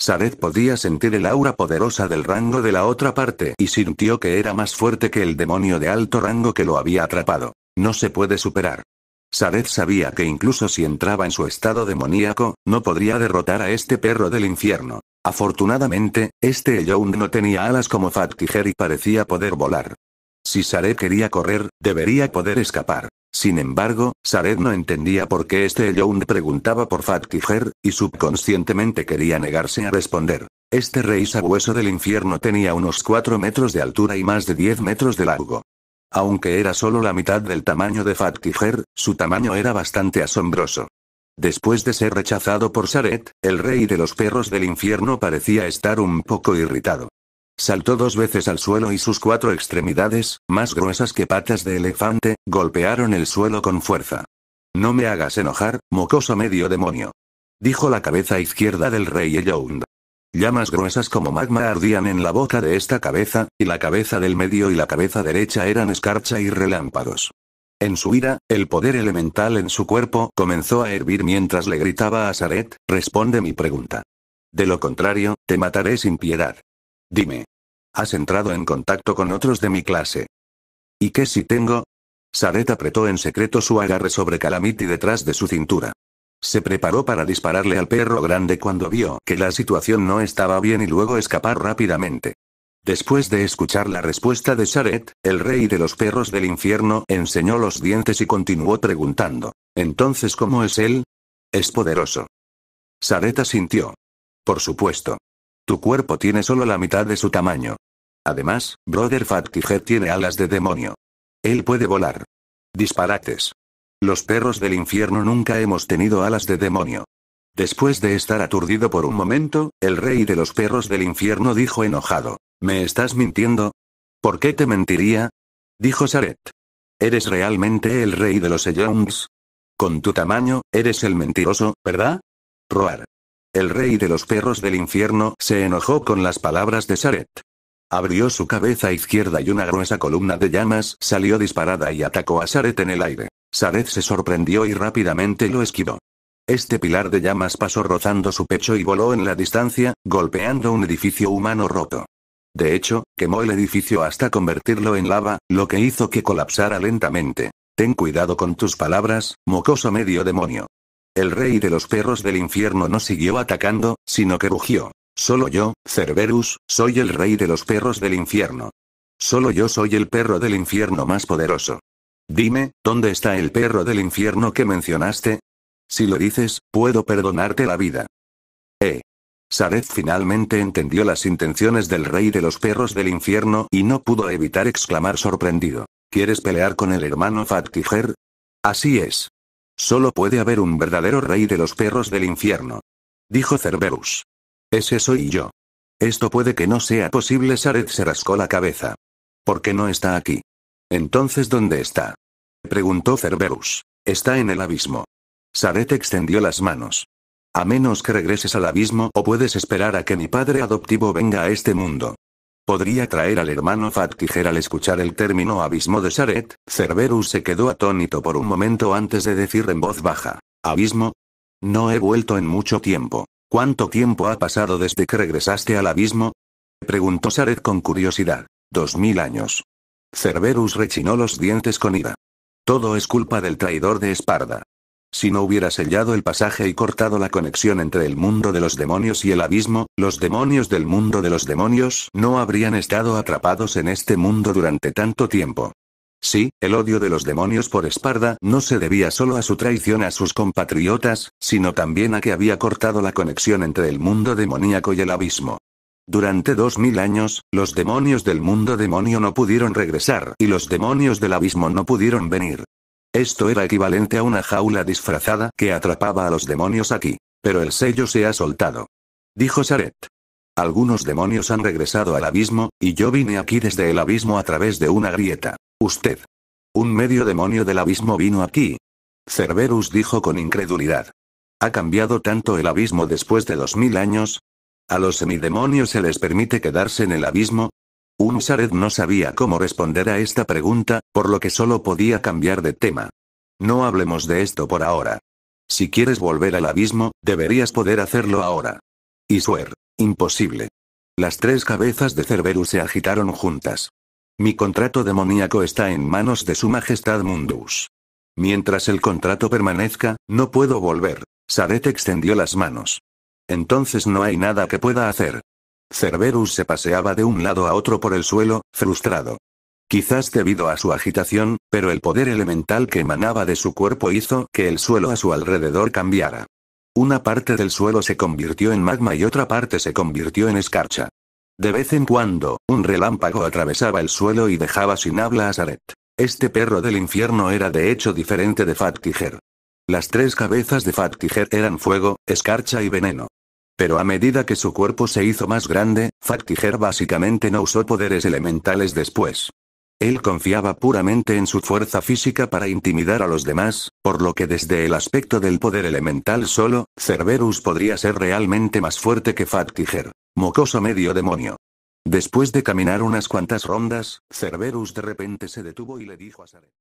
Sareth podía sentir el aura poderosa del rango de la otra parte y sintió que era más fuerte que el demonio de alto rango que lo había atrapado. No se puede superar. Sareth sabía que incluso si entraba en su estado demoníaco, no podría derrotar a este perro del infierno. Afortunadamente, este Elyon no tenía alas como Fat Tiger y parecía poder volar. Si Saret quería correr, debería poder escapar. Sin embargo, Saret no entendía por qué este Young preguntaba por Fatkiger, y subconscientemente quería negarse a responder. Este rey sabueso del infierno tenía unos 4 metros de altura y más de 10 metros de largo. Aunque era solo la mitad del tamaño de Fatkiger, su tamaño era bastante asombroso. Después de ser rechazado por Saret, el rey de los perros del infierno parecía estar un poco irritado. Saltó dos veces al suelo y sus cuatro extremidades, más gruesas que patas de elefante, golpearon el suelo con fuerza. No me hagas enojar, mocoso medio demonio. Dijo la cabeza izquierda del rey Eyound. Llamas gruesas como magma ardían en la boca de esta cabeza, y la cabeza del medio y la cabeza derecha eran escarcha y relámpagos. En su ira, el poder elemental en su cuerpo comenzó a hervir mientras le gritaba a Saret, responde mi pregunta. De lo contrario, te mataré sin piedad. Dime. Has entrado en contacto con otros de mi clase. ¿Y qué si tengo? Saret apretó en secreto su agarre sobre Calamity detrás de su cintura. Se preparó para dispararle al perro grande cuando vio que la situación no estaba bien y luego escapar rápidamente. Después de escuchar la respuesta de Saret, el rey de los perros del infierno enseñó los dientes y continuó preguntando. Entonces, ¿cómo es él? Es poderoso. Saret sintió. Por supuesto. Tu cuerpo tiene solo la mitad de su tamaño. Además, Brother Get tiene alas de demonio. Él puede volar. Disparates. Los perros del infierno nunca hemos tenido alas de demonio. Después de estar aturdido por un momento, el rey de los perros del infierno dijo enojado. ¿Me estás mintiendo? ¿Por qué te mentiría? Dijo Saret. ¿Eres realmente el rey de los Sejongs? Con tu tamaño, eres el mentiroso, ¿verdad? Roar. El rey de los perros del infierno se enojó con las palabras de Saret. Abrió su cabeza izquierda y una gruesa columna de llamas salió disparada y atacó a Saret en el aire. Saret se sorprendió y rápidamente lo esquivó. Este pilar de llamas pasó rozando su pecho y voló en la distancia, golpeando un edificio humano roto. De hecho, quemó el edificio hasta convertirlo en lava, lo que hizo que colapsara lentamente. Ten cuidado con tus palabras, mocoso medio demonio. El rey de los perros del infierno no siguió atacando, sino que rugió. Solo yo, Cerberus, soy el rey de los perros del infierno. Solo yo soy el perro del infierno más poderoso. Dime, ¿dónde está el perro del infierno que mencionaste? Si lo dices, puedo perdonarte la vida. Eh. Sareth finalmente entendió las intenciones del rey de los perros del infierno y no pudo evitar exclamar sorprendido. ¿Quieres pelear con el hermano Fattiger? Así es. Solo puede haber un verdadero rey de los perros del infierno. Dijo Cerberus. Ese soy yo. Esto puede que no sea posible. Saret se rascó la cabeza. ¿Por qué no está aquí? Entonces, ¿dónde está? Preguntó Cerberus. Está en el abismo. Saret extendió las manos. A menos que regreses al abismo o puedes esperar a que mi padre adoptivo venga a este mundo. Podría traer al hermano Fattiger al escuchar el término abismo de Saret, Cerberus se quedó atónito por un momento antes de decir en voz baja. ¿Abismo? No he vuelto en mucho tiempo. ¿Cuánto tiempo ha pasado desde que regresaste al abismo? Preguntó Saret con curiosidad. Dos mil años. Cerberus rechinó los dientes con ira. Todo es culpa del traidor de Esparda. Si no hubiera sellado el pasaje y cortado la conexión entre el mundo de los demonios y el abismo, los demonios del mundo de los demonios no habrían estado atrapados en este mundo durante tanto tiempo. Sí, el odio de los demonios por Esparda no se debía solo a su traición a sus compatriotas, sino también a que había cortado la conexión entre el mundo demoníaco y el abismo. Durante dos mil años, los demonios del mundo demonio no pudieron regresar y los demonios del abismo no pudieron venir. Esto era equivalente a una jaula disfrazada que atrapaba a los demonios aquí. Pero el sello se ha soltado. Dijo Saret. Algunos demonios han regresado al abismo, y yo vine aquí desde el abismo a través de una grieta. Usted. Un medio demonio del abismo vino aquí. Cerberus dijo con incredulidad. ¿Ha cambiado tanto el abismo después de dos mil años? A los semidemonios se les permite quedarse en el abismo, Unsared no sabía cómo responder a esta pregunta, por lo que solo podía cambiar de tema. No hablemos de esto por ahora. Si quieres volver al abismo, deberías poder hacerlo ahora. Y suer. Imposible. Las tres cabezas de Cerberus se agitaron juntas. Mi contrato demoníaco está en manos de su majestad Mundus. Mientras el contrato permanezca, no puedo volver. Saret extendió las manos. Entonces no hay nada que pueda hacer. Cerberus se paseaba de un lado a otro por el suelo, frustrado. Quizás debido a su agitación, pero el poder elemental que emanaba de su cuerpo hizo que el suelo a su alrededor cambiara. Una parte del suelo se convirtió en magma y otra parte se convirtió en escarcha. De vez en cuando, un relámpago atravesaba el suelo y dejaba sin habla a Saret. Este perro del infierno era de hecho diferente de Fattiger. Las tres cabezas de Fattiger eran fuego, escarcha y veneno. Pero a medida que su cuerpo se hizo más grande, Factiger básicamente no usó poderes elementales después. Él confiaba puramente en su fuerza física para intimidar a los demás, por lo que desde el aspecto del poder elemental solo, Cerberus podría ser realmente más fuerte que Factiger. Mocoso medio demonio. Después de caminar unas cuantas rondas, Cerberus de repente se detuvo y le dijo a Sare.